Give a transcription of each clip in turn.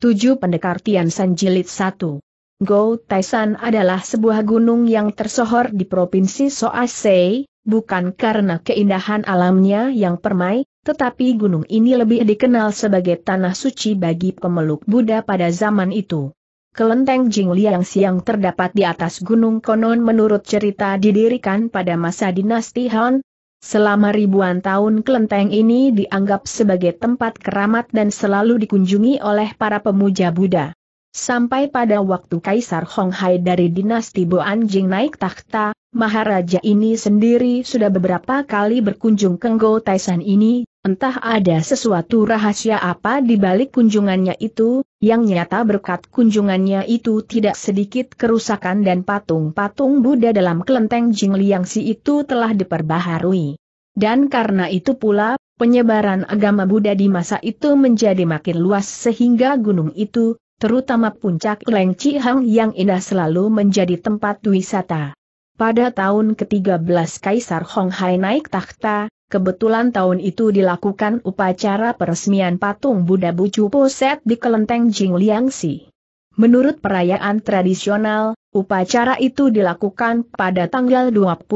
Tujuh Pendekar Tian San Jilid 1 Go Taisan adalah sebuah gunung yang tersohor di Provinsi Soasei, bukan karena keindahan alamnya yang permai, tetapi gunung ini lebih dikenal sebagai tanah suci bagi pemeluk Buddha pada zaman itu. Kelenteng Jingliang Siang terdapat di atas gunung konon menurut cerita didirikan pada masa dinasti Han, Selama ribuan tahun kelenteng ini dianggap sebagai tempat keramat dan selalu dikunjungi oleh para pemuja Buddha. Sampai pada waktu Kaisar Honghai dari dinasti Bo Anjing naik takhta, Maharaja ini sendiri sudah beberapa kali berkunjung ke Ngo Taisan ini Entah ada sesuatu rahasia apa di balik kunjungannya itu, yang nyata berkat kunjungannya itu tidak sedikit kerusakan dan patung-patung Buddha dalam kelenteng Jingliangsi itu telah diperbaharui. Dan karena itu pula, penyebaran agama Buddha di masa itu menjadi makin luas sehingga gunung itu, terutama puncak Leng Cihang yang indah selalu menjadi tempat wisata. Pada tahun ke-13 Kaisar Hong Hai naik takhta, Kebetulan tahun itu dilakukan upacara peresmian patung Buddha Bucu Poset di Kelenteng Jingliangsi. Menurut perayaan tradisional, upacara itu dilakukan pada tanggal 29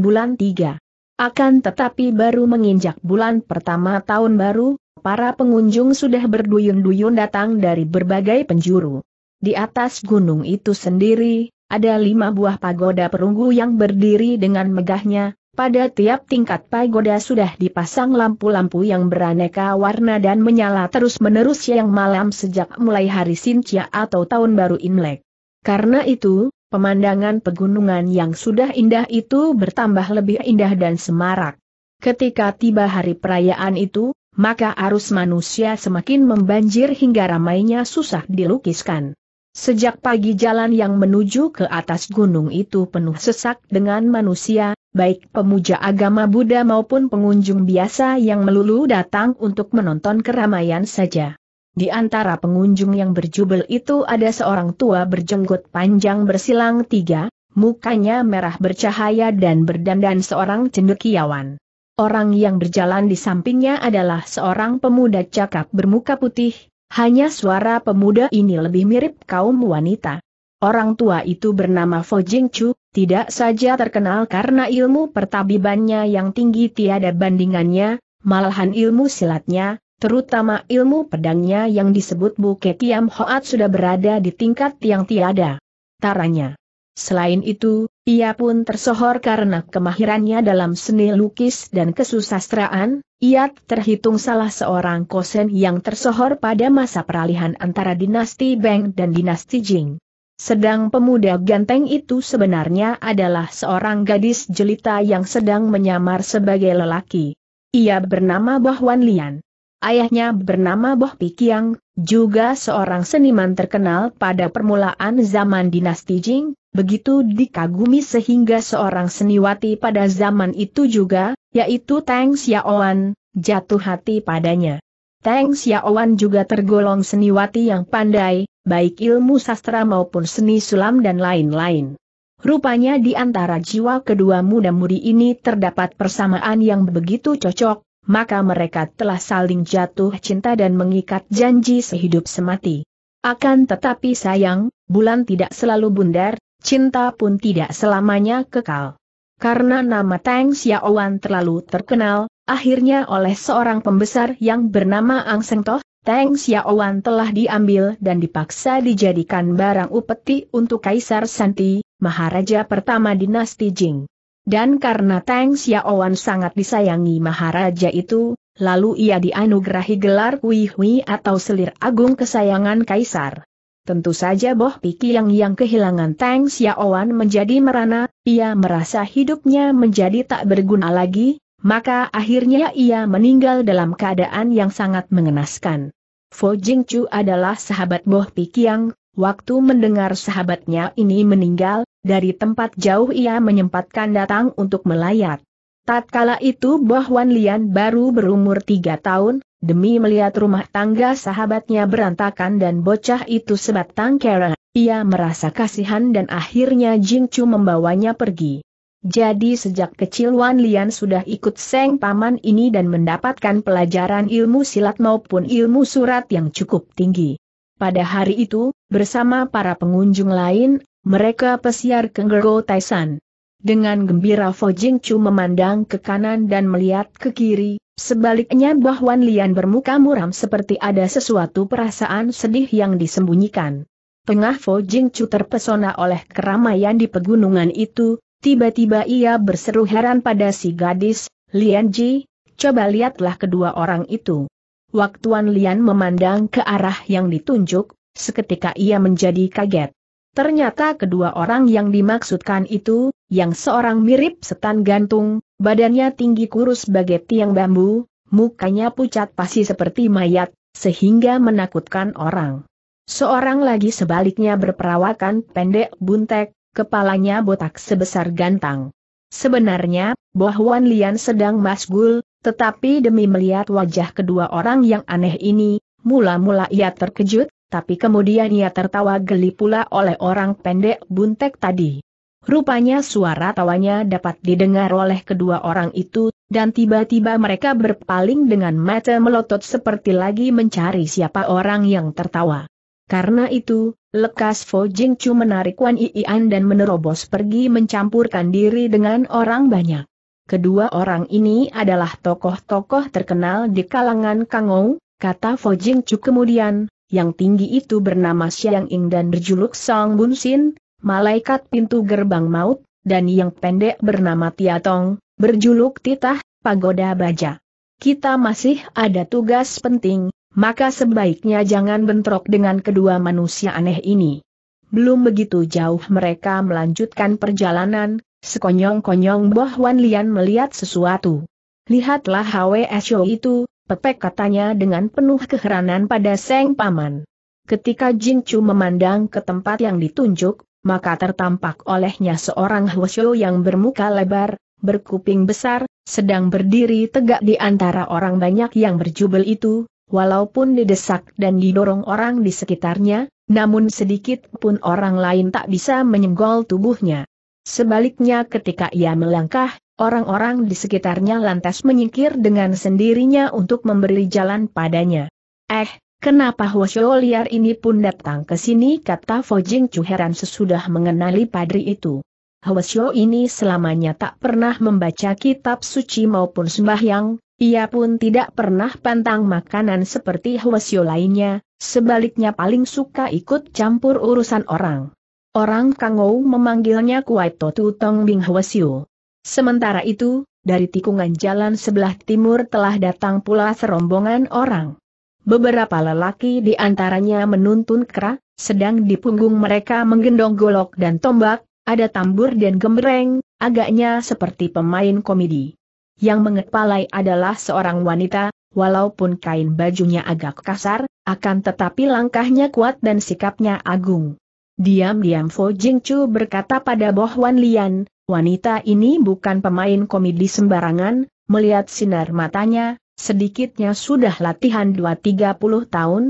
bulan 3. Akan tetapi baru menginjak bulan pertama tahun baru, para pengunjung sudah berduyun-duyun datang dari berbagai penjuru. Di atas gunung itu sendiri, ada lima buah pagoda perunggu yang berdiri dengan megahnya, pada tiap tingkat pagoda sudah dipasang lampu-lampu yang beraneka warna dan menyala terus-menerus yang malam sejak mulai hari Sintia atau tahun baru Imlek. Karena itu, pemandangan pegunungan yang sudah indah itu bertambah lebih indah dan semarak. Ketika tiba hari perayaan itu, maka arus manusia semakin membanjir hingga ramainya susah dilukiskan. Sejak pagi jalan yang menuju ke atas gunung itu penuh sesak dengan manusia, baik pemuja agama Buddha maupun pengunjung biasa yang melulu datang untuk menonton keramaian saja. Di antara pengunjung yang berjubel itu ada seorang tua berjenggot panjang bersilang tiga, mukanya merah bercahaya dan berdandan seorang cendekiawan. Orang yang berjalan di sampingnya adalah seorang pemuda cakap bermuka putih, hanya suara pemuda ini lebih mirip kaum wanita. Orang tua itu bernama Fo Jing Chu, tidak saja terkenal karena ilmu pertabibannya yang tinggi tiada bandingannya, malahan ilmu silatnya, terutama ilmu pedangnya yang disebut Buke Tiam Hoat sudah berada di tingkat yang tiada taranya. Selain itu, ia pun tersohor karena kemahirannya dalam seni lukis dan kesusastraan, ia terhitung salah seorang kosen yang tersohor pada masa peralihan antara dinasti Beng dan dinasti Jing. Sedang pemuda ganteng itu sebenarnya adalah seorang gadis jelita yang sedang menyamar sebagai lelaki. Ia bernama Bahwan Lian. Ayahnya bernama Boh Pikiang, juga seorang seniman terkenal pada permulaan zaman dinasti Jing, begitu dikagumi sehingga seorang seniwati pada zaman itu juga, yaitu Tang Xiaoan, jatuh hati padanya. Tang Xiaoan juga tergolong seniwati yang pandai, baik ilmu sastra maupun seni sulam dan lain-lain. Rupanya di antara jiwa kedua muda-mudi ini terdapat persamaan yang begitu cocok, maka mereka telah saling jatuh cinta dan mengikat janji sehidup semati. Akan tetapi sayang, bulan tidak selalu bundar, cinta pun tidak selamanya kekal. Karena nama Tang Xiaowan terlalu terkenal, akhirnya oleh seorang pembesar yang bernama Ang Seng Toh, Tang Xiaowan telah diambil dan dipaksa dijadikan barang upeti untuk Kaisar Santi, Maharaja pertama dinasti Jing. Dan karena Tang Xiaowan sangat disayangi Maharaja itu, lalu ia dianugerahi gelar Kui Hui atau selir agung kesayangan Kaisar. Tentu saja Boh Pikiang yang kehilangan Tang Xiaowan menjadi merana, ia merasa hidupnya menjadi tak berguna lagi, maka akhirnya ia meninggal dalam keadaan yang sangat mengenaskan. Fo Jingchu adalah sahabat Boh Pikiang, waktu mendengar sahabatnya ini meninggal, dari tempat jauh ia menyempatkan datang untuk melayat. Tatkala itu Boh Wan Lian baru berumur tiga tahun, demi melihat rumah tangga sahabatnya berantakan dan bocah itu sebatang kera, ia merasa kasihan dan akhirnya Jing Chu membawanya pergi. Jadi sejak kecil Wan Lian sudah ikut Seng Paman ini dan mendapatkan pelajaran ilmu silat maupun ilmu surat yang cukup tinggi. Pada hari itu, bersama para pengunjung lain, mereka pesiar ke Ngergo Taisan. Dengan gembira Fo Chu memandang ke kanan dan melihat ke kiri, sebaliknya Bahwan Lian bermuka muram seperti ada sesuatu perasaan sedih yang disembunyikan. Tengah Fo Chu terpesona oleh keramaian di pegunungan itu, tiba-tiba ia berseru heran pada si gadis, Lian Ji, coba lihatlah kedua orang itu. Waktuan Lian memandang ke arah yang ditunjuk, seketika ia menjadi kaget. Ternyata kedua orang yang dimaksudkan itu, yang seorang mirip setan gantung, badannya tinggi kurus bagai tiang bambu, mukanya pucat pasi seperti mayat, sehingga menakutkan orang. Seorang lagi sebaliknya berperawakan pendek buntek, kepalanya botak sebesar gantang. Sebenarnya, Bohwan Lian sedang masgul, tetapi demi melihat wajah kedua orang yang aneh ini, mula-mula ia terkejut, tapi kemudian ia tertawa geli pula oleh orang pendek buntek tadi. Rupanya suara tawanya dapat didengar oleh kedua orang itu, dan tiba-tiba mereka berpaling dengan mata melotot seperti lagi mencari siapa orang yang tertawa. Karena itu, lekas Fo Jing Chu menarik Wan Iian dan menerobos pergi mencampurkan diri dengan orang banyak. Kedua orang ini adalah tokoh-tokoh terkenal di kalangan Kangou, kata Fo Jing Chu kemudian, yang tinggi itu bernama Xiang Ying dan berjuluk Song Bun Sin, malaikat pintu gerbang maut, dan yang pendek bernama Tong, berjuluk Titah, Pagoda Baja. Kita masih ada tugas penting, maka sebaiknya jangan bentrok dengan kedua manusia aneh ini. Belum begitu jauh mereka melanjutkan perjalanan, sekonyong-konyong Boh Wan Lian melihat sesuatu. Lihatlah HWSO itu, Pepek katanya dengan penuh keheranan pada Seng Paman. Ketika Jin Chu memandang ke tempat yang ditunjuk, maka tertampak olehnya seorang Hwasyo yang bermuka lebar, berkuping besar, sedang berdiri tegak di antara orang banyak yang berjubel itu, walaupun didesak dan didorong orang di sekitarnya, namun sedikit pun orang lain tak bisa menyenggol tubuhnya. Sebaliknya ketika ia melangkah, Orang-orang di sekitarnya lantas menyingkir dengan sendirinya untuk memberi jalan padanya. Eh, kenapa Hwasyo liar ini pun datang ke sini kata Fojing Chu sesudah mengenali padri itu. Hwasyo ini selamanya tak pernah membaca kitab suci maupun sembahyang, ia pun tidak pernah pantang makanan seperti Hwasyo lainnya, sebaliknya paling suka ikut campur urusan orang. Orang Kangou memanggilnya Kuai tutong Bing Hwasyo. Sementara itu, dari tikungan jalan sebelah timur telah datang pula serombongan orang. Beberapa lelaki di antaranya menuntun kera, sedang di punggung mereka menggendong golok dan tombak, ada tambur dan gembreng, agaknya seperti pemain komedi. Yang mengepalai adalah seorang wanita, walaupun kain bajunya agak kasar, akan tetapi langkahnya kuat dan sikapnya agung. Diam-diam Fo Jingchu berkata pada Bo Wan Lian, Wanita ini bukan pemain komedi sembarangan, melihat sinar matanya, sedikitnya sudah latihan 2-30 tahun.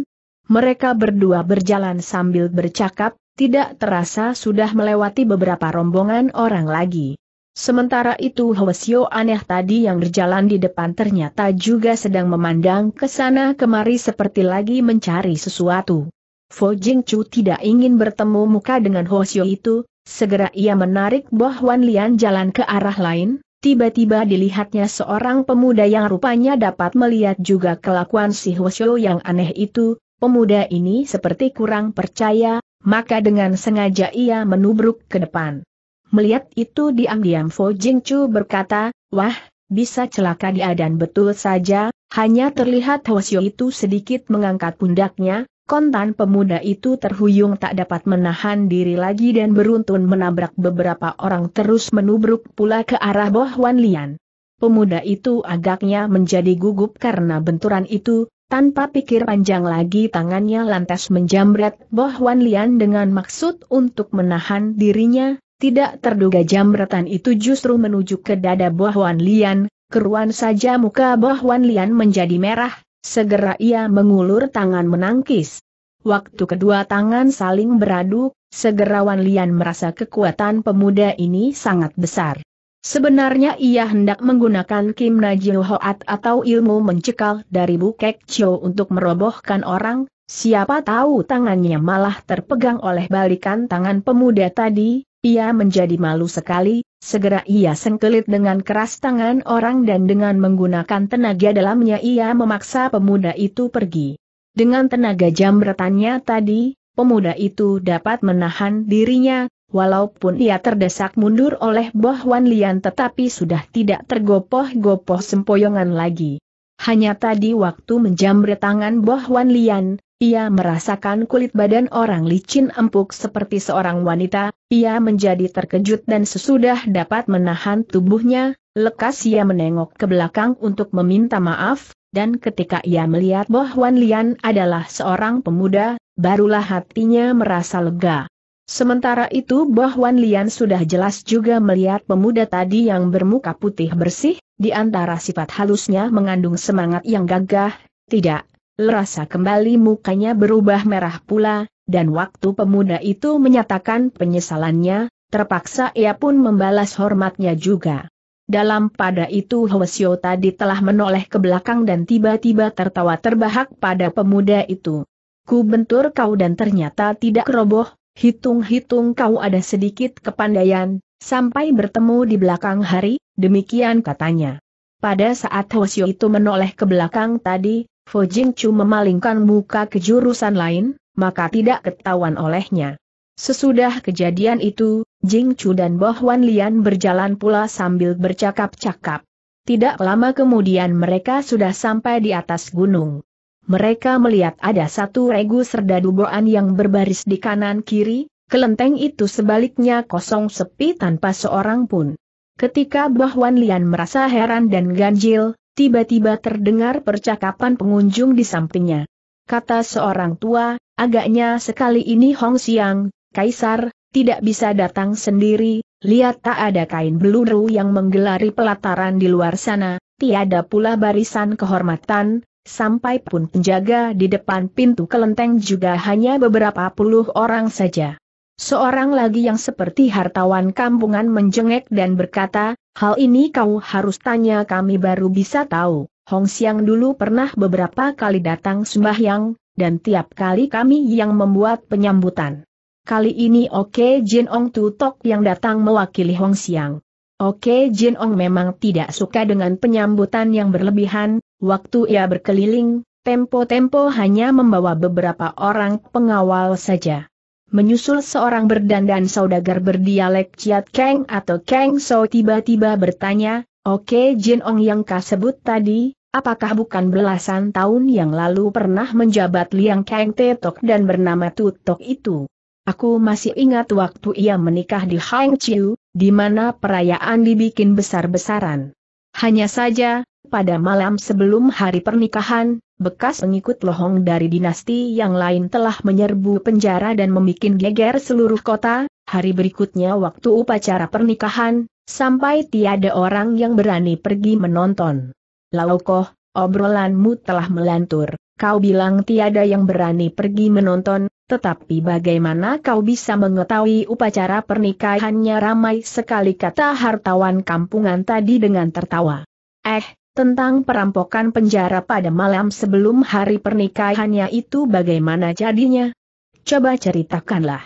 Mereka berdua berjalan sambil bercakap, tidak terasa sudah melewati beberapa rombongan orang lagi. Sementara itu Hwasyo aneh tadi yang berjalan di depan ternyata juga sedang memandang ke sana kemari seperti lagi mencari sesuatu. Fo Jing Chu tidak ingin bertemu muka dengan Hwasyo itu, Segera ia menarik Boh Wan Lian jalan ke arah lain, tiba-tiba dilihatnya seorang pemuda yang rupanya dapat melihat juga kelakuan si Hwasyo yang aneh itu, pemuda ini seperti kurang percaya, maka dengan sengaja ia menubruk ke depan. Melihat itu diam-diam Fo Jing Chu berkata, wah, bisa celaka dia dan betul saja, hanya terlihat Hwasyo itu sedikit mengangkat pundaknya, Kontan pemuda itu terhuyung tak dapat menahan diri lagi dan beruntun menabrak beberapa orang terus menubruk pula ke arah Boh Wan Lian. Pemuda itu agaknya menjadi gugup karena benturan itu, tanpa pikir panjang lagi tangannya lantas menjamret Boh Wan Lian dengan maksud untuk menahan dirinya, tidak terduga jambretan itu justru menuju ke dada Boh Wan Lian, keruan saja muka Boh Wan Lian menjadi merah, Segera ia mengulur tangan menangkis. Waktu kedua tangan saling beradu, segera Wan Lian merasa kekuatan pemuda ini sangat besar. Sebenarnya ia hendak menggunakan Kim Najil Hoat atau ilmu mencekal dari Bukek Cho untuk merobohkan orang, siapa tahu tangannya malah terpegang oleh balikan tangan pemuda tadi, ia menjadi malu sekali, segera ia sengkelit dengan keras tangan orang dan dengan menggunakan tenaga dalamnya ia memaksa pemuda itu pergi. Dengan tenaga jambretannya tadi, pemuda itu dapat menahan dirinya, walaupun ia terdesak mundur oleh Boh Wan Lian tetapi sudah tidak tergopoh-gopoh sempoyongan lagi. Hanya tadi waktu menjamret tangan Boh Wan Lian, ia merasakan kulit badan orang licin empuk seperti seorang wanita, ia menjadi terkejut dan sesudah dapat menahan tubuhnya, lekas ia menengok ke belakang untuk meminta maaf, dan ketika ia melihat Boh Wan Lian adalah seorang pemuda, barulah hatinya merasa lega. Sementara itu Bahwan Lian sudah jelas juga melihat pemuda tadi yang bermuka putih bersih, di antara sifat halusnya mengandung semangat yang gagah, tidak, lerasa kembali mukanya berubah merah pula, dan waktu pemuda itu menyatakan penyesalannya, terpaksa ia pun membalas hormatnya juga. Dalam pada itu Hwasyo tadi telah menoleh ke belakang dan tiba-tiba tertawa terbahak pada pemuda itu. Ku bentur kau dan ternyata tidak roboh, hitung-hitung kau ada sedikit kepandaian, sampai bertemu di belakang hari, demikian katanya. Pada saat Hosio itu menoleh ke belakang tadi, Fo Jingchu memalingkan muka ke jurusan lain, maka tidak ketahuan olehnya. Sesudah kejadian itu, Jingchu dan Boh Wan Lian berjalan pula sambil bercakap-cakap. Tidak lama kemudian mereka sudah sampai di atas gunung mereka melihat ada satu regu serdadu boan yang berbaris di kanan-kiri, kelenteng itu sebaliknya kosong sepi tanpa seorang pun. Ketika Bahwan Lian merasa heran dan ganjil, tiba-tiba terdengar percakapan pengunjung di sampingnya. Kata seorang tua, agaknya sekali ini Hong Xiang, Kaisar, tidak bisa datang sendiri, lihat tak ada kain beluru yang menggelari pelataran di luar sana, tiada pula barisan kehormatan, sampai pun penjaga di depan pintu kelenteng juga hanya beberapa puluh orang saja. Seorang lagi yang seperti hartawan kampungan menjengek dan berkata, hal ini kau harus tanya kami baru bisa tahu. Hong Xiang dulu pernah beberapa kali datang sembahyang, dan tiap kali kami yang membuat penyambutan. Kali ini Oke Jin Ong Tutok yang datang mewakili Hong Xiang. Oke Jin Ong memang tidak suka dengan penyambutan yang berlebihan, Waktu ia berkeliling, tempo-tempo hanya membawa beberapa orang pengawal saja. Menyusul seorang berdandan saudagar berdialek Ciat Keng atau Keng So tiba-tiba bertanya, Oke okay, Jin Ong yang kau sebut tadi, apakah bukan belasan tahun yang lalu pernah menjabat Liang Keng Tetok dan bernama Tutok itu? Aku masih ingat waktu ia menikah di Chiu, di mana perayaan dibikin besar-besaran. Hanya saja, pada malam sebelum hari pernikahan, bekas pengikut lohong dari dinasti yang lain telah menyerbu penjara dan membuat geger seluruh kota, hari berikutnya waktu upacara pernikahan, sampai tiada orang yang berani pergi menonton. Laukoh, obrolanmu telah melantur, kau bilang tiada yang berani pergi menonton, tetapi bagaimana kau bisa mengetahui upacara pernikahannya ramai sekali kata hartawan kampungan tadi dengan tertawa. Eh, tentang perampokan penjara pada malam sebelum hari pernikahannya itu bagaimana jadinya? Coba ceritakanlah.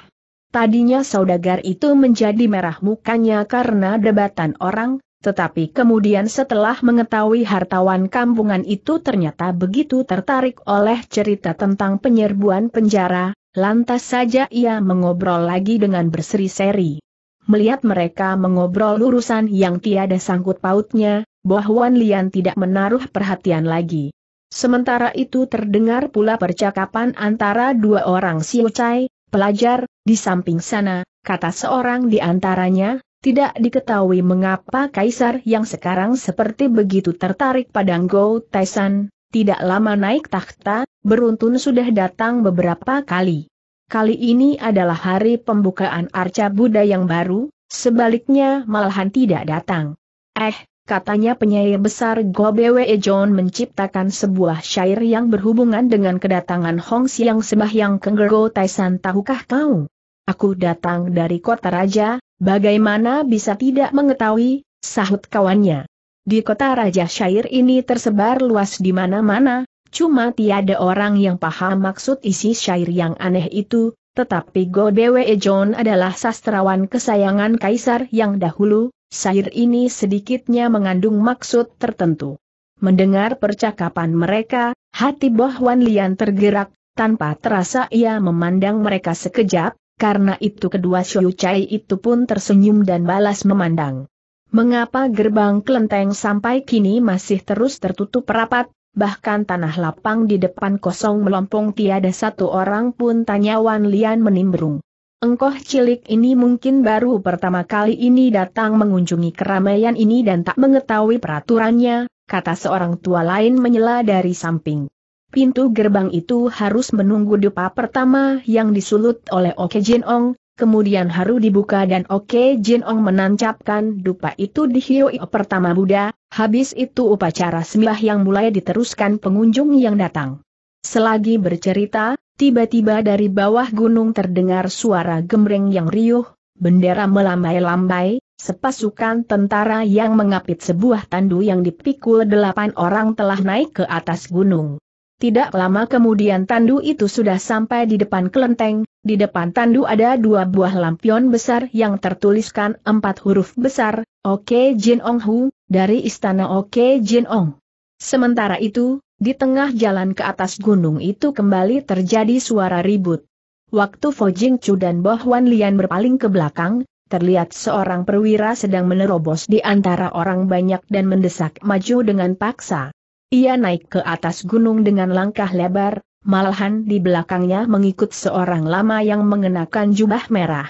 Tadinya saudagar itu menjadi merah mukanya karena debatan orang, tetapi kemudian setelah mengetahui hartawan kampungan itu ternyata begitu tertarik oleh cerita tentang penyerbuan penjara, lantas saja ia mengobrol lagi dengan berseri-seri. Melihat mereka mengobrol urusan yang tiada sangkut pautnya, Bohuan Lian tidak menaruh perhatian lagi. Sementara itu terdengar pula percakapan antara dua orang Siu Chai, pelajar, di samping sana, kata seorang di antaranya, tidak diketahui mengapa kaisar yang sekarang seperti begitu tertarik pada Go Taisan, tidak lama naik takhta, beruntun sudah datang beberapa kali. Kali ini adalah hari pembukaan arca Buddha yang baru, sebaliknya malahan tidak datang. Eh, katanya penyair besar Gobewe John menciptakan sebuah syair yang berhubungan dengan kedatangan Hong Siang Sembahyang Kenggero Taisan tahukah kau? Aku datang dari kota raja, bagaimana bisa tidak mengetahui, sahut kawannya. Di kota raja syair ini tersebar luas di mana-mana, cuma tiada orang yang paham maksud isi syair yang aneh itu, tetapi Go Bwe John adalah sastrawan kesayangan kaisar yang dahulu, syair ini sedikitnya mengandung maksud tertentu. Mendengar percakapan mereka, hati Boh Wan Lian tergerak, tanpa terasa ia memandang mereka sekejap, karena itu kedua Xiu Chai itu pun tersenyum dan balas memandang. Mengapa gerbang kelenteng sampai kini masih terus tertutup rapat, bahkan tanah lapang di depan kosong melompong tiada satu orang pun tanya Wan Lian menimbrung. Engkoh cilik ini mungkin baru pertama kali ini datang mengunjungi keramaian ini dan tak mengetahui peraturannya, kata seorang tua lain menyela dari samping. Pintu gerbang itu harus menunggu dupa pertama yang disulut oleh Oke Jin Ong, kemudian haru dibuka dan Oke Jin Ong menancapkan dupa itu di Hio Pertama Buddha, Habis itu upacara sembah yang mulai diteruskan pengunjung yang datang. Selagi bercerita, tiba-tiba dari bawah gunung terdengar suara gemreng yang riuh, bendera melambai-lambai, sepasukan tentara yang mengapit sebuah tandu yang dipikul delapan orang telah naik ke atas gunung. Tidak lama kemudian tandu itu sudah sampai di depan kelenteng, di depan tandu ada dua buah lampion besar yang tertuliskan empat huruf besar, Oke Jin Ong Hu, dari istana Oke Jin Ong. Sementara itu, di tengah jalan ke atas gunung itu kembali terjadi suara ribut. Waktu Fo Jing Chu dan Bo Huan Lian berpaling ke belakang, terlihat seorang perwira sedang menerobos di antara orang banyak dan mendesak maju dengan paksa. Ia naik ke atas gunung dengan langkah lebar, malahan di belakangnya mengikut seorang lama yang mengenakan jubah merah.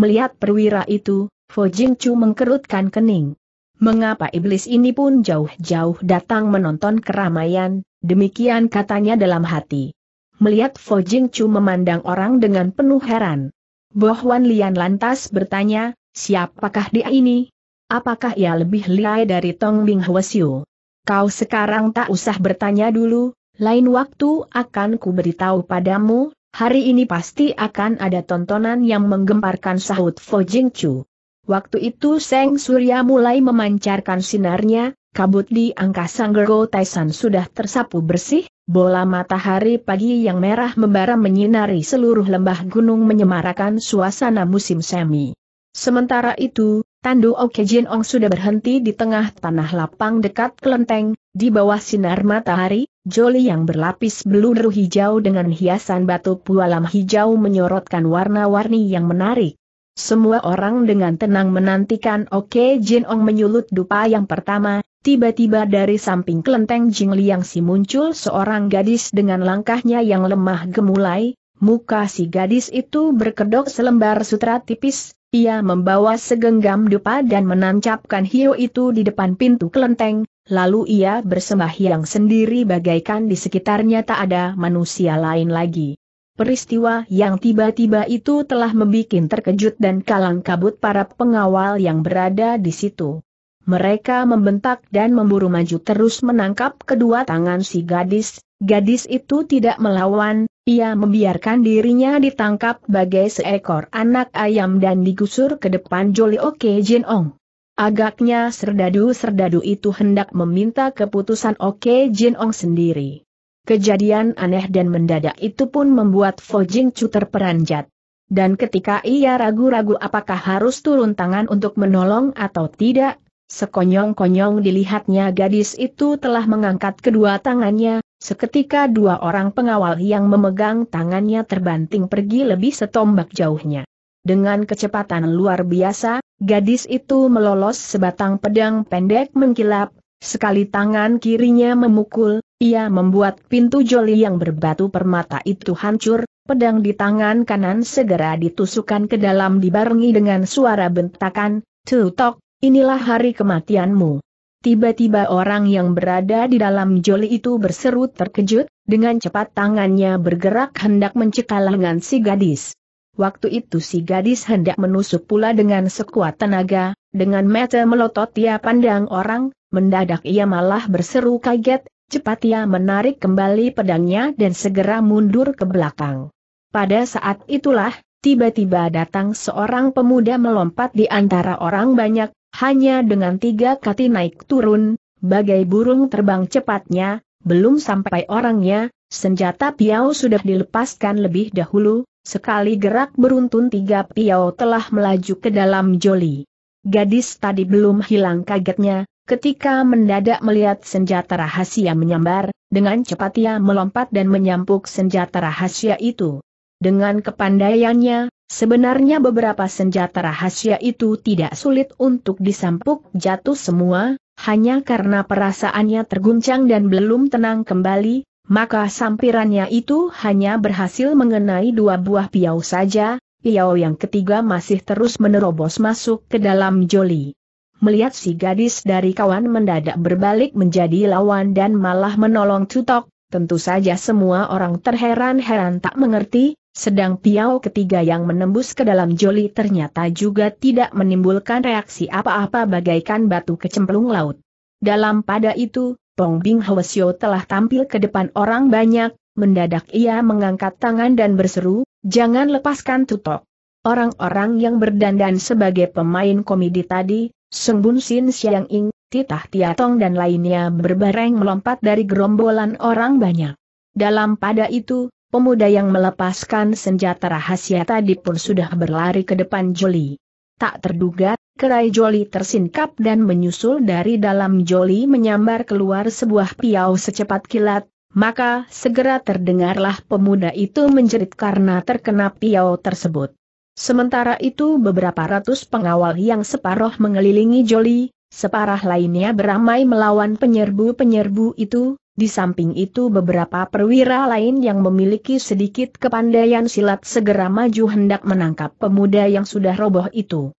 Melihat perwira itu, Fo Jing Chu mengkerutkan kening. Mengapa iblis ini pun jauh-jauh datang menonton keramaian, demikian katanya dalam hati. Melihat Fo Jing Chu memandang orang dengan penuh heran. Bohwan Lian lantas bertanya, siapakah dia ini? Apakah ia lebih liai dari Tong Bing Hwasyu? Kau sekarang tak usah bertanya dulu, lain waktu akan ku beritahu padamu, hari ini pasti akan ada tontonan yang menggemparkan sahut Fo Jing Chu. Waktu itu Seng Surya mulai memancarkan sinarnya, kabut di angkasa Gergo Taisan sudah tersapu bersih, bola matahari pagi yang merah membara menyinari seluruh lembah gunung menyemarakan suasana musim semi. Sementara itu, Tandu Jin Ong sudah berhenti di tengah tanah lapang dekat kelenteng, di bawah sinar matahari, joli yang berlapis beludru hijau dengan hiasan batu pualam hijau menyorotkan warna-warni yang menarik. Semua orang dengan tenang menantikan Oke Jin Ong menyulut dupa yang pertama, tiba-tiba dari samping kelenteng Jing Liang Si muncul seorang gadis dengan langkahnya yang lemah gemulai, muka si gadis itu berkedok selembar sutra tipis, ia membawa segenggam dupa dan menancapkan hiu itu di depan pintu kelenteng, lalu ia bersembahyang sendiri bagaikan di sekitarnya tak ada manusia lain lagi. Peristiwa yang tiba-tiba itu telah membuat terkejut dan kalang kabut para pengawal yang berada di situ. Mereka membentak dan memburu maju terus menangkap kedua tangan si gadis, gadis itu tidak melawan, ia membiarkan dirinya ditangkap bagai seekor anak ayam dan digusur ke depan Joli Oke Jin Ong. Agaknya serdadu-serdadu itu hendak meminta keputusan Oke Jin Ong sendiri. Kejadian aneh dan mendadak itu pun membuat Fo Jing Chu terperanjat. Dan ketika ia ragu-ragu apakah harus turun tangan untuk menolong atau tidak, sekonyong-konyong dilihatnya gadis itu telah mengangkat kedua tangannya, seketika dua orang pengawal yang memegang tangannya terbanting pergi lebih setombak jauhnya. Dengan kecepatan luar biasa, gadis itu melolos sebatang pedang pendek mengkilap, Sekali tangan kirinya memukul, ia membuat pintu joli yang berbatu permata itu hancur, pedang di tangan kanan segera ditusukkan ke dalam dibarengi dengan suara bentakan, Tutok, inilah hari kematianmu. Tiba-tiba orang yang berada di dalam joli itu berseru terkejut, dengan cepat tangannya bergerak hendak mencekal lengan si gadis. Waktu itu si gadis hendak menusuk pula dengan sekuat tenaga, dengan mata melotot ia pandang orang, mendadak ia malah berseru kaget, Cepat ia menarik kembali pedangnya dan segera mundur ke belakang. Pada saat itulah, tiba-tiba datang seorang pemuda melompat di antara orang banyak, hanya dengan tiga kati naik turun, bagai burung terbang cepatnya, belum sampai orangnya, senjata piau sudah dilepaskan lebih dahulu, sekali gerak beruntun tiga piau telah melaju ke dalam joli. Gadis tadi belum hilang kagetnya, Ketika mendadak melihat senjata rahasia menyambar, dengan cepat ia melompat dan menyampuk senjata rahasia itu. Dengan kepandaiannya, sebenarnya beberapa senjata rahasia itu tidak sulit untuk disampuk jatuh semua, hanya karena perasaannya terguncang dan belum tenang kembali, maka sampirannya itu hanya berhasil mengenai dua buah piau saja, piau yang ketiga masih terus menerobos masuk ke dalam joli melihat si gadis dari kawan mendadak berbalik menjadi lawan dan malah menolong Tutok. tentu saja semua orang terheran-heran tak mengerti, sedang piau ketiga yang menembus ke dalam joli ternyata juga tidak menimbulkan reaksi apa-apa bagaikan batu kecemplung laut. Dalam pada itu, Pong Bing Hwasyo telah tampil ke depan orang banyak, mendadak ia mengangkat tangan dan berseru, jangan lepaskan tutok. Orang-orang yang berdandan sebagai pemain komedi tadi, Sembun Sin Siang Ing, Titah Tiatong dan lainnya berbareng melompat dari gerombolan orang banyak. Dalam pada itu, pemuda yang melepaskan senjata rahasia tadi pun sudah berlari ke depan Joli. Tak terduga, kerai Joli tersingkap dan menyusul dari dalam Joli menyambar keluar sebuah piau secepat kilat, maka segera terdengarlah pemuda itu menjerit karena terkena piau tersebut. Sementara itu beberapa ratus pengawal yang separoh mengelilingi Joli, separah lainnya beramai melawan penyerbu-penyerbu itu, di samping itu beberapa perwira lain yang memiliki sedikit kepandaian silat segera maju hendak menangkap pemuda yang sudah roboh itu.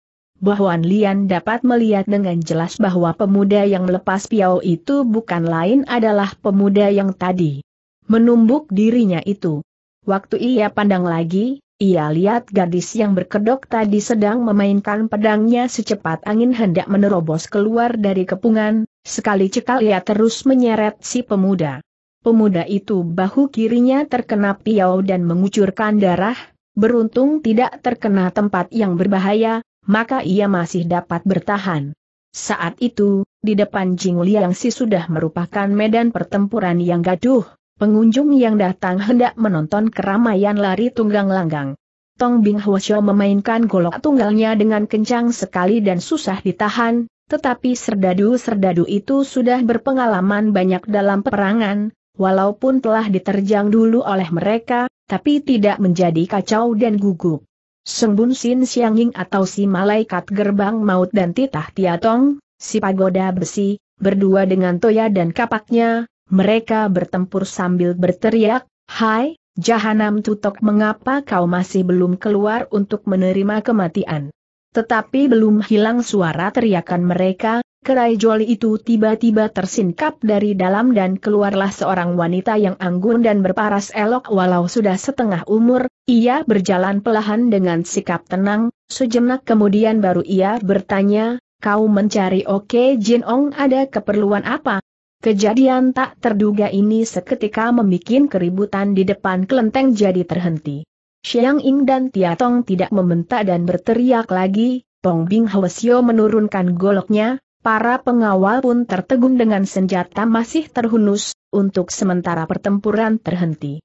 Bahwa Lian dapat melihat dengan jelas bahwa pemuda yang melepas piau itu bukan lain adalah pemuda yang tadi menumbuk dirinya itu. Waktu ia pandang lagi, ia lihat gadis yang berkedok tadi sedang memainkan pedangnya secepat angin hendak menerobos keluar dari kepungan, sekali cekal ia terus menyeret si pemuda. Pemuda itu bahu kirinya terkena piau dan mengucurkan darah, beruntung tidak terkena tempat yang berbahaya, maka ia masih dapat bertahan. Saat itu, di depan Jing Si sudah merupakan medan pertempuran yang gaduh, Pengunjung yang datang hendak menonton keramaian lari tunggang langgang. Tong Bing Hwasyo memainkan golok tunggalnya dengan kencang sekali dan susah ditahan, tetapi serdadu-serdadu itu sudah berpengalaman banyak dalam peperangan, walaupun telah diterjang dulu oleh mereka, tapi tidak menjadi kacau dan gugup. Sengbun Sin Sianging atau si malaikat gerbang maut dan titah tiatong, si pagoda besi, berdua dengan Toya dan kapaknya, mereka bertempur sambil berteriak, Hai, Jahanam tutok mengapa kau masih belum keluar untuk menerima kematian. Tetapi belum hilang suara teriakan mereka, kerai joli itu tiba-tiba tersingkap dari dalam dan keluarlah seorang wanita yang anggun dan berparas elok walau sudah setengah umur, ia berjalan perlahan dengan sikap tenang, sejenak kemudian baru ia bertanya, kau mencari Oke Jin Ong ada keperluan apa? Kejadian tak terduga ini seketika membuat keributan di depan kelenteng jadi terhenti. Xiang Ying dan Tia Tong tidak membentak dan berteriak lagi, Tong Bing Hwasyo menurunkan goloknya, para pengawal pun tertegun dengan senjata masih terhunus, untuk sementara pertempuran terhenti.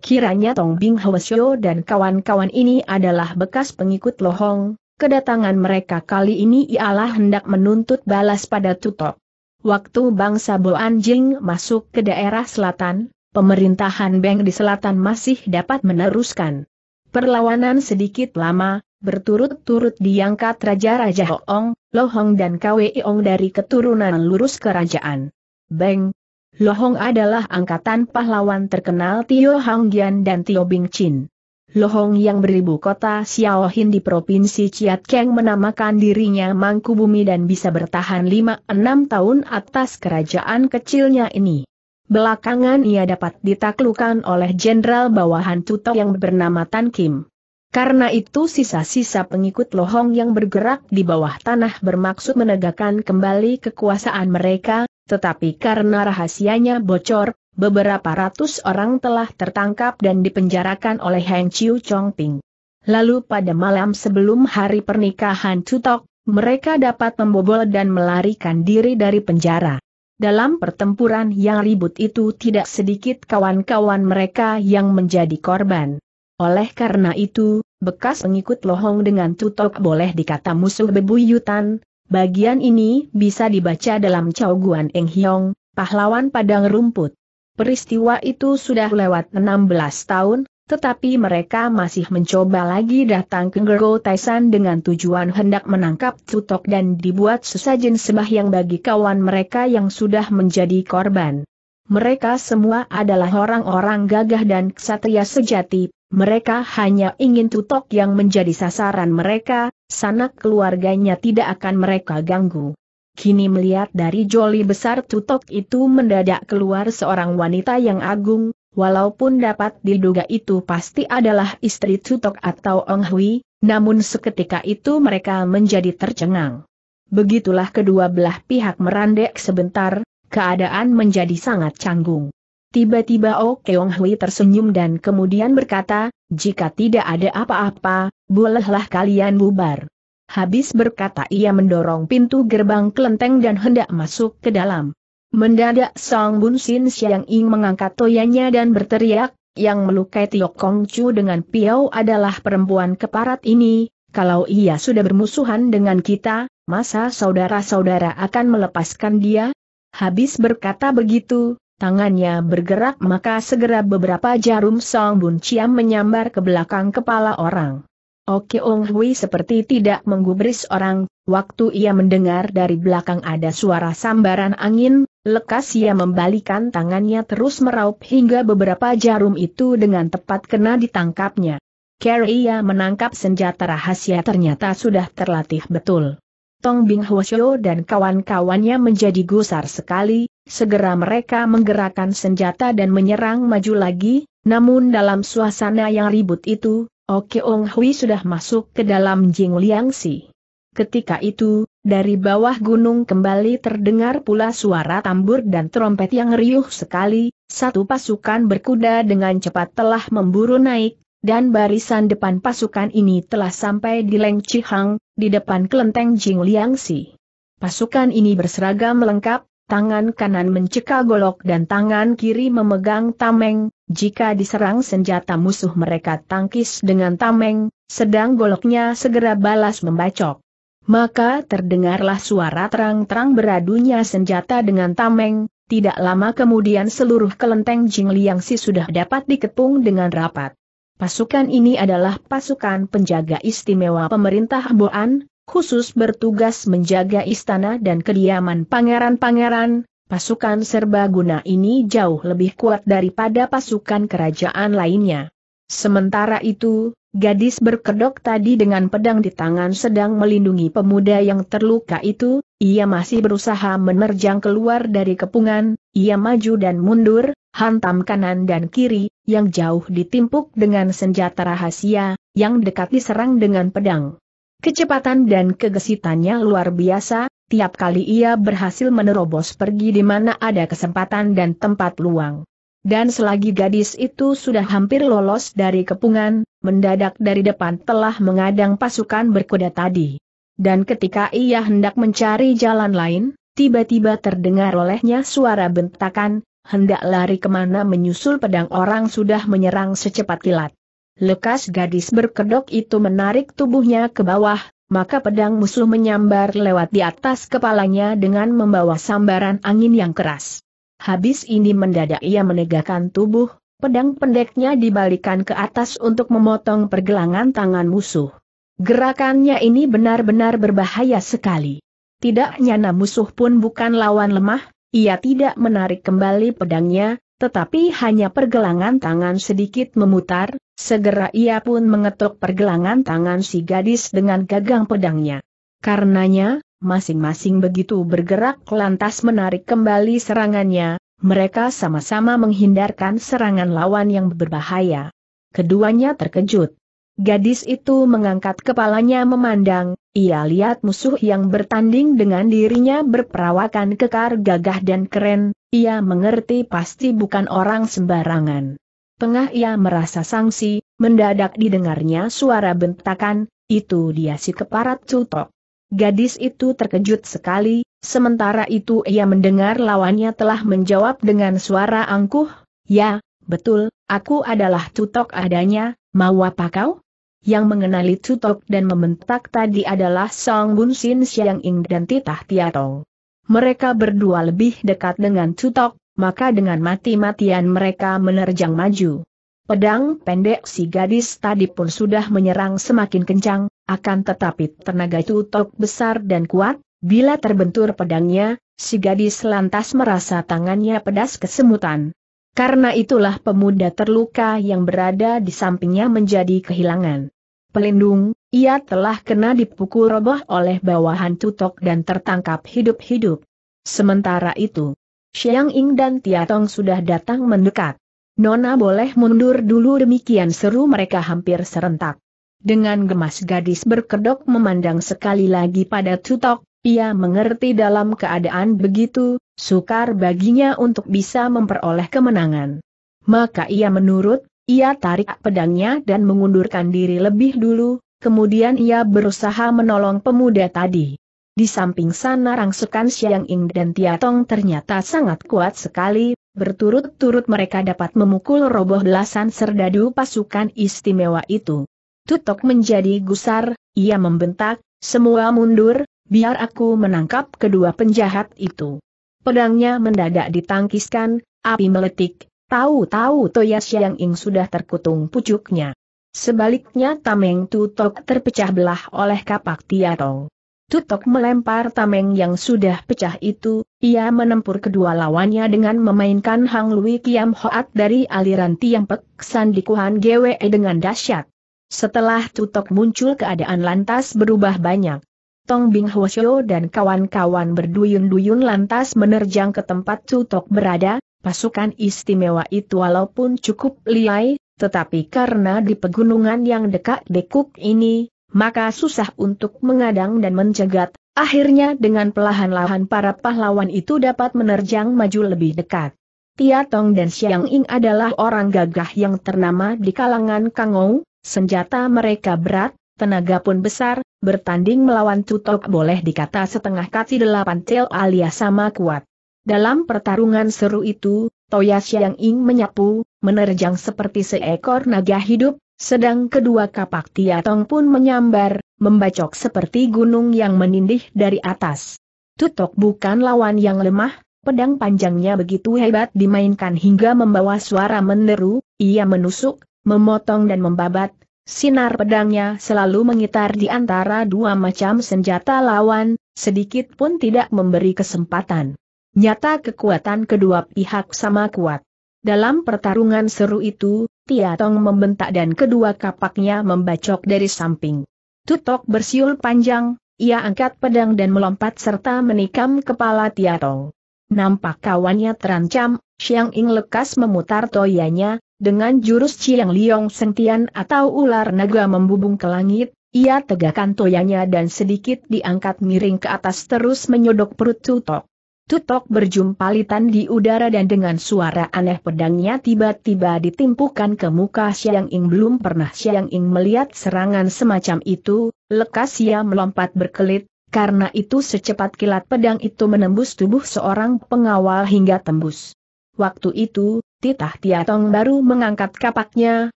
Kiranya Tong Bing Hwasyo dan kawan-kawan ini adalah bekas pengikut Lohong, kedatangan mereka kali ini ialah hendak menuntut balas pada Tutok. Waktu bangsa Bo Anjing masuk ke daerah selatan, pemerintahan Beng di selatan masih dapat meneruskan. Perlawanan sedikit lama, berturut-turut diangkat Raja-Raja Hoong, Lohong dan Ong dari keturunan lurus kerajaan. Beng, Lohong adalah angkatan pahlawan terkenal Tio Hanggian dan Tio Bing Chin. Lohong yang beribu kota Xiaohin di Provinsi Chiatkeng menamakan dirinya Mangkubumi dan bisa bertahan 5-6 tahun atas kerajaan kecilnya ini. Belakangan ia dapat ditaklukan oleh jenderal bawahan Tuto yang bernama Tan Kim. Karena itu sisa-sisa pengikut Lohong yang bergerak di bawah tanah bermaksud menegakkan kembali kekuasaan mereka, tetapi karena rahasianya bocor, beberapa ratus orang telah tertangkap dan dipenjarakan oleh Heng Chiu Chongping. Lalu pada malam sebelum hari pernikahan Tutok, mereka dapat membobol dan melarikan diri dari penjara. Dalam pertempuran yang ribut itu tidak sedikit kawan-kawan mereka yang menjadi korban. Oleh karena itu, bekas pengikut Lohong dengan Tutok boleh dikata musuh bebuyutan, Bagian ini bisa dibaca dalam Guan Eng Hiong, pahlawan padang rumput. Peristiwa itu sudah lewat 16 tahun, tetapi mereka masih mencoba lagi datang ke Gergo Taisan dengan tujuan hendak menangkap Tutok dan dibuat sesajen sembah yang bagi kawan mereka yang sudah menjadi korban. Mereka semua adalah orang-orang gagah dan ksatria sejati, mereka hanya ingin tutok yang menjadi sasaran mereka, sanak keluarganya tidak akan mereka ganggu. Kini melihat dari joli besar tutok itu mendadak keluar seorang wanita yang agung, walaupun dapat diduga itu pasti adalah istri tutok atau Ong Hui, namun seketika itu mereka menjadi tercengang. Begitulah kedua belah pihak merandek sebentar, keadaan menjadi sangat canggung. Tiba-tiba Oh Keong Hui tersenyum dan kemudian berkata, jika tidak ada apa-apa, bolehlah kalian bubar. Habis berkata ia mendorong pintu gerbang kelenteng dan hendak masuk ke dalam. Mendadak Song Bun Sin Siang Ing mengangkat toyanya dan berteriak, yang melukai Tiok Kong Chu dengan piao adalah perempuan keparat ini, kalau ia sudah bermusuhan dengan kita, masa saudara-saudara akan melepaskan dia? Habis berkata begitu, Tangannya bergerak maka segera beberapa jarum Song Bun Chiam menyambar ke belakang kepala orang. Oke Ong Hui seperti tidak menggubris orang, waktu ia mendengar dari belakang ada suara sambaran angin, lekas ia membalikan tangannya terus meraup hingga beberapa jarum itu dengan tepat kena ditangkapnya. Carrie ia menangkap senjata rahasia ternyata sudah terlatih betul. Tong Bing Hwasyo dan kawan-kawannya menjadi gusar sekali, segera mereka menggerakkan senjata dan menyerang maju lagi, namun dalam suasana yang ribut itu, Oke Ong Hui sudah masuk ke dalam Jing Liangsi. Ketika itu, dari bawah gunung kembali terdengar pula suara tambur dan trompet yang riuh sekali, satu pasukan berkuda dengan cepat telah memburu naik, dan barisan depan pasukan ini telah sampai di Leng Chihang, di depan kelenteng Jing Liangsi. Pasukan ini berseragam lengkap, tangan kanan mencekal golok dan tangan kiri memegang tameng, jika diserang senjata musuh mereka tangkis dengan tameng, sedang goloknya segera balas membacok. Maka terdengarlah suara terang-terang beradunya senjata dengan tameng, tidak lama kemudian seluruh kelenteng Jingliangsi sudah dapat dikepung dengan rapat. Pasukan ini adalah pasukan penjaga istimewa pemerintah Boan, khusus bertugas menjaga istana dan kediaman pangeran-pangeran, pasukan serbaguna ini jauh lebih kuat daripada pasukan kerajaan lainnya. Sementara itu, gadis berkedok tadi dengan pedang di tangan sedang melindungi pemuda yang terluka itu, ia masih berusaha menerjang keluar dari kepungan, ia maju dan mundur, hantam kanan dan kiri, yang jauh ditimpuk dengan senjata rahasia, yang dekat diserang dengan pedang. Kecepatan dan kegesitannya luar biasa, tiap kali ia berhasil menerobos pergi di mana ada kesempatan dan tempat luang. Dan selagi gadis itu sudah hampir lolos dari kepungan, mendadak dari depan telah mengadang pasukan berkuda tadi. Dan ketika ia hendak mencari jalan lain, tiba-tiba terdengar olehnya suara bentakan, hendak lari kemana menyusul pedang orang sudah menyerang secepat kilat. Lekas gadis berkedok itu menarik tubuhnya ke bawah, maka pedang musuh menyambar lewat di atas kepalanya dengan membawa sambaran angin yang keras. Habis ini mendadak ia menegakkan tubuh, pedang pendeknya dibalikan ke atas untuk memotong pergelangan tangan musuh. Gerakannya ini benar-benar berbahaya sekali. Tidak nyana musuh pun bukan lawan lemah, ia tidak menarik kembali pedangnya, tetapi hanya pergelangan tangan sedikit memutar, Segera ia pun mengetuk pergelangan tangan si gadis dengan gagang pedangnya. Karenanya, masing-masing begitu bergerak lantas menarik kembali serangannya, mereka sama-sama menghindarkan serangan lawan yang berbahaya. Keduanya terkejut. Gadis itu mengangkat kepalanya memandang, ia lihat musuh yang bertanding dengan dirinya berperawakan kekar gagah dan keren, ia mengerti pasti bukan orang sembarangan. Pengah ia merasa sangsi, mendadak didengarnya suara bentakan, itu dia si keparat cutok. Gadis itu terkejut sekali, sementara itu ia mendengar lawannya telah menjawab dengan suara angkuh, Ya, betul, aku adalah cutok adanya, mau apa kau? Yang mengenali cutok dan membentak tadi adalah Song Bun Sin Siang Ing dan Titah Tiatong. Mereka berdua lebih dekat dengan cutok, maka dengan mati-matian mereka menerjang maju. Pedang pendek si gadis tadi pun sudah menyerang semakin kencang, akan tetapi tenaga tutok besar dan kuat, bila terbentur pedangnya, si gadis lantas merasa tangannya pedas kesemutan. Karena itulah pemuda terluka yang berada di sampingnya menjadi kehilangan. Pelindung, ia telah kena dipukul roboh oleh bawahan tutok dan tertangkap hidup-hidup. Sementara itu, Xiang Ying dan Tiatong sudah datang mendekat. Nona boleh mundur dulu demikian seru mereka hampir serentak. Dengan gemas gadis berkedok memandang sekali lagi pada Tutok, ia mengerti dalam keadaan begitu, sukar baginya untuk bisa memperoleh kemenangan. Maka ia menurut, ia tarik pedangnya dan mengundurkan diri lebih dulu, kemudian ia berusaha menolong pemuda tadi. Di samping sana rangsukan Xiang Ing dan Tiatong ternyata sangat kuat sekali, berturut-turut mereka dapat memukul roboh belasan serdadu pasukan istimewa itu. Tutok menjadi gusar, ia membentak, semua mundur, biar aku menangkap kedua penjahat itu. Pedangnya mendadak ditangkiskan, api meletik, tahu-tahu Toya Xiang Ing sudah terkutung pucuknya. Sebaliknya Tameng Tutok terpecah belah oleh kapak Tiatong. Tutok melempar tameng yang sudah pecah itu, ia menempur kedua lawannya dengan memainkan Hang Lui Kiam Hoat dari aliran Tiang Pek Sandikuhan GWE dengan dahsyat. Setelah Tutok muncul keadaan lantas berubah banyak. Tong Bing Hwasyo dan kawan-kawan berduyun-duyun lantas menerjang ke tempat Tutok berada, pasukan istimewa itu walaupun cukup liai, tetapi karena di pegunungan yang dekat dekuk ini, maka susah untuk mengadang dan mencegat, akhirnya dengan pelahan lahan para pahlawan itu dapat menerjang maju lebih dekat. Tia Tong dan Xiang Ying adalah orang gagah yang ternama di kalangan Kangou, senjata mereka berat, tenaga pun besar, bertanding melawan Tutok boleh dikata setengah kaki delapan tel alias sama kuat. Dalam pertarungan seru itu, Toya Xiang Ying menyapu, menerjang seperti seekor naga hidup, sedang kedua kapak Tiatong pun menyambar, membacok seperti gunung yang menindih dari atas. Tutok bukan lawan yang lemah, pedang panjangnya begitu hebat dimainkan hingga membawa suara meneru. ia menusuk, memotong dan membabat, Sinar pedangnya selalu mengitar di antara dua macam senjata lawan, sedikit pun tidak memberi kesempatan. Nyata kekuatan kedua pihak sama kuat. Dalam pertarungan seru itu, Tia Tong membentak dan kedua kapaknya membacok dari samping. Tutok bersiul panjang, ia angkat pedang dan melompat serta menikam kepala Tia Tong. Nampak kawannya terancam, Xiang Ing lekas memutar toyanya, dengan jurus Ciang Liong Sentian atau ular naga membubung ke langit, ia tegakkan toyanya dan sedikit diangkat miring ke atas terus menyodok perut Tutok. Tutok berjumpa litan di udara dan dengan suara aneh pedangnya tiba-tiba ditimpukan ke muka siang ing belum pernah siang ing melihat serangan semacam itu, lekas ia melompat berkelit, karena itu secepat kilat pedang itu menembus tubuh seorang pengawal hingga tembus. Waktu itu, Titah Tiatong baru mengangkat kapaknya,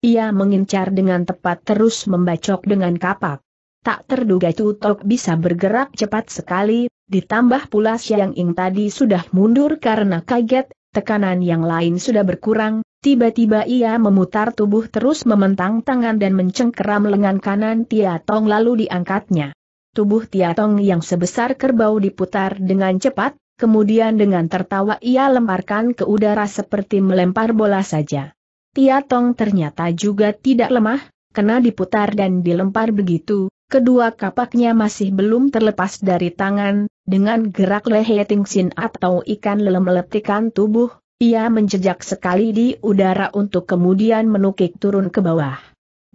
ia mengincar dengan tepat terus membacok dengan kapak. Tak terduga Tutok bisa bergerak cepat sekali, ditambah pula Siang Ing tadi sudah mundur karena kaget, tekanan yang lain sudah berkurang, tiba-tiba ia memutar tubuh terus mementang tangan dan mencengkeram lengan kanan Tia Tong lalu diangkatnya. Tubuh Tia Tong yang sebesar kerbau diputar dengan cepat, kemudian dengan tertawa ia lemparkan ke udara seperti melempar bola saja. Tia Tong ternyata juga tidak lemah, kena diputar dan dilempar begitu, Kedua kapaknya masih belum terlepas dari tangan, dengan gerak lehe tingsin atau ikan lele meletikkan tubuh, ia menjejak sekali di udara untuk kemudian menukik turun ke bawah.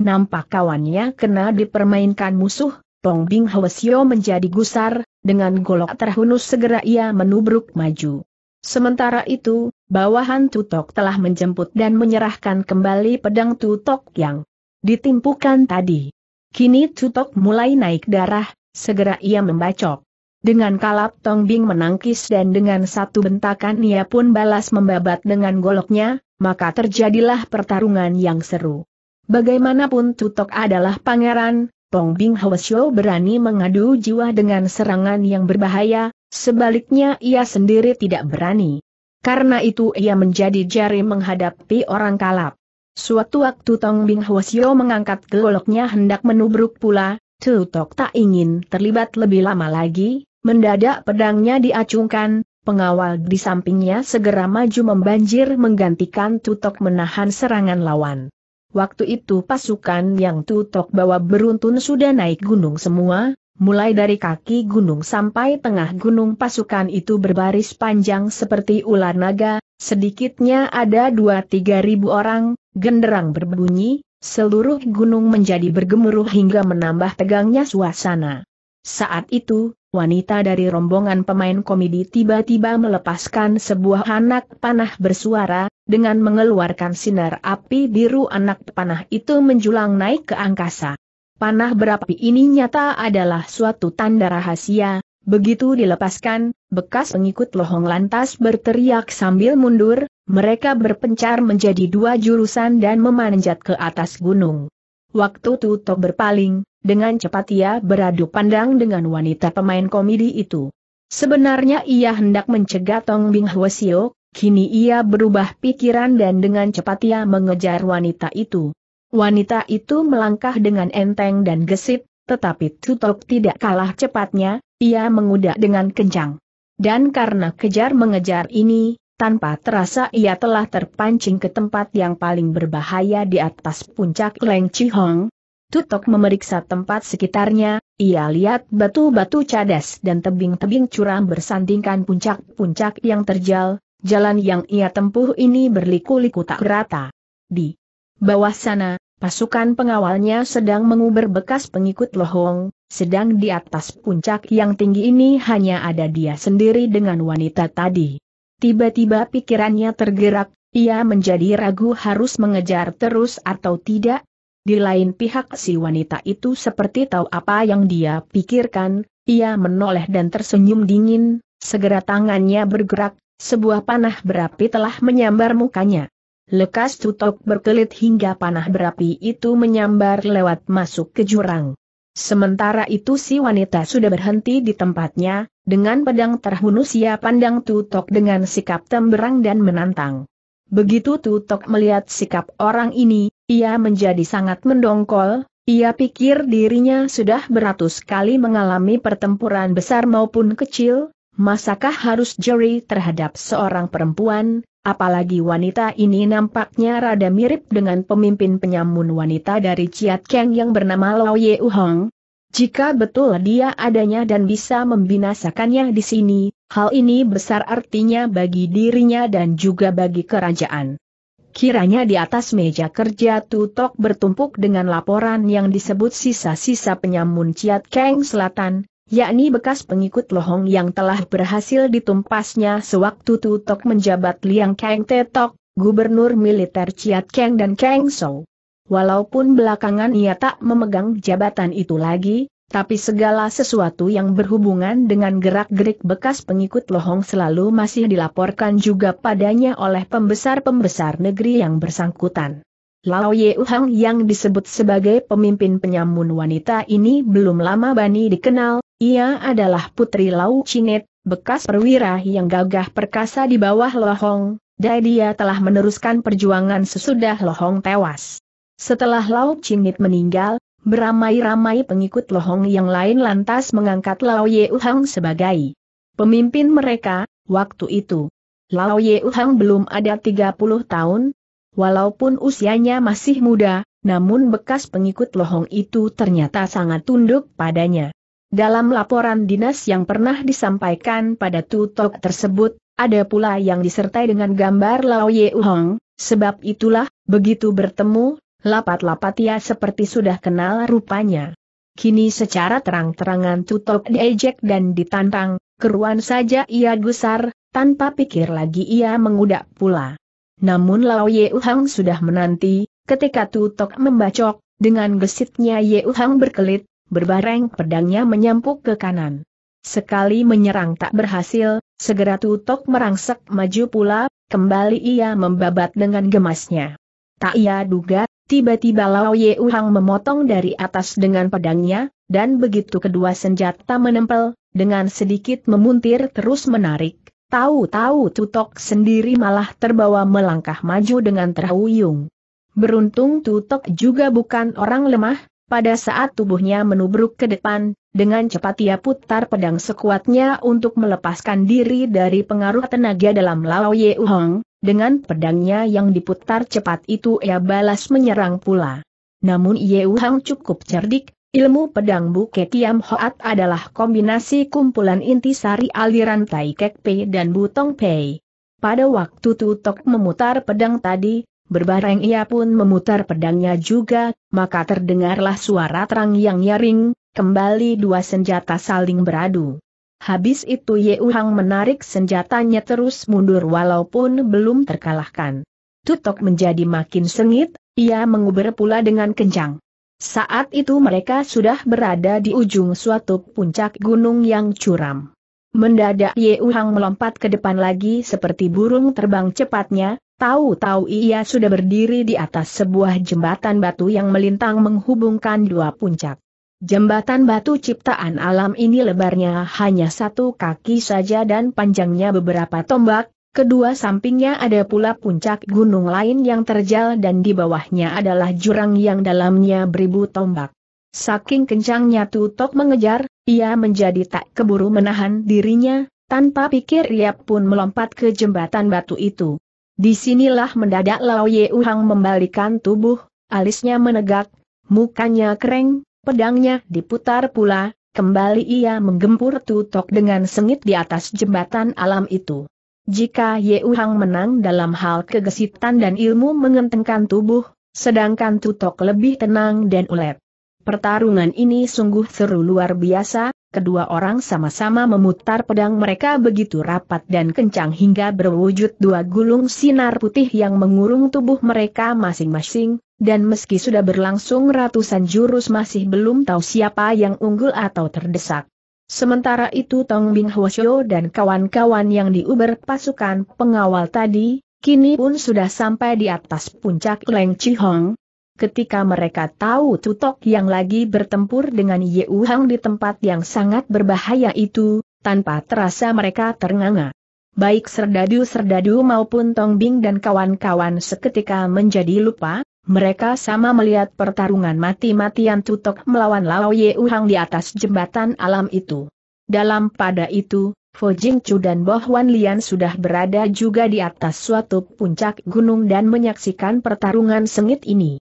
Nampak kawannya kena dipermainkan musuh, Tong Bing Hwasyo menjadi gusar, dengan golok terhunus segera ia menubruk maju. Sementara itu, bawahan Tutok telah menjemput dan menyerahkan kembali pedang Tutok yang ditimpukan tadi. Kini Tutok mulai naik darah, segera ia membacok. Dengan kalap Tong Bing menangkis dan dengan satu bentakan ia pun balas membabat dengan goloknya, maka terjadilah pertarungan yang seru. Bagaimanapun Tutok adalah pangeran, Tong Bing Hwasyo berani mengadu jiwa dengan serangan yang berbahaya, sebaliknya ia sendiri tidak berani. Karena itu ia menjadi jari menghadapi orang kalap. Suatu waktu Tong Bing Hwasyo mengangkat goloknya hendak menubruk pula, Tutok tak ingin terlibat lebih lama lagi, mendadak pedangnya diacungkan, pengawal di sampingnya segera maju membanjir menggantikan Tutok menahan serangan lawan. Waktu itu pasukan yang Tutok bawa beruntun sudah naik gunung semua, mulai dari kaki gunung sampai tengah gunung pasukan itu berbaris panjang seperti ular naga, sedikitnya ada dua tiga ribu orang, Genderang berbunyi, seluruh gunung menjadi bergemuruh hingga menambah tegangnya suasana. Saat itu, wanita dari rombongan pemain komedi tiba-tiba melepaskan sebuah anak panah bersuara, dengan mengeluarkan sinar api biru anak panah itu menjulang naik ke angkasa. Panah berapi ini nyata adalah suatu tanda rahasia, Begitu dilepaskan, bekas pengikut Lohong lantas berteriak sambil mundur, mereka berpencar menjadi dua jurusan dan memanjat ke atas gunung. Waktu Tuto berpaling, dengan cepat ia beradu pandang dengan wanita pemain komedi itu. Sebenarnya ia hendak mencegah Tong Bing Hwasio, kini ia berubah pikiran dan dengan cepat ia mengejar wanita itu. Wanita itu melangkah dengan enteng dan gesit, tetapi Tutok tidak kalah cepatnya, ia mengudak dengan kencang. Dan karena kejar-mengejar ini, tanpa terasa ia telah terpancing ke tempat yang paling berbahaya di atas puncak Leng Chihong. Tutok memeriksa tempat sekitarnya, ia lihat batu-batu cadas dan tebing-tebing curam bersandingkan puncak-puncak yang terjal, jalan yang ia tempuh ini berliku-liku tak rata. Di bawah sana, pasukan pengawalnya sedang menguber bekas pengikut Lohong, sedang di atas puncak yang tinggi ini hanya ada dia sendiri dengan wanita tadi. Tiba-tiba pikirannya tergerak, ia menjadi ragu harus mengejar terus atau tidak. Di lain pihak si wanita itu seperti tahu apa yang dia pikirkan, ia menoleh dan tersenyum dingin, segera tangannya bergerak, sebuah panah berapi telah menyambar mukanya. Lekas tutok berkelit hingga panah berapi itu menyambar lewat masuk ke jurang. Sementara itu si wanita sudah berhenti di tempatnya, dengan pedang terhunus ia pandang Tutok dengan sikap temberang dan menantang. Begitu Tutok melihat sikap orang ini, ia menjadi sangat mendongkol, ia pikir dirinya sudah beratus kali mengalami pertempuran besar maupun kecil, masakah harus jeri terhadap seorang perempuan, Apalagi wanita ini nampaknya rada mirip dengan pemimpin penyamun wanita dari Ciat Keng yang bernama Lao Ye Uhong. Jika betul dia adanya dan bisa membinasakannya di sini, hal ini besar artinya bagi dirinya dan juga bagi kerajaan. Kiranya di atas meja kerja Tutok bertumpuk dengan laporan yang disebut sisa-sisa penyamun Ciat Keng Selatan, yakni bekas pengikut Lohong yang telah berhasil ditumpasnya sewaktu Tutok menjabat Liang Kang Tetok, gubernur militer Ciat Kang dan Kang So. Walaupun belakangan ia tak memegang jabatan itu lagi, tapi segala sesuatu yang berhubungan dengan gerak-gerik bekas pengikut Lohong selalu masih dilaporkan juga padanya oleh pembesar-pembesar negeri yang bersangkutan. Lao Ye Uhang yang disebut sebagai pemimpin penyamun wanita ini belum lama Bani dikenal, ia adalah putri Lau Cinet, bekas perwira yang gagah perkasa di bawah Lohong, dan dia telah meneruskan perjuangan sesudah Lohong tewas. Setelah Lau Cinet meninggal, beramai-ramai pengikut Lohong yang lain lantas mengangkat Lao Yeuhang sebagai pemimpin mereka, waktu itu. Lao Yeuhang belum ada 30 tahun, walaupun usianya masih muda, namun bekas pengikut Lohong itu ternyata sangat tunduk padanya. Dalam laporan dinas yang pernah disampaikan pada Tutok tersebut, ada pula yang disertai dengan gambar Lao Ye Uhong, sebab itulah, begitu bertemu, lapat-lapat ia seperti sudah kenal rupanya. Kini secara terang-terangan Tutok diejek dan ditantang, keruan saja ia gusar, tanpa pikir lagi ia mengudak pula. Namun Lao Ye Uhang sudah menanti, ketika Tutok membacok, dengan gesitnya Ye Uhang berkelit, berbareng pedangnya menyampuk ke kanan. Sekali menyerang tak berhasil, segera Tutok merangsek maju pula, kembali ia membabat dengan gemasnya. Tak ia duga, tiba-tiba Lao Ye Uhang memotong dari atas dengan pedangnya, dan begitu kedua senjata menempel, dengan sedikit memuntir terus menarik, tahu-tahu Tutok sendiri malah terbawa melangkah maju dengan terhuyung. Beruntung Tutok juga bukan orang lemah, pada saat tubuhnya menubruk ke depan, dengan cepat ia putar pedang sekuatnya untuk melepaskan diri dari pengaruh tenaga dalam Lao Ye Hong, dengan pedangnya yang diputar cepat itu ia balas menyerang pula. Namun Ye Hong cukup cerdik, ilmu pedang Buke Tiam Hoat adalah kombinasi kumpulan inti sari aliran Tai Kek Pei dan Butong Pei. Pada waktu Tutok memutar pedang tadi, Berbareng ia pun memutar pedangnya juga, maka terdengarlah suara terang yang nyaring, kembali dua senjata saling beradu. Habis itu Ye Uhang menarik senjatanya terus mundur walaupun belum terkalahkan. Tutok menjadi makin sengit, ia menguber pula dengan kencang. Saat itu mereka sudah berada di ujung suatu puncak gunung yang curam. Mendadak Ye Uhang melompat ke depan lagi seperti burung terbang cepatnya, Tahu-tahu ia sudah berdiri di atas sebuah jembatan batu yang melintang menghubungkan dua puncak. Jembatan batu ciptaan alam ini lebarnya hanya satu kaki saja dan panjangnya beberapa tombak, kedua sampingnya ada pula puncak gunung lain yang terjal dan di bawahnya adalah jurang yang dalamnya beribu tombak. Saking kencangnya Tutok mengejar, ia menjadi tak keburu menahan dirinya, tanpa pikir ia pun melompat ke jembatan batu itu. Disinilah mendadak Lao Ye Uhang membalikan tubuh, alisnya menegak, mukanya kering, pedangnya diputar pula, kembali ia menggempur tutok dengan sengit di atas jembatan alam itu. Jika Ye Uhang menang dalam hal kegesitan dan ilmu mengentengkan tubuh, sedangkan tutok lebih tenang dan ulet. Pertarungan ini sungguh seru luar biasa, Kedua orang sama-sama memutar pedang mereka begitu rapat dan kencang hingga berwujud dua gulung sinar putih yang mengurung tubuh mereka masing-masing, dan meski sudah berlangsung ratusan jurus masih belum tahu siapa yang unggul atau terdesak. Sementara itu Tong Bing Hwasyo dan kawan-kawan yang diuber pasukan pengawal tadi, kini pun sudah sampai di atas puncak Leng Chihong, Ketika mereka tahu Tutok yang lagi bertempur dengan Ye Hang di tempat yang sangat berbahaya itu, tanpa terasa mereka ternganga. Baik serdadu-serdadu maupun Tongbing dan kawan-kawan seketika menjadi lupa, mereka sama melihat pertarungan mati-matian Tutok melawan Lao Ye Hang di atas jembatan alam itu. Dalam pada itu, Fo Jing Chu dan Bo Huan Lian sudah berada juga di atas suatu puncak gunung dan menyaksikan pertarungan sengit ini.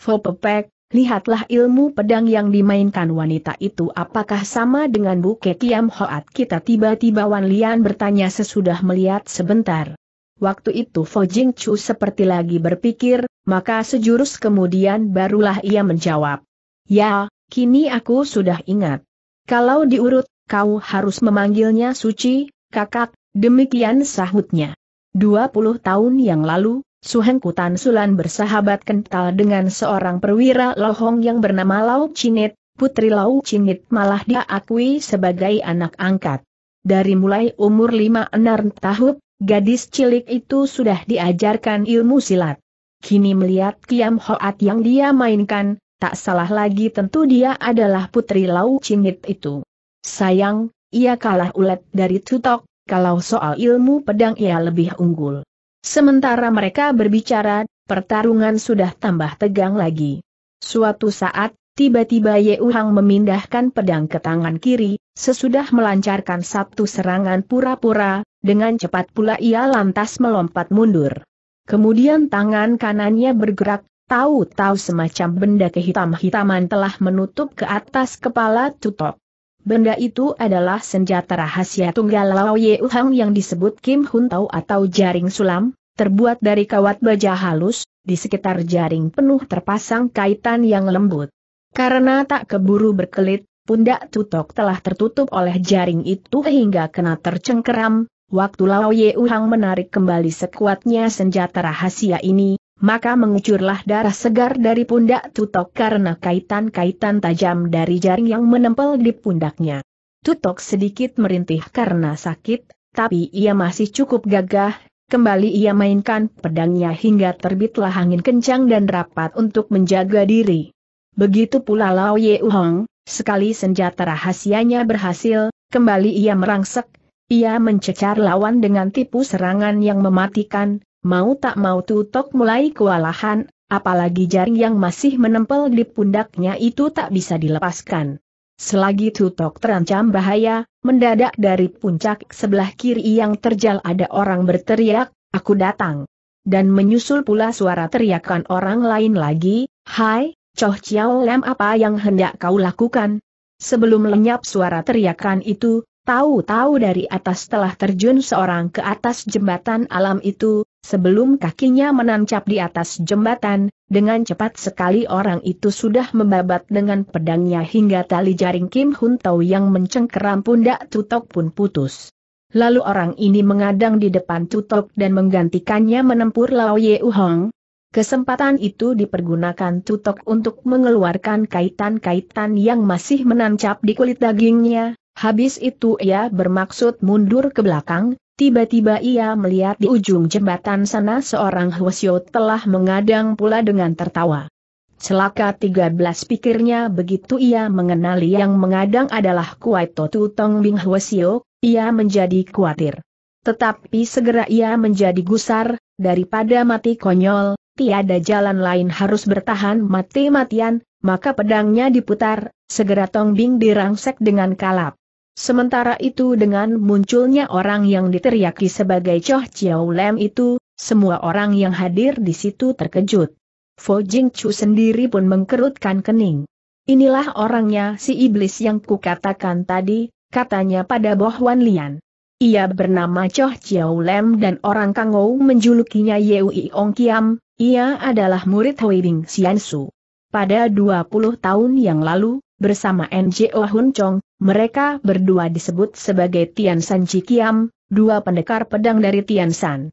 Fopepek, lihatlah ilmu pedang yang dimainkan wanita itu apakah sama dengan buket Kiam Hoat kita tiba-tiba Wan Lian bertanya sesudah melihat sebentar. Waktu itu Fo Jing Chu seperti lagi berpikir, maka sejurus kemudian barulah ia menjawab. Ya, kini aku sudah ingat. Kalau diurut, kau harus memanggilnya suci, kakak, demikian sahutnya. 20 tahun yang lalu, Suhengkutan Tan Sulan bersahabat kental dengan seorang perwira lohong yang bernama Lau Cinit, putri Lau Cinit malah diakui sebagai anak angkat. Dari mulai umur lima enam tahun, gadis cilik itu sudah diajarkan ilmu silat. Kini melihat Kiam Hoat yang dia mainkan, tak salah lagi tentu dia adalah putri Lau Cinit itu. Sayang, ia kalah ulet dari Tutok, kalau soal ilmu pedang ia lebih unggul. Sementara mereka berbicara, pertarungan sudah tambah tegang lagi. Suatu saat, tiba-tiba Ye Uhang memindahkan pedang ke tangan kiri, sesudah melancarkan satu serangan pura-pura, dengan cepat pula ia lantas melompat mundur. Kemudian tangan kanannya bergerak, tahu-tahu semacam benda kehitam-hitaman telah menutup ke atas kepala Tutok. Benda itu adalah senjata rahasia tunggal Lao Ye Uhang yang disebut Kim Hun Tau atau jaring sulam, terbuat dari kawat baja halus, di sekitar jaring penuh terpasang kaitan yang lembut. Karena tak keburu berkelit, pundak tutok telah tertutup oleh jaring itu hingga kena tercengkeram, waktu Lao Ye Uhang menarik kembali sekuatnya senjata rahasia ini, maka mengucurlah darah segar dari pundak Tutok karena kaitan-kaitan tajam dari jaring yang menempel di pundaknya. Tutok sedikit merintih karena sakit, tapi ia masih cukup gagah, kembali ia mainkan pedangnya hingga terbitlah angin kencang dan rapat untuk menjaga diri. Begitu pula Lao Ye Uhong, sekali senjata rahasianya berhasil, kembali ia merangsek, ia mencecar lawan dengan tipu serangan yang mematikan, Mau tak mau Tutok mulai kewalahan, apalagi jaring yang masih menempel di pundaknya itu tak bisa dilepaskan. Selagi Tutok terancam bahaya, mendadak dari puncak sebelah kiri yang terjal ada orang berteriak, aku datang. Dan menyusul pula suara teriakan orang lain lagi, Hai, coh Chiao Lem apa yang hendak kau lakukan? Sebelum lenyap suara teriakan itu, Tahu-tahu dari atas telah terjun seorang ke atas jembatan alam itu, Sebelum kakinya menancap di atas jembatan, dengan cepat sekali orang itu sudah membabat dengan pedangnya hingga tali jaring Kim Hun Tau yang mencengkeram pundak Tutok pun putus. Lalu orang ini mengadang di depan Tutok dan menggantikannya menempur Lao Ye Uhong. Kesempatan itu dipergunakan Tutok untuk mengeluarkan kaitan-kaitan yang masih menancap di kulit dagingnya, Habis itu ia bermaksud mundur ke belakang, tiba-tiba ia melihat di ujung jembatan sana seorang Hwasyo telah mengadang pula dengan tertawa. Celaka 13 pikirnya begitu ia mengenali yang mengadang adalah Kuai Totu Tong Bing Hwasyo, ia menjadi khawatir. Tetapi segera ia menjadi gusar, daripada mati konyol, tiada jalan lain harus bertahan mati-matian, maka pedangnya diputar, segera Tong Bing dirangsek dengan kalap. Sementara itu dengan munculnya orang yang diteriaki sebagai Choh Chiao Lem itu, semua orang yang hadir di situ terkejut. Fo Jing Chu sendiri pun mengkerutkan kening. Inilah orangnya si iblis yang kukatakan tadi, katanya pada Boh Wan Lian. Ia bernama Choh Chiao Lem dan orang Kangou menjulukinya Yeui Ong Kiam, ia adalah murid Hui Bing Xian Su. Pada 20 tahun yang lalu, bersama NGO Hun Chong, mereka berdua disebut sebagai Tian San Jikiam, dua pendekar pedang dari Tian San.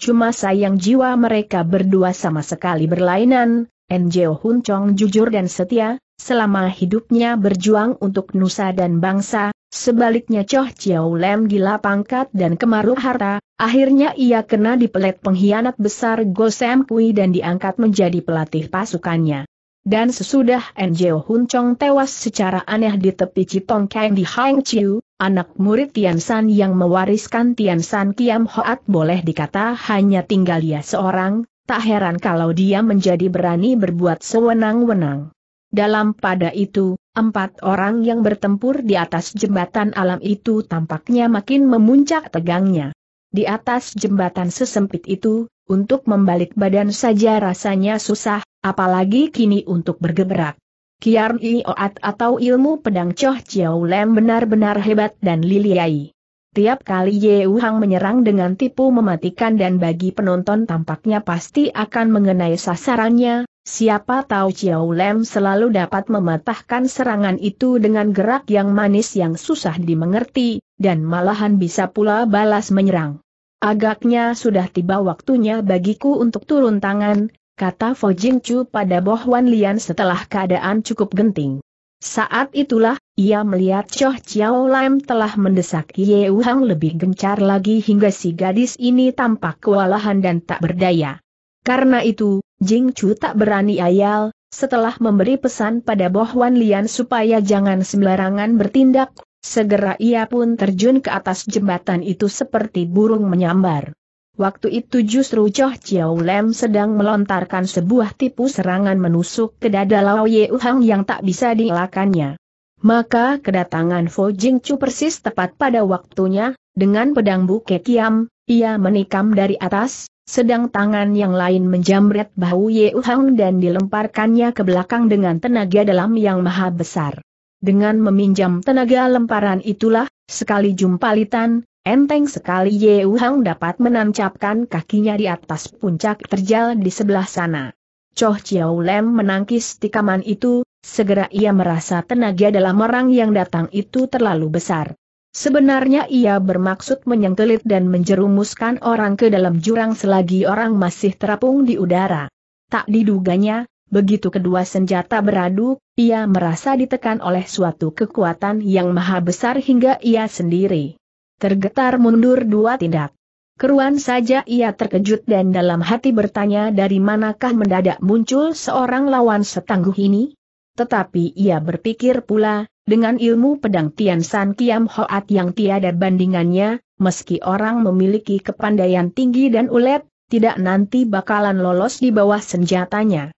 Cuma sayang jiwa mereka berdua sama sekali berlainan, NGO Hun Chong jujur dan setia, selama hidupnya berjuang untuk nusa dan bangsa, sebaliknya Choh Chiao Lem gila pangkat dan kemaruh harta, akhirnya ia kena dipelet pengkhianat besar Go Sam Kui dan diangkat menjadi pelatih pasukannya. Dan sesudah Enjeo Hun Chong tewas secara aneh di tepi Citong Kang di Hang Chiu, anak murid Tian San yang mewariskan Tian San Kiam Hoat boleh dikata hanya tinggal dia seorang, tak heran kalau dia menjadi berani berbuat sewenang-wenang. Dalam pada itu, empat orang yang bertempur di atas jembatan alam itu tampaknya makin memuncak tegangnya. Di atas jembatan sesempit itu, untuk membalik badan saja rasanya susah, apalagi kini untuk bergerak, Kiar Ioat atau ilmu pedang Choh Chiao Lem benar-benar hebat dan liliai. Tiap kali Ye Hang menyerang dengan tipu mematikan dan bagi penonton tampaknya pasti akan mengenai sasarannya, siapa tahu Chiao Lem selalu dapat mematahkan serangan itu dengan gerak yang manis yang susah dimengerti, dan malahan bisa pula balas menyerang. Agaknya sudah tiba waktunya bagiku untuk turun tangan, kata Fo Jing Chu pada Boh Wan Lian setelah keadaan cukup genting. Saat itulah, ia melihat Choh Chiao Lam telah mendesak Ye Wuhang lebih gencar lagi hingga si gadis ini tampak kewalahan dan tak berdaya. Karena itu, Jing Chu tak berani ayal, setelah memberi pesan pada Boh Wan Lian supaya jangan sembarangan bertindak, segera ia pun terjun ke atas jembatan itu seperti burung menyambar. Waktu itu justru Choh Chiao Lem sedang melontarkan sebuah tipu serangan menusuk ke dada Lao Ye Hang yang tak bisa dielakannya. Maka kedatangan Fo Jing Chu persis tepat pada waktunya, dengan pedang buke kiam, ia menikam dari atas, sedang tangan yang lain menjamret bahu Ye Uhang dan dilemparkannya ke belakang dengan tenaga dalam yang maha besar. Dengan meminjam tenaga lemparan itulah, sekali jumpalitan, Enteng sekali Ye Hang dapat menancapkan kakinya di atas puncak terjal di sebelah sana. Choh Chiao Lem menangkis tikaman itu, segera ia merasa tenaga dalam orang yang datang itu terlalu besar. Sebenarnya ia bermaksud menyengkelit dan menjerumuskan orang ke dalam jurang selagi orang masih terapung di udara. Tak diduganya, begitu kedua senjata beradu, ia merasa ditekan oleh suatu kekuatan yang maha besar hingga ia sendiri tergetar mundur dua tindak. Keruan saja ia terkejut dan dalam hati bertanya dari manakah mendadak muncul seorang lawan setangguh ini? Tetapi ia berpikir pula, dengan ilmu pedang Tian San Kiam Hoat yang tiada bandingannya, meski orang memiliki kepandaian tinggi dan ulet, tidak nanti bakalan lolos di bawah senjatanya.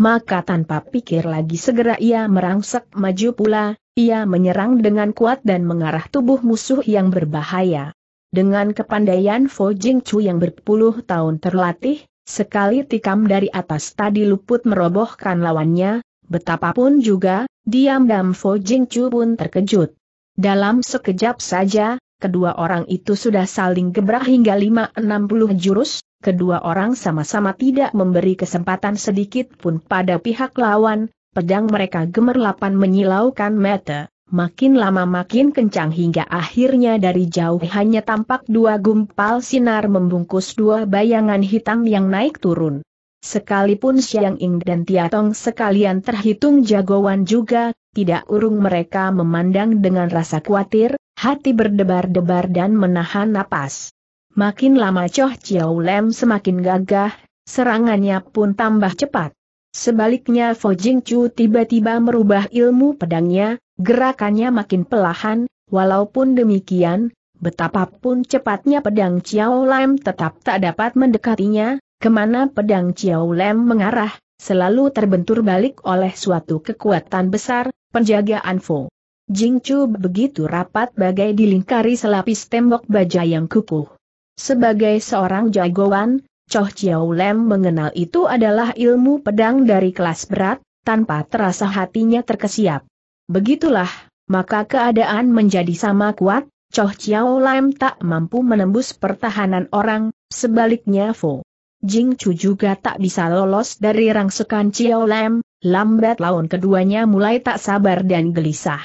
Maka tanpa pikir lagi segera ia merangsek maju pula, ia menyerang dengan kuat dan mengarah tubuh musuh yang berbahaya. Dengan kepandaian Fo Jing Chu yang berpuluh tahun terlatih, sekali tikam dari atas tadi luput merobohkan lawannya, betapapun juga, diam-diam Fo Jing Chu pun terkejut. Dalam sekejap saja, kedua orang itu sudah saling gebrak hingga lima enam puluh jurus, kedua orang sama-sama tidak memberi kesempatan sedikit pun pada pihak lawan, pedang mereka gemerlapan menyilaukan mata, makin lama makin kencang hingga akhirnya dari jauh hanya tampak dua gumpal sinar membungkus dua bayangan hitam yang naik turun. Sekalipun Siang Ing dan Tiatong sekalian terhitung jagoan juga, tidak urung mereka memandang dengan rasa khawatir, hati berdebar-debar dan menahan napas. Makin lama Choh Chiao Lem semakin gagah, serangannya pun tambah cepat. Sebaliknya Fo Jing Chu tiba-tiba merubah ilmu pedangnya, gerakannya makin pelahan, walaupun demikian, betapapun cepatnya pedang Chiao Lam tetap tak dapat mendekatinya, kemana pedang Chiao Lam mengarah, selalu terbentur balik oleh suatu kekuatan besar, penjagaan Fo. Jing Chu begitu rapat bagai dilingkari selapis tembok baja yang kukuh. Sebagai seorang jagoan, Choh Chiao Lem mengenal itu adalah ilmu pedang dari kelas berat, tanpa terasa hatinya terkesiap. Begitulah, maka keadaan menjadi sama kuat, Choh Chiao Lem tak mampu menembus pertahanan orang, sebaliknya Fo. Jing Chu juga tak bisa lolos dari rangsekan Chiao Lem, lambat laun keduanya mulai tak sabar dan gelisah.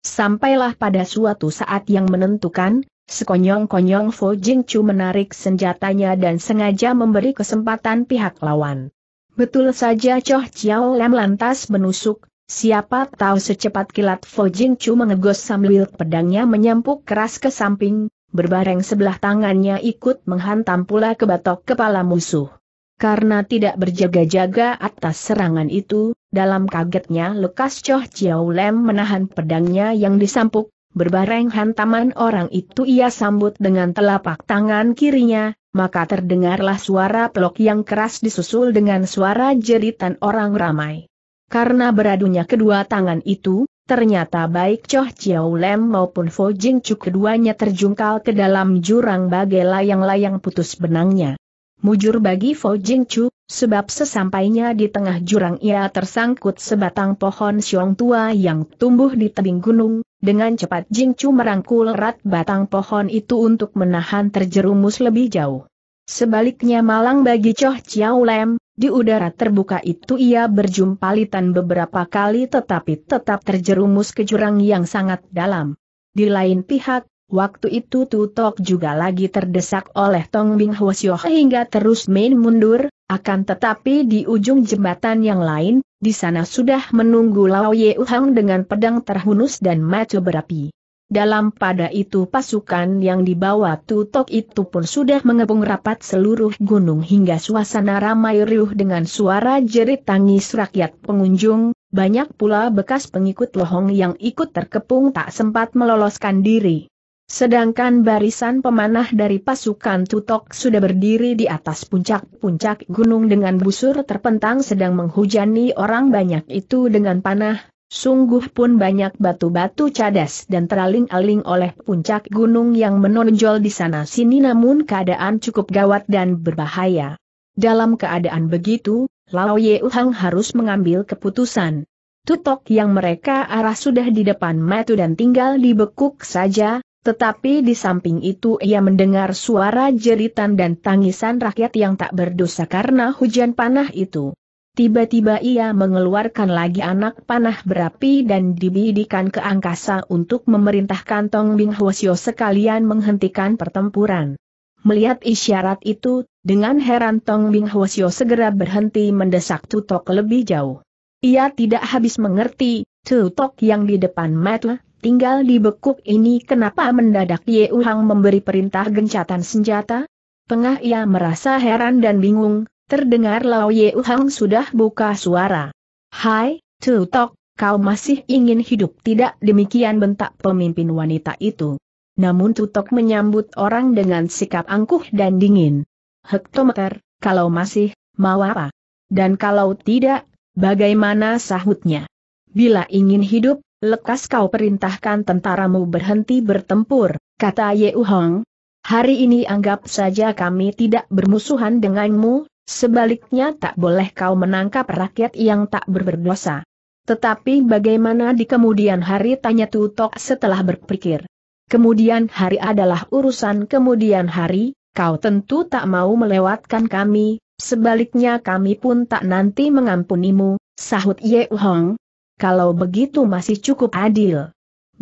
Sampailah pada suatu saat yang menentukan, Sekonyong-konyong Fo Jingchu menarik senjatanya dan sengaja memberi kesempatan pihak lawan. Betul saja Choh Chiao Lam lantas menusuk, siapa tahu secepat kilat Fo Jingchu mengegos sambil pedangnya menyampuk keras ke samping, berbareng sebelah tangannya ikut menghantam pula ke batok kepala musuh. Karena tidak berjaga-jaga atas serangan itu, dalam kagetnya lekas Choh Chiao Lam menahan pedangnya yang disampuk, Berbareng hantaman orang itu ia sambut dengan telapak tangan kirinya, maka terdengarlah suara pelok yang keras disusul dengan suara jeritan orang ramai. Karena beradunya kedua tangan itu, ternyata baik Choh Chiao Lem maupun Fo Jing Chu keduanya terjungkal ke dalam jurang bagai layang-layang putus benangnya mujur bagi Fo Jing Chu, sebab sesampainya di tengah jurang ia tersangkut sebatang pohon siong tua yang tumbuh di tebing gunung, dengan cepat Jing Chu merangkul erat batang pohon itu untuk menahan terjerumus lebih jauh. Sebaliknya malang bagi Choh Chiao Lem, di udara terbuka itu ia berjumpa litan beberapa kali tetapi tetap terjerumus ke jurang yang sangat dalam. Di lain pihak, Waktu itu Tutok juga lagi terdesak oleh Tong Bing Hwasyo hingga terus main mundur, akan tetapi di ujung jembatan yang lain, di sana sudah menunggu Lao Ye Uhang dengan pedang terhunus dan mata berapi. Dalam pada itu pasukan yang dibawa Tutok itu pun sudah mengepung rapat seluruh gunung hingga suasana ramai riuh dengan suara jerit tangis rakyat pengunjung, banyak pula bekas pengikut lohong yang ikut terkepung tak sempat meloloskan diri. Sedangkan barisan pemanah dari pasukan Tutok sudah berdiri di atas puncak-puncak gunung dengan busur terpentang sedang menghujani orang banyak itu dengan panah, sungguh pun banyak batu-batu cadas dan teraling-aling oleh puncak gunung yang menonjol di sana-sini namun keadaan cukup gawat dan berbahaya. Dalam keadaan begitu, Lao Ye Uhang harus mengambil keputusan. Tutok yang mereka arah sudah di depan matu dan tinggal dibekuk saja, tetapi di samping itu ia mendengar suara jeritan dan tangisan rakyat yang tak berdosa karena hujan panah itu. Tiba-tiba ia mengeluarkan lagi anak panah berapi dan dibidikan ke angkasa untuk memerintahkan Tong Bing Hwasyo sekalian menghentikan pertempuran. Melihat isyarat itu, dengan heran Tong Bing Hwasyo segera berhenti mendesak Tutok lebih jauh. Ia tidak habis mengerti, Tutok yang di depan mata Tinggal di bekuk ini kenapa mendadak Ye Uhang memberi perintah gencatan senjata? Tengah ia merasa heran dan bingung, terdengar Lao Ye Uhang sudah buka suara. Hai, Tutok, kau masih ingin hidup tidak demikian bentak pemimpin wanita itu. Namun Tutok menyambut orang dengan sikap angkuh dan dingin. Hektometer, kalau masih, mau apa? Dan kalau tidak, bagaimana sahutnya? Bila ingin hidup, Lekas kau perintahkan tentaramu berhenti bertempur, kata Ye Uhong. Hari ini anggap saja kami tidak bermusuhan denganmu, sebaliknya tak boleh kau menangkap rakyat yang tak berberdosa. Tetapi bagaimana di kemudian hari tanya Tutok setelah berpikir. Kemudian hari adalah urusan kemudian hari, kau tentu tak mau melewatkan kami, sebaliknya kami pun tak nanti mengampunimu, sahut Ye Uhong kalau begitu masih cukup adil.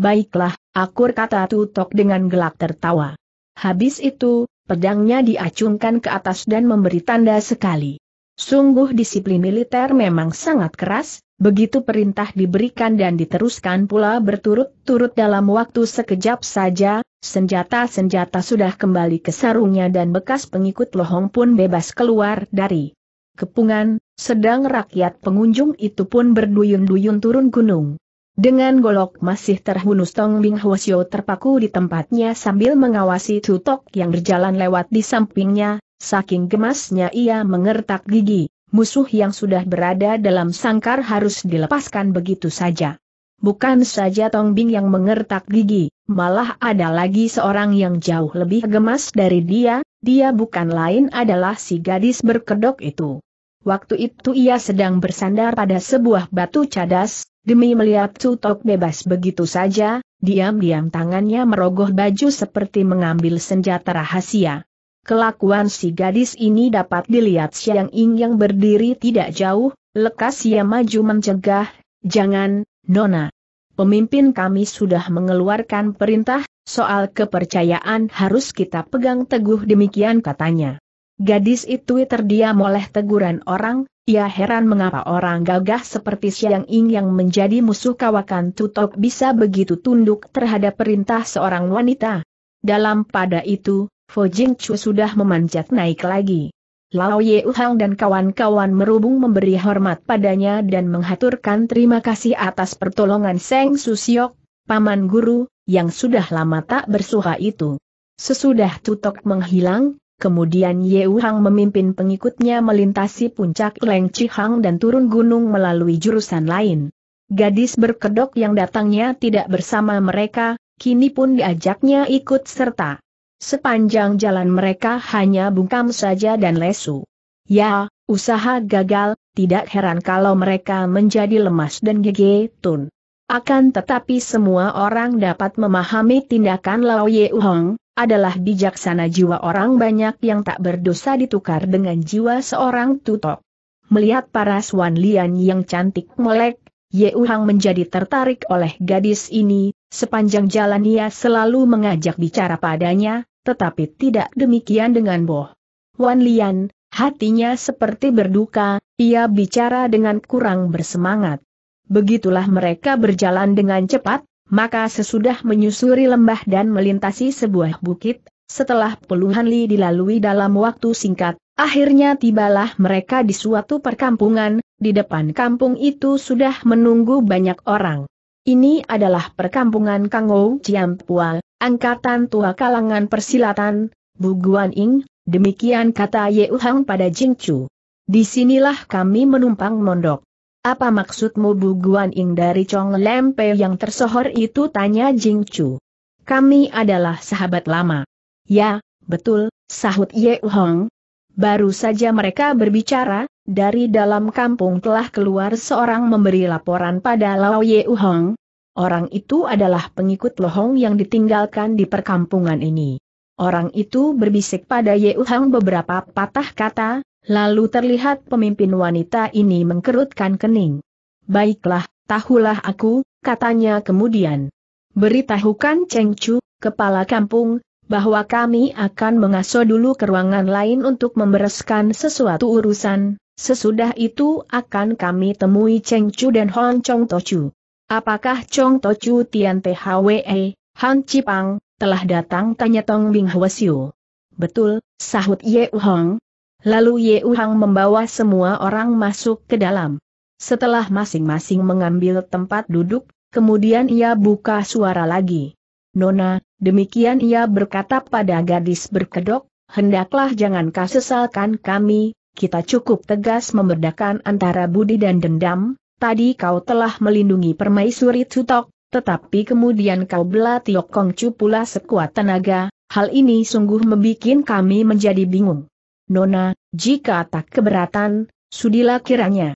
Baiklah, akur kata Tutok dengan gelak tertawa. Habis itu, pedangnya diacungkan ke atas dan memberi tanda sekali. Sungguh disiplin militer memang sangat keras, begitu perintah diberikan dan diteruskan pula berturut-turut dalam waktu sekejap saja, senjata-senjata sudah kembali ke sarungnya dan bekas pengikut lohong pun bebas keluar dari kepungan, sedang rakyat pengunjung itu pun berduyun-duyun turun gunung. Dengan golok masih terhunus Tong Bing Hwasyo terpaku di tempatnya sambil mengawasi Tutok yang berjalan lewat di sampingnya, saking gemasnya ia mengertak gigi, musuh yang sudah berada dalam sangkar harus dilepaskan begitu saja. Bukan saja Tong Bing yang mengertak gigi, malah ada lagi seorang yang jauh lebih gemas dari dia, dia bukan lain adalah si gadis berkedok itu. Waktu itu ia sedang bersandar pada sebuah batu cadas, demi melihat tutok bebas begitu saja, diam-diam tangannya merogoh baju seperti mengambil senjata rahasia. Kelakuan si gadis ini dapat dilihat Siang Ing yang berdiri tidak jauh, lekas ia maju mencegah, jangan, Nona. Pemimpin kami sudah mengeluarkan perintah, soal kepercayaan harus kita pegang teguh demikian katanya. Gadis itu terdiam oleh teguran orang, ia heran mengapa orang gagah seperti Siang Ing yang menjadi musuh kawakan Tutok bisa begitu tunduk terhadap perintah seorang wanita. Dalam pada itu, Fo Jing Chu sudah memanjat naik lagi. Lao Ye Uhang dan kawan-kawan merubung memberi hormat padanya dan menghaturkan terima kasih atas pertolongan Seng Susiok, paman guru, yang sudah lama tak bersuha itu. Sesudah Tutok menghilang, Kemudian Ye Hang memimpin pengikutnya melintasi puncak Leng Chihang dan turun gunung melalui jurusan lain. Gadis berkedok yang datangnya tidak bersama mereka, kini pun diajaknya ikut serta. Sepanjang jalan mereka hanya bungkam saja dan lesu. Ya, usaha gagal, tidak heran kalau mereka menjadi lemas dan gegetun. Akan tetapi semua orang dapat memahami tindakan Lao Ye Hong, adalah bijaksana jiwa orang banyak yang tak berdosa ditukar dengan jiwa seorang tutok. Melihat para swan Lian yang cantik melek, Ye Uhang menjadi tertarik oleh gadis ini, sepanjang jalan ia selalu mengajak bicara padanya, tetapi tidak demikian dengan Boh. Wan Lian, hatinya seperti berduka, ia bicara dengan kurang bersemangat. Begitulah mereka berjalan dengan cepat, maka sesudah menyusuri lembah dan melintasi sebuah bukit, setelah puluhan li dilalui dalam waktu singkat, akhirnya tibalah mereka di suatu perkampungan, di depan kampung itu sudah menunggu banyak orang. Ini adalah perkampungan Kangou Ciampua, angkatan tua kalangan persilatan, Buguan Ing, demikian kata Ye Uhang pada Jingcu. Disinilah kami menumpang mondok. Apa maksudmu Bu Guaning dari Chong Lempe yang tersohor itu tanya Jing Chu. Kami adalah sahabat lama. Ya, betul, sahut Ye Hong. Baru saja mereka berbicara, dari dalam kampung telah keluar seorang memberi laporan pada Lao Ye Hong. Orang itu adalah pengikut Lohong yang ditinggalkan di perkampungan ini. Orang itu berbisik pada Ye Hong beberapa patah kata, Lalu terlihat pemimpin wanita ini mengkerutkan kening. Baiklah, tahulah aku, katanya kemudian. Beritahukan Cheng Chu, kepala kampung, bahwa kami akan mengasuh dulu ke ruangan lain untuk membereskan sesuatu urusan, sesudah itu akan kami temui Cheng Chu dan Hong Chong Tochu. Apakah Chong Tochu Tian THWE, Han Cipang, telah datang tanya Tong Bing Hwasyu. Betul, sahut Ye Hong, Lalu Ye Uhang membawa semua orang masuk ke dalam. Setelah masing-masing mengambil tempat duduk, kemudian ia buka suara lagi. Nona, demikian ia berkata pada gadis berkedok, hendaklah jangan kau sesalkan kami, kita cukup tegas memerdakan antara budi dan dendam, tadi kau telah melindungi permaisuri Tutok, tetapi kemudian kau bela Tiokong Chu pula sekuat tenaga, hal ini sungguh membuat kami menjadi bingung. Nona, jika tak keberatan, sudilah kiranya.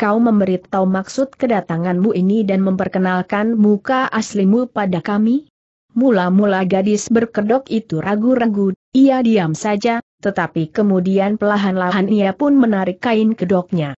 Kau memberitahu maksud kedatanganmu ini dan memperkenalkan muka aslimu pada kami? Mula-mula gadis berkedok itu ragu-ragu, ia diam saja, tetapi kemudian pelahan lahan ia pun menarik kain kedoknya.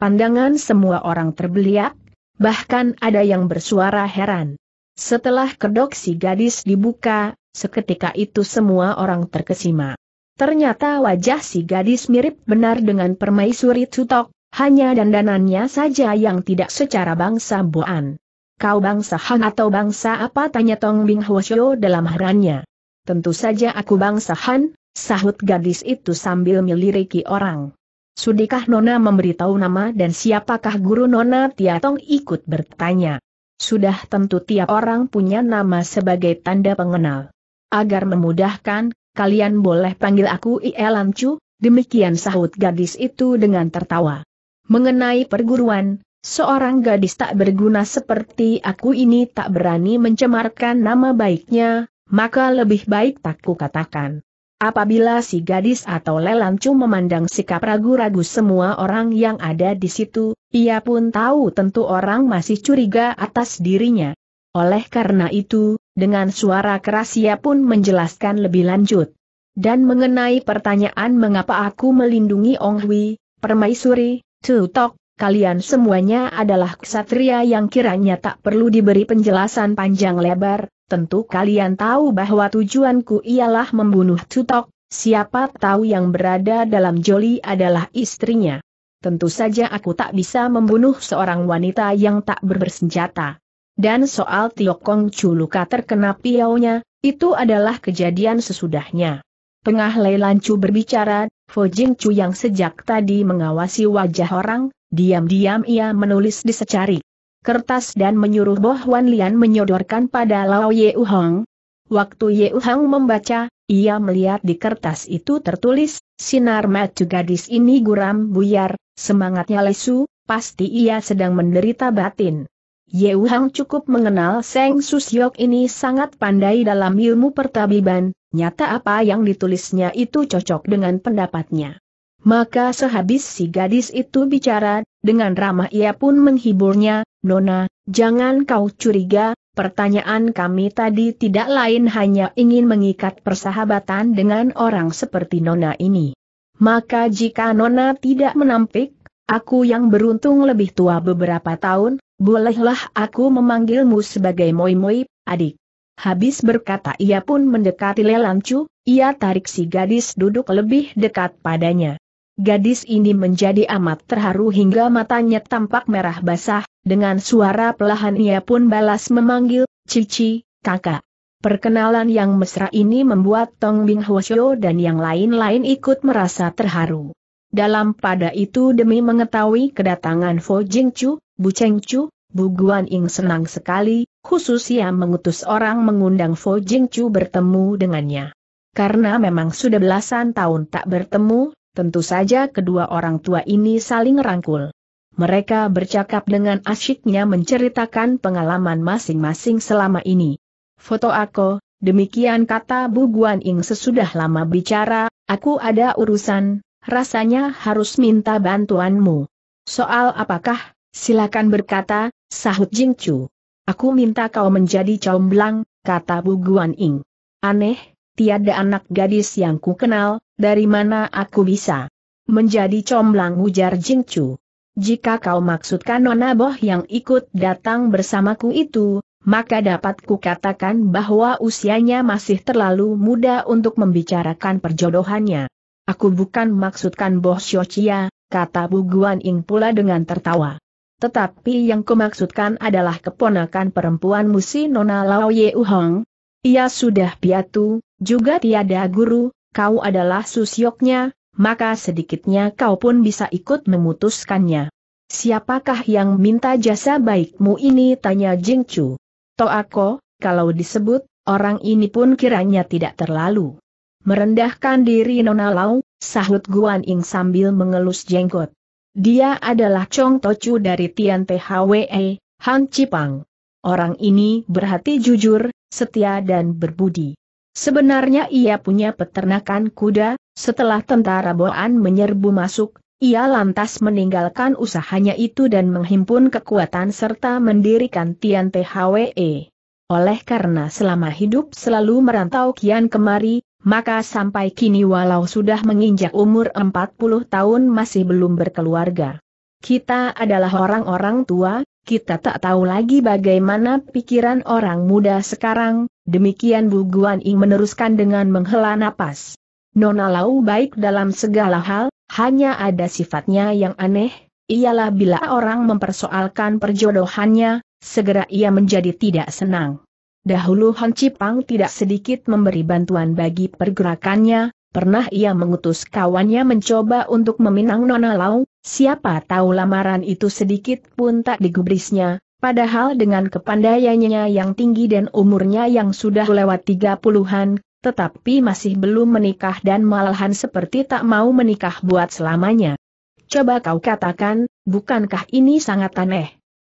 Pandangan semua orang terbeliak, bahkan ada yang bersuara heran. Setelah kedok si gadis dibuka, seketika itu semua orang terkesima. Ternyata wajah si gadis mirip benar dengan permaisuri Tutok, hanya dandanannya saja yang tidak secara bangsa Boan. Kau bangsa Han atau bangsa apa tanya Tong Bing Hwasyo dalam herannya. Tentu saja aku bangsa Han, sahut gadis itu sambil meliriki orang. Sudikah Nona memberitahu nama dan siapakah guru Nona Tia Tong ikut bertanya. Sudah tentu tiap orang punya nama sebagai tanda pengenal. Agar memudahkan, kalian boleh panggil aku Ielam Chu, demikian sahut gadis itu dengan tertawa. Mengenai perguruan, seorang gadis tak berguna seperti aku ini tak berani mencemarkan nama baiknya, maka lebih baik tak kukatakan. Apabila si gadis atau lelancu memandang sikap ragu-ragu semua orang yang ada di situ, ia pun tahu tentu orang masih curiga atas dirinya. Oleh karena itu, dengan suara keras ia pun menjelaskan lebih lanjut. Dan mengenai pertanyaan mengapa aku melindungi Ong Hui, permaisuri, tutok, kalian semuanya adalah ksatria yang kiranya tak perlu diberi penjelasan panjang lebar, tentu kalian tahu bahwa tujuanku ialah membunuh tutok, siapa tahu yang berada dalam joli adalah istrinya. Tentu saja aku tak bisa membunuh seorang wanita yang tak bersenjata dan soal Tiokong Chu luka terkena piaunya, itu adalah kejadian sesudahnya. Tengah Leilan Chu berbicara, Fo Jing Chu yang sejak tadi mengawasi wajah orang, diam-diam ia menulis di secari kertas dan menyuruh Bo Huan Lian menyodorkan pada Lao Ye Hong. Waktu Ye Hong membaca, ia melihat di kertas itu tertulis, sinar mata gadis ini guram buyar, semangatnya lesu, pasti ia sedang menderita batin. Ye Wuhang cukup mengenal Seng Susyok ini sangat pandai dalam ilmu pertabiban, nyata apa yang ditulisnya itu cocok dengan pendapatnya. Maka sehabis si gadis itu bicara, dengan ramah ia pun menghiburnya, Nona, jangan kau curiga, pertanyaan kami tadi tidak lain hanya ingin mengikat persahabatan dengan orang seperti Nona ini. Maka jika Nona tidak menampik, aku yang beruntung lebih tua beberapa tahun, Bolehlah aku memanggilmu sebagai Moi Moi, adik. Habis berkata ia pun mendekati Lelancu, ia tarik si gadis duduk lebih dekat padanya. Gadis ini menjadi amat terharu hingga matanya tampak merah basah, dengan suara pelahan ia pun balas memanggil, Cici, kakak. Perkenalan yang mesra ini membuat Tong Bing Hwasyo dan yang lain-lain ikut merasa terharu. Dalam pada itu demi mengetahui kedatangan Fo Jing Chu, Bu Cheng Chu, Bu Guan Ing senang sekali, khususnya mengutus orang mengundang Fo Jing Chu bertemu dengannya. Karena memang sudah belasan tahun tak bertemu, tentu saja kedua orang tua ini saling rangkul. Mereka bercakap dengan asyiknya menceritakan pengalaman masing-masing selama ini. Foto aku, demikian kata Bu Guan Ing sesudah lama bicara, aku ada urusan, rasanya harus minta bantuanmu. Soal apakah, silakan berkata, sahut Jing Chu. Aku minta kau menjadi comblang, kata Bu Guan Ing. Aneh, tiada anak gadis yang ku kenal, dari mana aku bisa menjadi comblang ujar Jing Chu. Jika kau maksudkan Nona Boh yang ikut datang bersamaku itu, maka dapat katakan bahwa usianya masih terlalu muda untuk membicarakan perjodohannya. Aku bukan maksudkan Boh Xiochia, kata Bu Guan Ing pula dengan tertawa. Tetapi yang kumaksudkan adalah keponakan perempuan si Nona Lao Ye Uhong. Ia sudah piatu, juga tiada guru, kau adalah susyoknya, maka sedikitnya kau pun bisa ikut memutuskannya. Siapakah yang minta jasa baikmu ini tanya Jingcu. Toako, kalau disebut, orang ini pun kiranya tidak terlalu Merendahkan diri Nona Lau, sahut Guan Ying sambil mengelus jenggot. Dia adalah Chong Tochu dari Tian THWE, Han Cipang. Orang ini berhati jujur, setia dan berbudi. Sebenarnya ia punya peternakan kuda, setelah tentara Boan menyerbu masuk, ia lantas meninggalkan usahanya itu dan menghimpun kekuatan serta mendirikan Tian THWE. Oleh karena selama hidup selalu merantau kian kemari, maka sampai kini walau sudah menginjak umur 40 tahun masih belum berkeluarga. Kita adalah orang-orang tua, kita tak tahu lagi bagaimana pikiran orang muda sekarang, demikian Bu Guan Ying meneruskan dengan menghela napas. Nona Lau baik dalam segala hal, hanya ada sifatnya yang aneh, ialah bila orang mempersoalkan perjodohannya, segera ia menjadi tidak senang. Dahulu Han Cipang tidak sedikit memberi bantuan bagi pergerakannya, pernah ia mengutus kawannya mencoba untuk meminang Nona Lau, siapa tahu lamaran itu sedikit pun tak digubrisnya, padahal dengan kepandaiannya yang tinggi dan umurnya yang sudah lewat tiga puluhan, tetapi masih belum menikah dan malahan seperti tak mau menikah buat selamanya. Coba kau katakan, bukankah ini sangat aneh?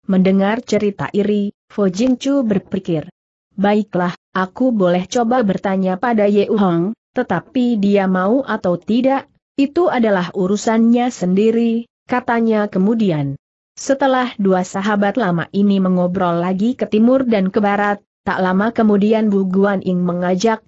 Mendengar cerita iri, Fo Jing Chu berpikir, Baiklah, aku boleh coba bertanya pada Ye Hong, tetapi dia mau atau tidak, itu adalah urusannya sendiri, katanya kemudian. Setelah dua sahabat lama ini mengobrol lagi ke timur dan ke barat, tak lama kemudian Bu Guan Ying mengajak,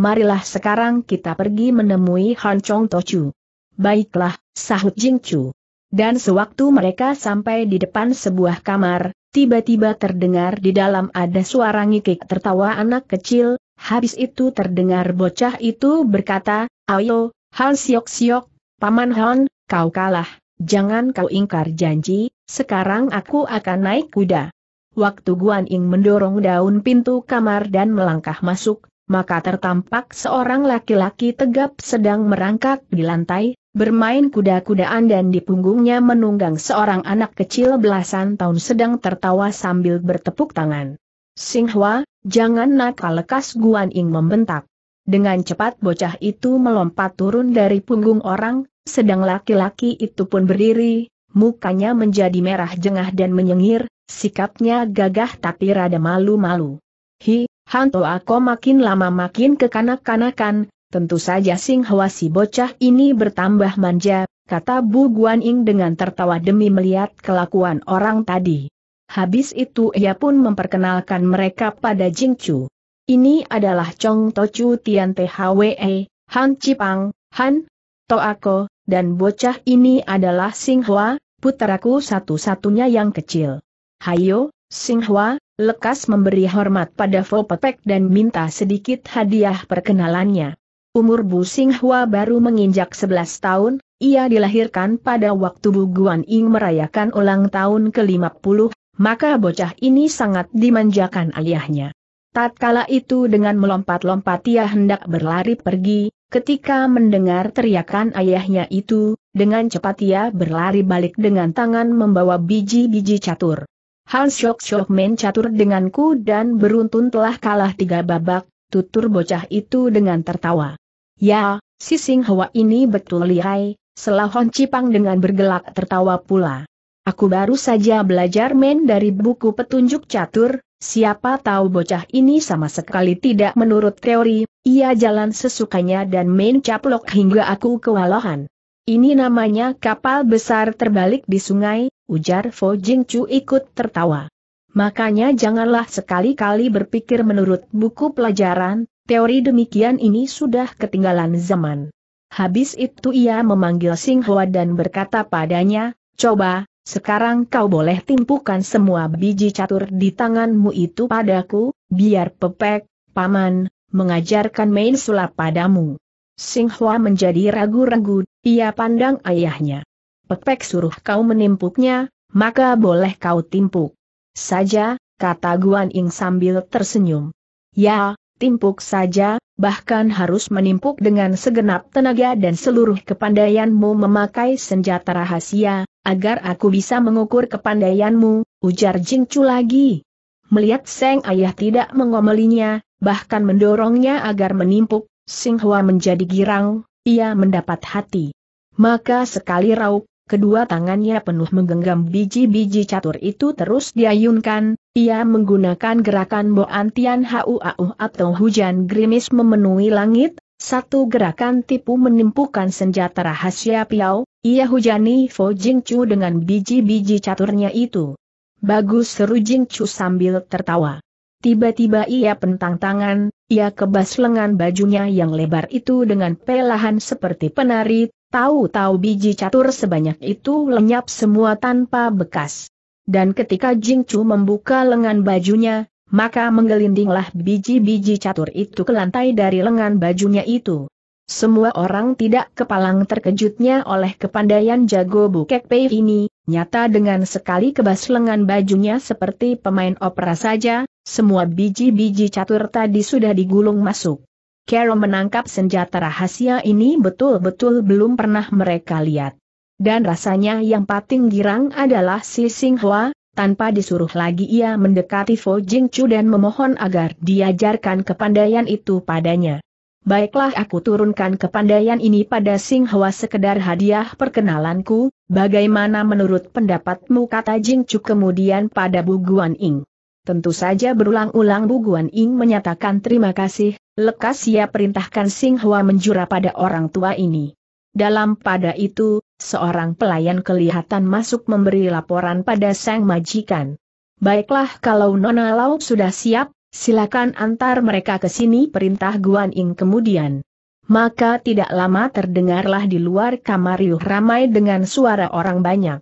marilah sekarang kita pergi menemui Han Chong Tochu. Baiklah, sahut Jing Chu. Dan sewaktu mereka sampai di depan sebuah kamar, Tiba-tiba terdengar di dalam ada suara ngikik tertawa anak kecil, habis itu terdengar bocah itu berkata, Ayo, hal Siok Siok, Paman Hon, kau kalah, jangan kau ingkar janji, sekarang aku akan naik kuda. Waktu Guan Ying mendorong daun pintu kamar dan melangkah masuk, maka tertampak seorang laki-laki tegap sedang merangkak di lantai, bermain kuda-kudaan dan di punggungnya menunggang seorang anak kecil belasan tahun sedang tertawa sambil bertepuk tangan. Singhua, jangan nakal lekas Guan Ying membentak. Dengan cepat bocah itu melompat turun dari punggung orang, sedang laki-laki itu pun berdiri, mukanya menjadi merah jengah dan menyengir, sikapnya gagah tapi rada malu-malu. Hi, hantu Ako makin lama makin kekanak-kanakan, Tentu saja Sing Hwa si bocah ini bertambah manja, kata Bu Guan Ying dengan tertawa demi melihat kelakuan orang tadi. Habis itu ia pun memperkenalkan mereka pada Jing Chu. Ini adalah Chong Tochu Tian THWE, e, Han Cipang, Han, Toako, dan bocah ini adalah Sing Hwa, puteraku satu-satunya yang kecil. Hayo, Singhwa, lekas memberi hormat pada Petek dan minta sedikit hadiah perkenalannya. Umur Bu Singhua baru menginjak 11 tahun, ia dilahirkan pada waktu Bu Guan Ying merayakan ulang tahun ke-50, maka bocah ini sangat dimanjakan ayahnya. Tatkala itu dengan melompat-lompat ia hendak berlari pergi, ketika mendengar teriakan ayahnya itu, dengan cepat ia berlari balik dengan tangan membawa biji-biji catur. Hal syok-syok main catur denganku dan beruntun telah kalah tiga babak, tutur bocah itu dengan tertawa. Ya, si hawa ini betul lihai, selahon cipang dengan bergelak tertawa pula. Aku baru saja belajar main dari buku petunjuk catur, siapa tahu bocah ini sama sekali tidak menurut teori, ia jalan sesukanya dan main caplok hingga aku kewalahan. Ini namanya kapal besar terbalik di sungai, ujar Fo Jing Chu ikut tertawa. Makanya janganlah sekali-kali berpikir menurut buku pelajaran, teori demikian ini sudah ketinggalan zaman. Habis itu ia memanggil Sing dan berkata padanya, coba, sekarang kau boleh timpukan semua biji catur di tanganmu itu padaku, biar pepek, paman, mengajarkan main sulap padamu. Sing menjadi ragu-ragu, ia pandang ayahnya. Pepek suruh kau menimpuknya, maka boleh kau timpuk saja, kata Guan Ying sambil tersenyum. Ya, timpuk saja, bahkan harus menimpuk dengan segenap tenaga dan seluruh kepandaianmu memakai senjata rahasia, agar aku bisa mengukur kepandaianmu, ujar Jing Chu lagi. Melihat Seng Ayah tidak mengomelinya, bahkan mendorongnya agar menimpuk, Sing Hua menjadi girang, ia mendapat hati. Maka sekali rauk, kedua tangannya penuh menggenggam biji-biji catur itu terus diayunkan, ia menggunakan gerakan Boan Tian Hauau atau hujan gerimis memenuhi langit, satu gerakan tipu menimpukan senjata rahasia Piau, ia hujani Fo Jingcu dengan biji-biji caturnya itu. Bagus seru jingchu sambil tertawa. Tiba-tiba ia pentang tangan, ia kebas lengan bajunya yang lebar itu dengan pelahan seperti penari, Tahu-tahu biji catur sebanyak itu lenyap semua tanpa bekas. Dan ketika Jing Chu membuka lengan bajunya, maka menggelindinglah biji-biji catur itu ke lantai dari lengan bajunya itu. Semua orang tidak kepalang terkejutnya oleh kepandaian jago Bukek Pei ini, nyata dengan sekali kebas lengan bajunya seperti pemain opera saja, semua biji-biji catur tadi sudah digulung masuk. Carol menangkap senjata rahasia ini betul-betul belum pernah mereka lihat. Dan rasanya yang paling girang adalah si Singhua, tanpa disuruh lagi ia mendekati Fo Jing Chu dan memohon agar diajarkan kepandaian itu padanya. Baiklah aku turunkan kepandaian ini pada Singhua sekedar hadiah perkenalanku, bagaimana menurut pendapatmu kata Jing Chu kemudian pada Bu Guan Ing. Tentu saja berulang-ulang Bu Guan Ing menyatakan terima kasih, lekas ia perintahkan Sing Hua menjura pada orang tua ini. Dalam pada itu, seorang pelayan kelihatan masuk memberi laporan pada sang majikan. Baiklah kalau Nona Lau sudah siap, silakan antar mereka ke sini perintah Guan Ing kemudian. Maka tidak lama terdengarlah di luar kamar riuh ramai dengan suara orang banyak.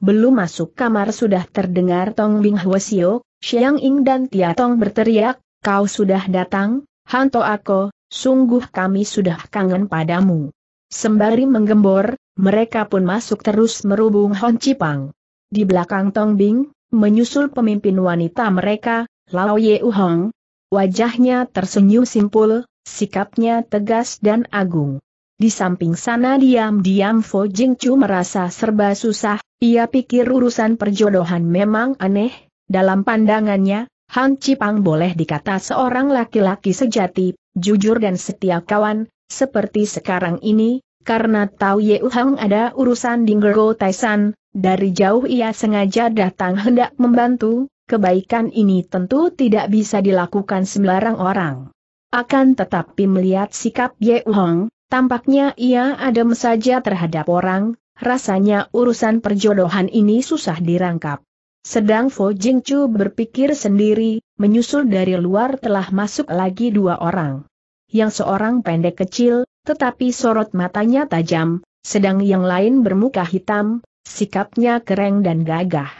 Belum masuk kamar sudah terdengar Tong Bing Hwasio, Xiang Ying dan Tia Tong berteriak, kau sudah datang, Hanto Ako, sungguh kami sudah kangen padamu. Sembari menggembor, mereka pun masuk terus merubung Hon Cipang. Di belakang Tong Bing, menyusul pemimpin wanita mereka, Lao Ye Uhong. Wajahnya tersenyum simpul, sikapnya tegas dan agung. Di samping sana diam-diam Fo Chu merasa serba susah, ia pikir urusan perjodohan memang aneh, dalam pandangannya, Han Cipang boleh dikata seorang laki-laki sejati, jujur dan setia kawan, seperti sekarang ini, karena tahu Ye Uhang ada urusan di Gergo Taisan, dari jauh ia sengaja datang hendak membantu, kebaikan ini tentu tidak bisa dilakukan sembarang orang. Akan tetapi melihat sikap Ye Uhang, tampaknya ia adem saja terhadap orang, rasanya urusan perjodohan ini susah dirangkap. Sedang Fo Jingchu berpikir sendiri, menyusul dari luar telah masuk lagi dua orang. Yang seorang pendek kecil, tetapi sorot matanya tajam, sedang yang lain bermuka hitam, sikapnya kereng dan gagah.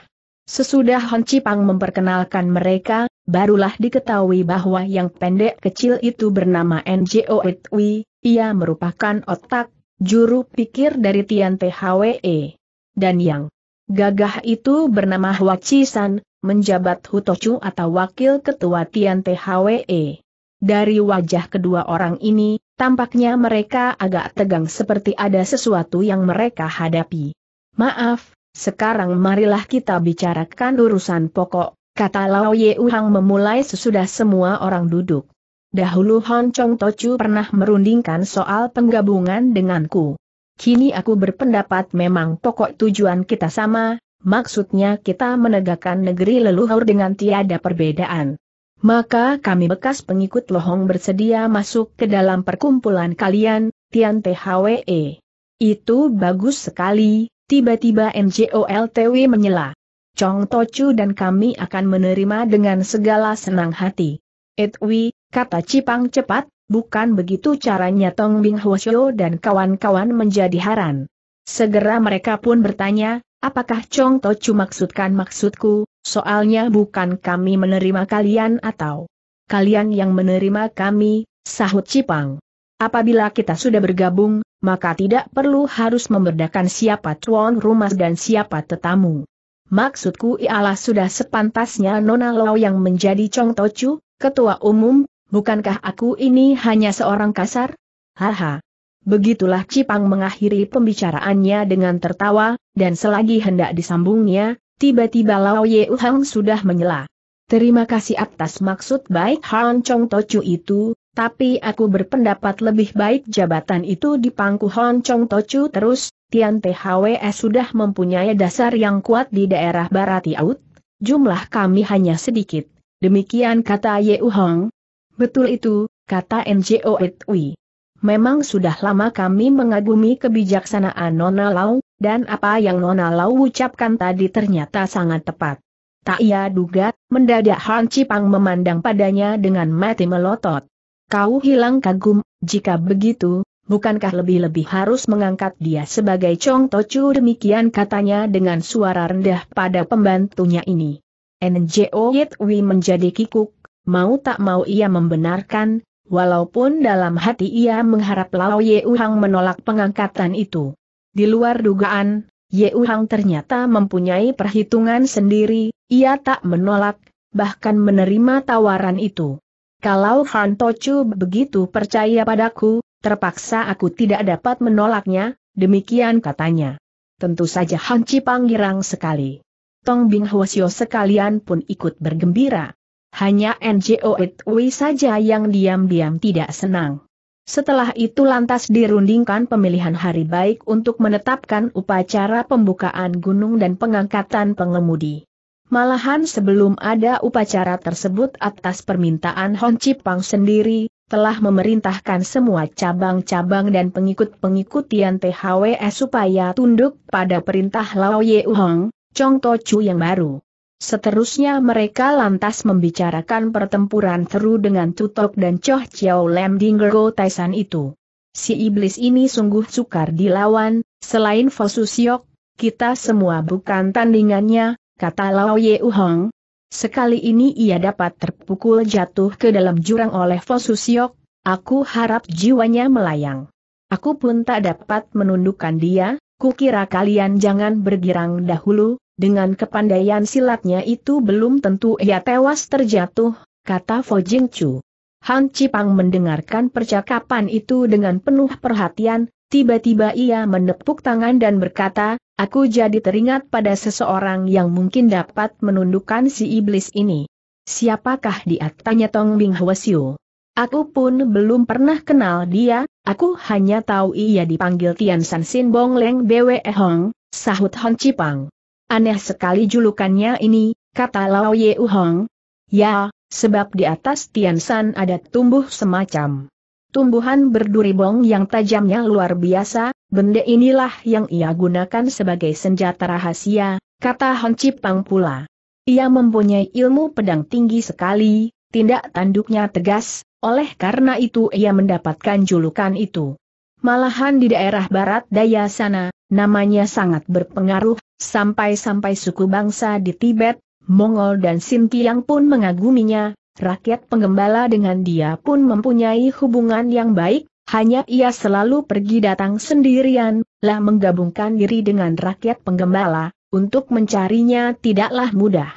Sesudah Hon Cipang memperkenalkan mereka, barulah diketahui bahwa yang pendek kecil itu bernama NJO Itui, ia merupakan otak juru pikir dari Tian THWE. Dan yang gagah itu bernama Huacisan, menjabat Hutochu atau Wakil Ketua Tian THWE. Dari wajah kedua orang ini, tampaknya mereka agak tegang seperti ada sesuatu yang mereka hadapi. Maaf, sekarang marilah kita bicarakan urusan pokok, kata Lao Ye Uhang memulai sesudah semua orang duduk. Dahulu Hon Chong Tochu pernah merundingkan soal penggabungan denganku. Kini aku berpendapat memang pokok tujuan kita sama, maksudnya kita menegakkan negeri leluhur dengan tiada perbedaan. Maka kami bekas pengikut Lohong bersedia masuk ke dalam perkumpulan kalian, Tian THWE. Itu bagus sekali, tiba-tiba NJOLTW menyela. Chong Tochu dan kami akan menerima dengan segala senang hati. Etwi, kata Cipang cepat, bukan begitu caranya Tong Bing Hwasyo dan kawan-kawan menjadi haran. Segera mereka pun bertanya, apakah Chong Tochu maksudkan maksudku, soalnya bukan kami menerima kalian atau kalian yang menerima kami, sahut Cipang. Apabila kita sudah bergabung, maka tidak perlu harus memberdakan siapa tuan rumah dan siapa tetamu. Maksudku ialah sudah sepantasnya Nona Lau yang menjadi Chong Tochu, ketua umum, Bukankah aku ini hanya seorang kasar? Haha. Begitulah Cipang mengakhiri pembicaraannya dengan tertawa, dan selagi hendak disambungnya, tiba-tiba Lao Ye Uhang sudah menyela. Terima kasih atas maksud baik Han Chong Tocu itu, tapi aku berpendapat lebih baik jabatan itu di pangku Han Chong Tocu terus, Tian THWS sudah mempunyai dasar yang kuat di daerah Baratiaut, jumlah kami hanya sedikit. Demikian kata Ye Uhang, Betul itu, kata NGO Itui. Memang sudah lama kami mengagumi kebijaksanaan Nona Lau, dan apa yang Nona Lau ucapkan tadi ternyata sangat tepat. Tak ia duga, mendadak Han Cipang memandang padanya dengan mati melotot. Kau hilang kagum, jika begitu, bukankah lebih-lebih harus mengangkat dia sebagai Chong Tocu demikian katanya dengan suara rendah pada pembantunya ini. NGO Yetwi menjadi kikuk, Mau tak mau ia membenarkan, walaupun dalam hati ia mengharap Lao Ye Uhang menolak pengangkatan itu. Di luar dugaan, Ye Uhang ternyata mempunyai perhitungan sendiri, ia tak menolak, bahkan menerima tawaran itu. Kalau Han Tochu begitu percaya padaku, terpaksa aku tidak dapat menolaknya, demikian katanya. Tentu saja Han Cipang girang sekali. Tong Bing Hwasyo sekalian pun ikut bergembira. Hanya NGO Itwi saja yang diam-diam tidak senang. Setelah itu lantas dirundingkan pemilihan hari baik untuk menetapkan upacara pembukaan gunung dan pengangkatan pengemudi. Malahan sebelum ada upacara tersebut atas permintaan Hon Cipang sendiri, telah memerintahkan semua cabang-cabang dan pengikut-pengikut Tian THWS supaya tunduk pada perintah Lao Ye Uhong, Chong To Chu yang baru. Seterusnya mereka lantas membicarakan pertempuran teru dengan Tutok dan Choh Chiao Lam Dingergo Taisan itu. Si iblis ini sungguh sukar dilawan, selain Fosu Siok, kita semua bukan tandingannya, kata Lao Ye Uhong. Sekali ini ia dapat terpukul jatuh ke dalam jurang oleh Fosu Siok, aku harap jiwanya melayang. Aku pun tak dapat menundukkan dia, kukira kalian jangan bergirang dahulu, dengan kepandaian silatnya itu belum tentu ia tewas terjatuh, kata Fo Jing Chu. Han Cipang mendengarkan percakapan itu dengan penuh perhatian, tiba-tiba ia menepuk tangan dan berkata, aku jadi teringat pada seseorang yang mungkin dapat menundukkan si iblis ini. Siapakah dia? Tanya Tong Bing Hwasyu. Aku pun belum pernah kenal dia, aku hanya tahu ia dipanggil Tian San Sin Bong Leng Bwe Hong, sahut Han Cipang. Aneh sekali julukannya ini, kata Lao Ye Hong. Ya, sebab di atas Tiansan ada tumbuh semacam tumbuhan berduri bong yang tajamnya luar biasa, benda inilah yang ia gunakan sebagai senjata rahasia, kata Hong Cipang pula. Ia mempunyai ilmu pedang tinggi sekali, tindak tanduknya tegas, oleh karena itu ia mendapatkan julukan itu. Malahan di daerah barat daya sana, namanya sangat berpengaruh, sampai-sampai suku bangsa di Tibet, Mongol dan Sintiang pun mengaguminya, rakyat penggembala dengan dia pun mempunyai hubungan yang baik, hanya ia selalu pergi datang sendirian, lah menggabungkan diri dengan rakyat penggembala, untuk mencarinya tidaklah mudah.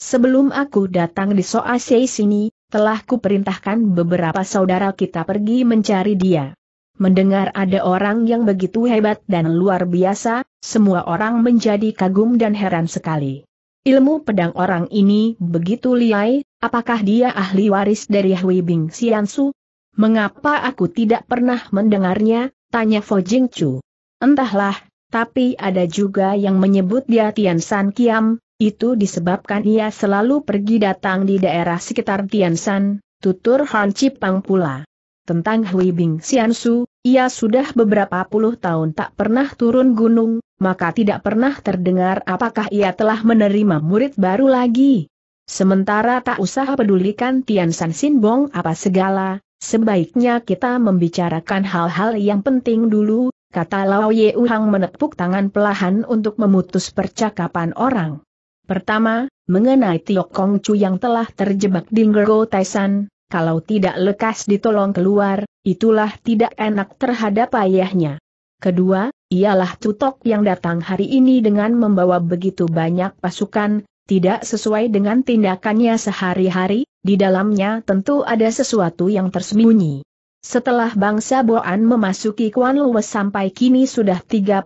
Sebelum aku datang di Soasei sini, telah kuperintahkan beberapa saudara kita pergi mencari dia. Mendengar ada orang yang begitu hebat dan luar biasa, semua orang menjadi kagum dan heran sekali. Ilmu pedang orang ini begitu liai, apakah dia ahli waris dari Hui Bing Xiansu? Mengapa aku tidak pernah mendengarnya, tanya Fo Jing Chu. Entahlah, tapi ada juga yang menyebut dia Tian San Kiam, itu disebabkan ia selalu pergi datang di daerah sekitar Tian San, tutur Han Cipang pula. Tentang Hui Bing Xiansu, ia sudah beberapa puluh tahun tak pernah turun gunung, maka tidak pernah terdengar apakah ia telah menerima murid baru lagi. Sementara tak usah pedulikan Tian San Sin Bong apa segala, sebaiknya kita membicarakan hal-hal yang penting dulu, kata Lao Ye Uhang menepuk tangan pelahan untuk memutus percakapan orang. Pertama, mengenai Tio Kong Chu yang telah terjebak di Ngergo Taisan, kalau tidak lekas ditolong keluar, itulah tidak enak terhadap ayahnya. Kedua, ialah Tutok yang datang hari ini dengan membawa begitu banyak pasukan, tidak sesuai dengan tindakannya sehari-hari, di dalamnya tentu ada sesuatu yang tersembunyi. Setelah bangsa Boan memasuki Kuan Luwes sampai kini sudah 31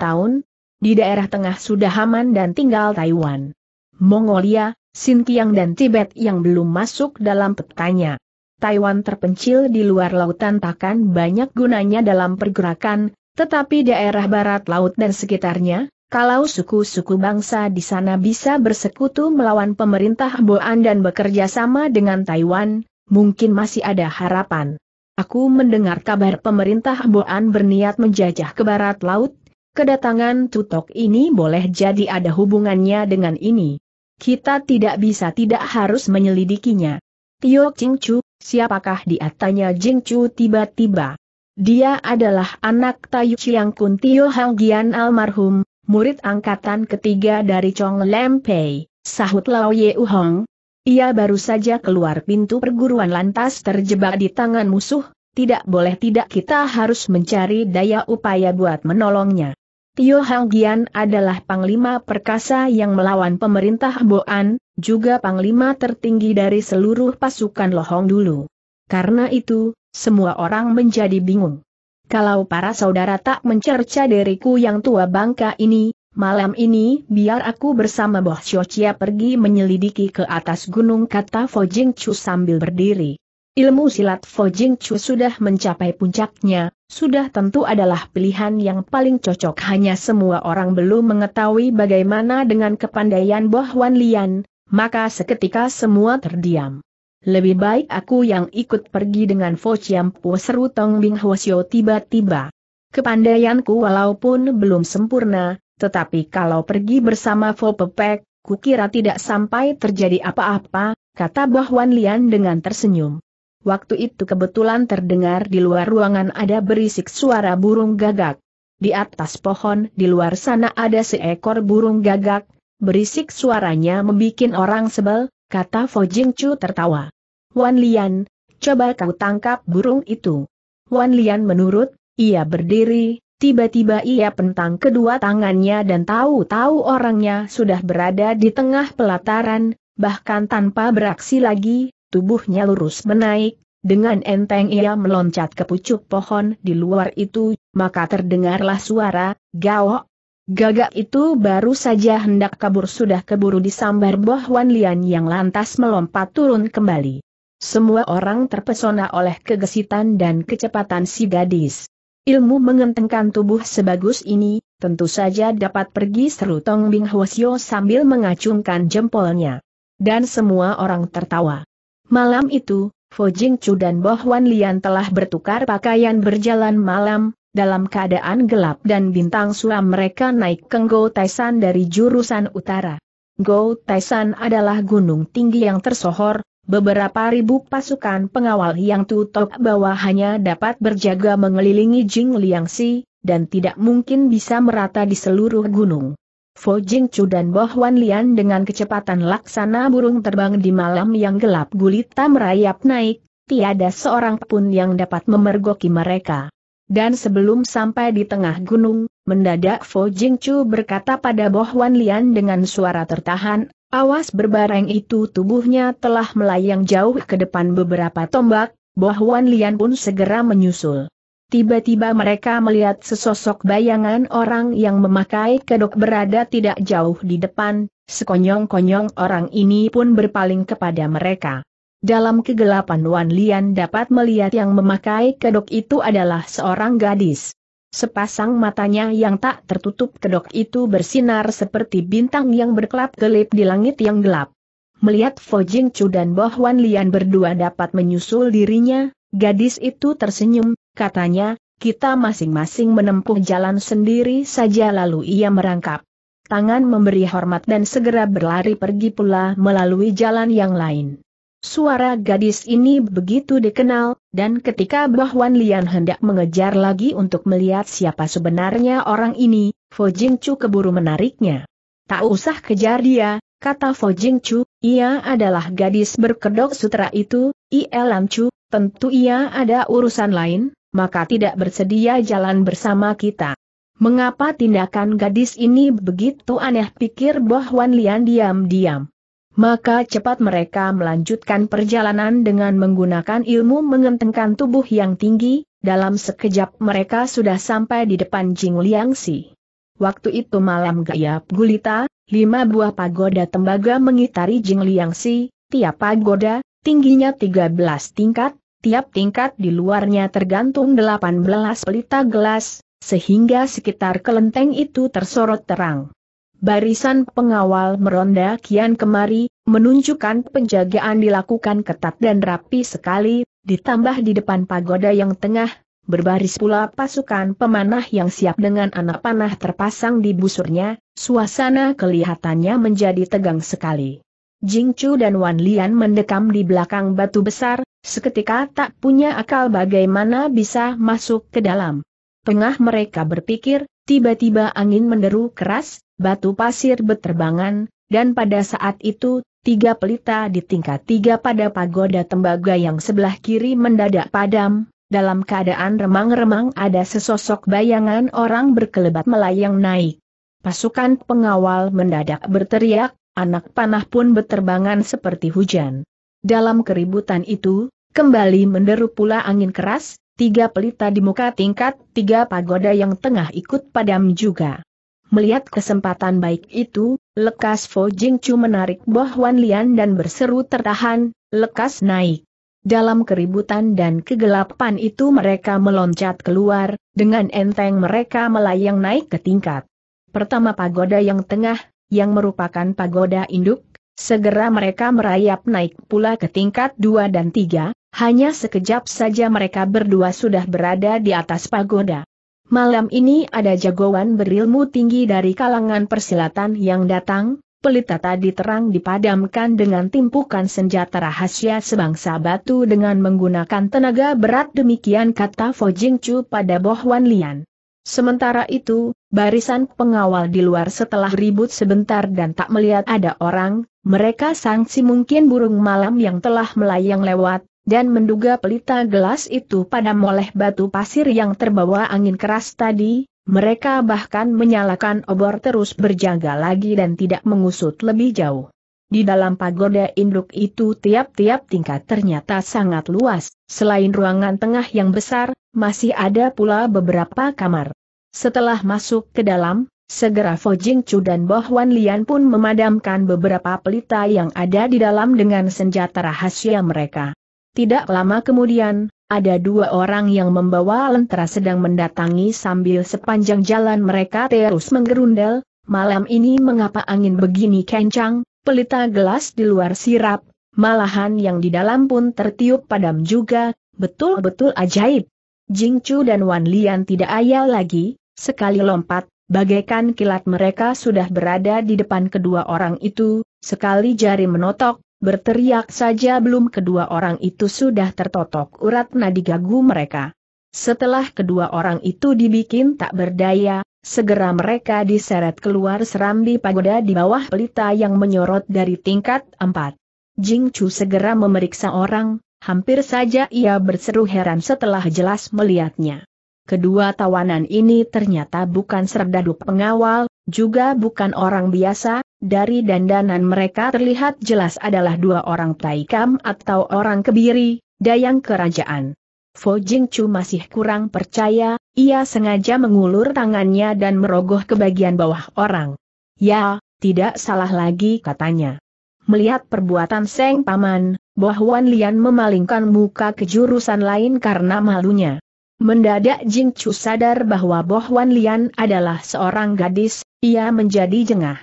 tahun, di daerah tengah sudah aman dan tinggal Taiwan. Mongolia, Sinkiang dan Tibet yang belum masuk dalam petanya. Taiwan terpencil di luar lautan takkan banyak gunanya dalam pergerakan, tetapi daerah barat laut dan sekitarnya, kalau suku-suku bangsa di sana bisa bersekutu melawan pemerintah Boan dan bekerja sama dengan Taiwan, mungkin masih ada harapan. Aku mendengar kabar pemerintah Boan berniat menjajah ke barat laut, kedatangan Tutok ini boleh jadi ada hubungannya dengan ini. Kita tidak bisa tidak harus menyelidikinya. Tio Ching Chu, siapakah dia tanya Jing Chu tiba-tiba. Dia adalah anak Tayu Chiang Kun Tio Gian almarhum, murid angkatan ketiga dari Chong Lempei, sahut Lao Ye Hong. Ia baru saja keluar pintu perguruan lantas terjebak di tangan musuh, tidak boleh tidak kita harus mencari daya upaya buat menolongnya. Tio Hanggian adalah panglima perkasa yang melawan pemerintah Boan, juga panglima tertinggi dari seluruh pasukan Lohong dulu. Karena itu, semua orang menjadi bingung. Kalau para saudara tak mencerca diriku yang tua bangka ini, malam ini biar aku bersama Boh Chia pergi menyelidiki ke atas gunung kata Fo Chu sambil berdiri. Ilmu silat Fojing Chu sudah mencapai puncaknya, sudah tentu adalah pilihan yang paling cocok hanya semua orang belum mengetahui bagaimana dengan kepandaian Boh Wan Lian, maka seketika semua terdiam. Lebih baik aku yang ikut pergi dengan Fo Chiam Po seru Tong Bing Hwasyo tiba-tiba. Kepandaianku walaupun belum sempurna, tetapi kalau pergi bersama Fo Pepek, kukira tidak sampai terjadi apa-apa, kata Boh Wan Lian dengan tersenyum. Waktu itu kebetulan terdengar di luar ruangan ada berisik suara burung gagak. Di atas pohon di luar sana ada seekor burung gagak, berisik suaranya membuat orang sebel, kata Fo Jing Chu tertawa. Wan Lian, coba kau tangkap burung itu. Wan Lian menurut, ia berdiri, tiba-tiba ia pentang kedua tangannya dan tahu-tahu orangnya sudah berada di tengah pelataran, bahkan tanpa beraksi lagi, tubuhnya lurus menaik, dengan enteng ia meloncat ke pucuk pohon di luar itu, maka terdengarlah suara, gaok. Gagak itu baru saja hendak kabur sudah keburu disambar Boh Wan Lian yang lantas melompat turun kembali. Semua orang terpesona oleh kegesitan dan kecepatan si gadis. Ilmu mengentengkan tubuh sebagus ini, tentu saja dapat pergi seru Tong Bing Hwasyo sambil mengacungkan jempolnya. Dan semua orang tertawa. Malam itu, Fo Jing Chu dan Bo Huan Lian telah bertukar pakaian berjalan malam, dalam keadaan gelap dan bintang suam mereka naik ke Go Taisan dari jurusan utara. Go Taisan adalah gunung tinggi yang tersohor, beberapa ribu pasukan pengawal yang tutup bawah hanya dapat berjaga mengelilingi Jing Si, dan tidak mungkin bisa merata di seluruh gunung. Fo Chu dan Bo Huan Lian dengan kecepatan laksana burung terbang di malam yang gelap gulita merayap naik, tiada seorang pun yang dapat memergoki mereka. Dan sebelum sampai di tengah gunung, mendadak Fo Chu berkata pada Bo Huan Lian dengan suara tertahan, awas berbareng itu tubuhnya telah melayang jauh ke depan beberapa tombak, Bo Huan Lian pun segera menyusul. Tiba-tiba mereka melihat sesosok bayangan orang yang memakai kedok berada tidak jauh di depan, sekonyong-konyong orang ini pun berpaling kepada mereka. Dalam kegelapan Wan Lian dapat melihat yang memakai kedok itu adalah seorang gadis. Sepasang matanya yang tak tertutup kedok itu bersinar seperti bintang yang berkelap-kelip di langit yang gelap. Melihat Fo Jing Chu dan Bo Wan Lian berdua dapat menyusul dirinya, gadis itu tersenyum, katanya, kita masing-masing menempuh jalan sendiri saja lalu ia merangkap. Tangan memberi hormat dan segera berlari pergi pula melalui jalan yang lain. Suara gadis ini begitu dikenal, dan ketika Bahwan Lian hendak mengejar lagi untuk melihat siapa sebenarnya orang ini, Fo Jing Chu keburu menariknya. Tak usah kejar dia, kata Fo Jing Chu, ia adalah gadis berkedok sutra itu, Lam Chu, tentu ia ada urusan lain, maka tidak bersedia jalan bersama kita. Mengapa tindakan gadis ini begitu aneh pikir Wan Lian diam-diam. Maka cepat mereka melanjutkan perjalanan dengan menggunakan ilmu mengentengkan tubuh yang tinggi, dalam sekejap mereka sudah sampai di depan Jing Liangsi. Waktu itu malam gayap gulita, lima buah pagoda tembaga mengitari Jing Liangsi, tiap pagoda, tingginya 13 tingkat, tiap tingkat di luarnya tergantung 18 pelita gelas, sehingga sekitar kelenteng itu tersorot terang. Barisan pengawal meronda kian kemari, menunjukkan penjagaan dilakukan ketat dan rapi sekali, ditambah di depan pagoda yang tengah, berbaris pula pasukan pemanah yang siap dengan anak panah terpasang di busurnya, suasana kelihatannya menjadi tegang sekali. Jing Chu dan Wan Lian mendekam di belakang batu besar, seketika tak punya akal bagaimana bisa masuk ke dalam. Tengah mereka berpikir, tiba-tiba angin menderu keras, batu pasir berterbangan, dan pada saat itu, tiga pelita di tingkat tiga pada pagoda tembaga yang sebelah kiri mendadak padam, dalam keadaan remang-remang ada sesosok bayangan orang berkelebat melayang naik. Pasukan pengawal mendadak berteriak, Anak panah pun beterbangan seperti hujan. Dalam keributan itu, kembali menderu pula angin keras, tiga pelita di muka tingkat, tiga pagoda yang tengah ikut padam juga. Melihat kesempatan baik itu, lekas Fo Jingchu menarik Boh Wan Lian dan berseru tertahan, lekas naik. Dalam keributan dan kegelapan itu mereka meloncat keluar, dengan enteng mereka melayang naik ke tingkat. Pertama pagoda yang tengah, yang merupakan pagoda induk, segera mereka merayap naik pula ke tingkat dua dan tiga. hanya sekejap saja mereka berdua sudah berada di atas pagoda. Malam ini ada jagoan berilmu tinggi dari kalangan persilatan yang datang, pelita tadi terang dipadamkan dengan timpukan senjata rahasia sebangsa batu dengan menggunakan tenaga berat demikian kata Fo Jing Chu pada Bohwan Lian. Sementara itu, barisan pengawal di luar setelah ribut sebentar dan tak melihat ada orang, mereka sangsi mungkin burung malam yang telah melayang lewat, dan menduga pelita gelas itu pada moleh batu pasir yang terbawa angin keras tadi, mereka bahkan menyalakan obor terus berjaga lagi dan tidak mengusut lebih jauh. Di dalam pagoda induk itu tiap-tiap tingkat ternyata sangat luas, selain ruangan tengah yang besar, masih ada pula beberapa kamar. Setelah masuk ke dalam, segera Fo Jing Chu dan Boh Wan Lian pun memadamkan beberapa pelita yang ada di dalam dengan senjata rahasia mereka. Tidak lama kemudian, ada dua orang yang membawa lentera sedang mendatangi sambil sepanjang jalan mereka terus menggerundel, malam ini mengapa angin begini kencang, pelita gelas di luar sirap, malahan yang di dalam pun tertiup padam juga, betul-betul ajaib. Jing Chu dan Wan Lian tidak ayal lagi, sekali lompat, bagaikan kilat mereka sudah berada di depan kedua orang itu, sekali jari menotok, berteriak saja belum kedua orang itu sudah tertotok urat nadi gagu mereka. Setelah kedua orang itu dibikin tak berdaya, segera mereka diseret keluar serambi pagoda di bawah pelita yang menyorot dari tingkat empat. Jing Chu segera memeriksa orang, hampir saja ia berseru heran setelah jelas melihatnya. Kedua tawanan ini ternyata bukan serdadu pengawal, juga bukan orang biasa, dari dandanan mereka terlihat jelas adalah dua orang Taikam atau orang kebiri, dayang kerajaan. Fo Jing Chu masih kurang percaya, ia sengaja mengulur tangannya dan merogoh ke bagian bawah orang. Ya, tidak salah lagi katanya. Melihat perbuatan Seng Paman, Boh Lian memalingkan muka ke jurusan lain karena malunya. Mendadak Jing Chu sadar bahwa Boh Lian adalah seorang gadis, ia menjadi jengah.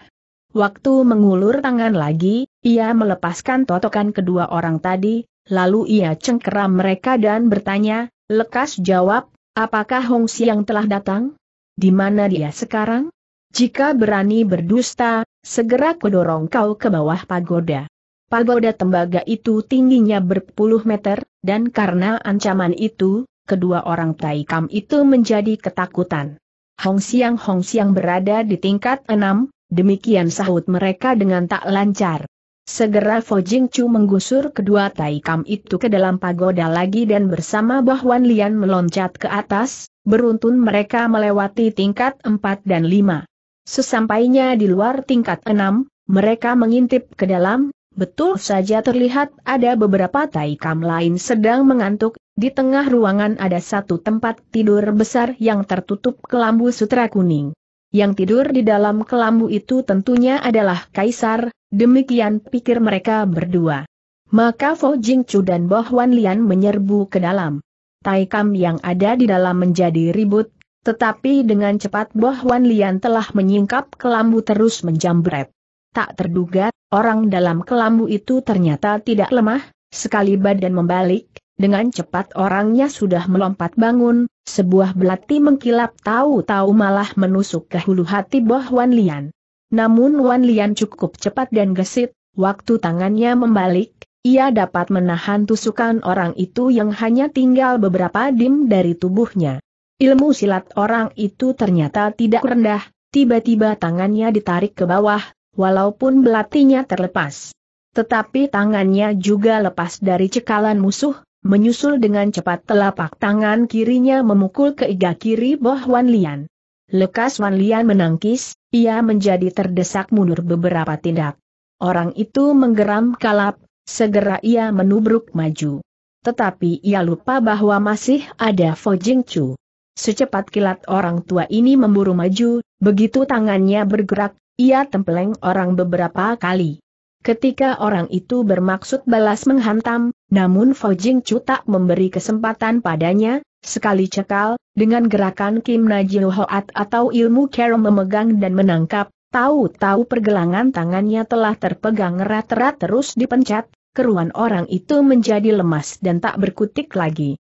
Waktu mengulur tangan lagi, ia melepaskan totokan kedua orang tadi, lalu ia cengkeram mereka dan bertanya, lekas jawab, apakah Hong Siang telah datang? Di mana dia sekarang? Jika berani berdusta, segera kudorong kau ke bawah pagoda. Pagoda tembaga itu tingginya berpuluh meter, dan karena ancaman itu, kedua orang Taikam itu menjadi ketakutan. Hong Siang Hong Siang berada di tingkat enam, demikian sahut mereka dengan tak lancar. Segera Fo Jing Chu menggusur kedua taikam itu ke dalam pagoda lagi dan bersama Bahwan Lian meloncat ke atas, beruntun mereka melewati tingkat 4 dan 5. Sesampainya di luar tingkat 6, mereka mengintip ke dalam, betul saja terlihat ada beberapa taikam lain sedang mengantuk, di tengah ruangan ada satu tempat tidur besar yang tertutup kelambu sutra kuning. Yang tidur di dalam kelambu itu tentunya adalah kaisar, demikian pikir mereka berdua. Maka Fo Jingchu dan Bo Huan Lian menyerbu ke dalam. Taikam yang ada di dalam menjadi ribut, tetapi dengan cepat Bo Huan Lian telah menyingkap kelambu terus menjambret. Tak terduga, orang dalam kelambu itu ternyata tidak lemah, sekali badan membalik, dengan cepat orangnya sudah melompat bangun, sebuah belati mengkilap tahu-tahu malah menusuk ke hulu hati Boh Wan Lian. Namun Wan Lian cukup cepat dan gesit, waktu tangannya membalik, ia dapat menahan tusukan orang itu yang hanya tinggal beberapa dim dari tubuhnya. Ilmu silat orang itu ternyata tidak rendah, tiba-tiba tangannya ditarik ke bawah, walaupun belatinya terlepas. Tetapi tangannya juga lepas dari cekalan musuh, Menyusul dengan cepat telapak tangan kirinya memukul ke iga kiri Boh Wan Lian. Lekas Wan Lian menangkis, ia menjadi terdesak mundur beberapa tindak. Orang itu menggeram kalap, segera ia menubruk maju. Tetapi ia lupa bahwa masih ada Fo Jing Chu. Secepat kilat orang tua ini memburu maju, begitu tangannya bergerak, ia tempeleng orang beberapa kali. Ketika orang itu bermaksud balas menghantam, namun Fojing Jing Chu tak memberi kesempatan padanya, sekali cekal, dengan gerakan Kim Najil Hoat atau ilmu Kerem memegang dan menangkap, tahu-tahu pergelangan tangannya telah terpegang erat-erat terus dipencet, keruan orang itu menjadi lemas dan tak berkutik lagi.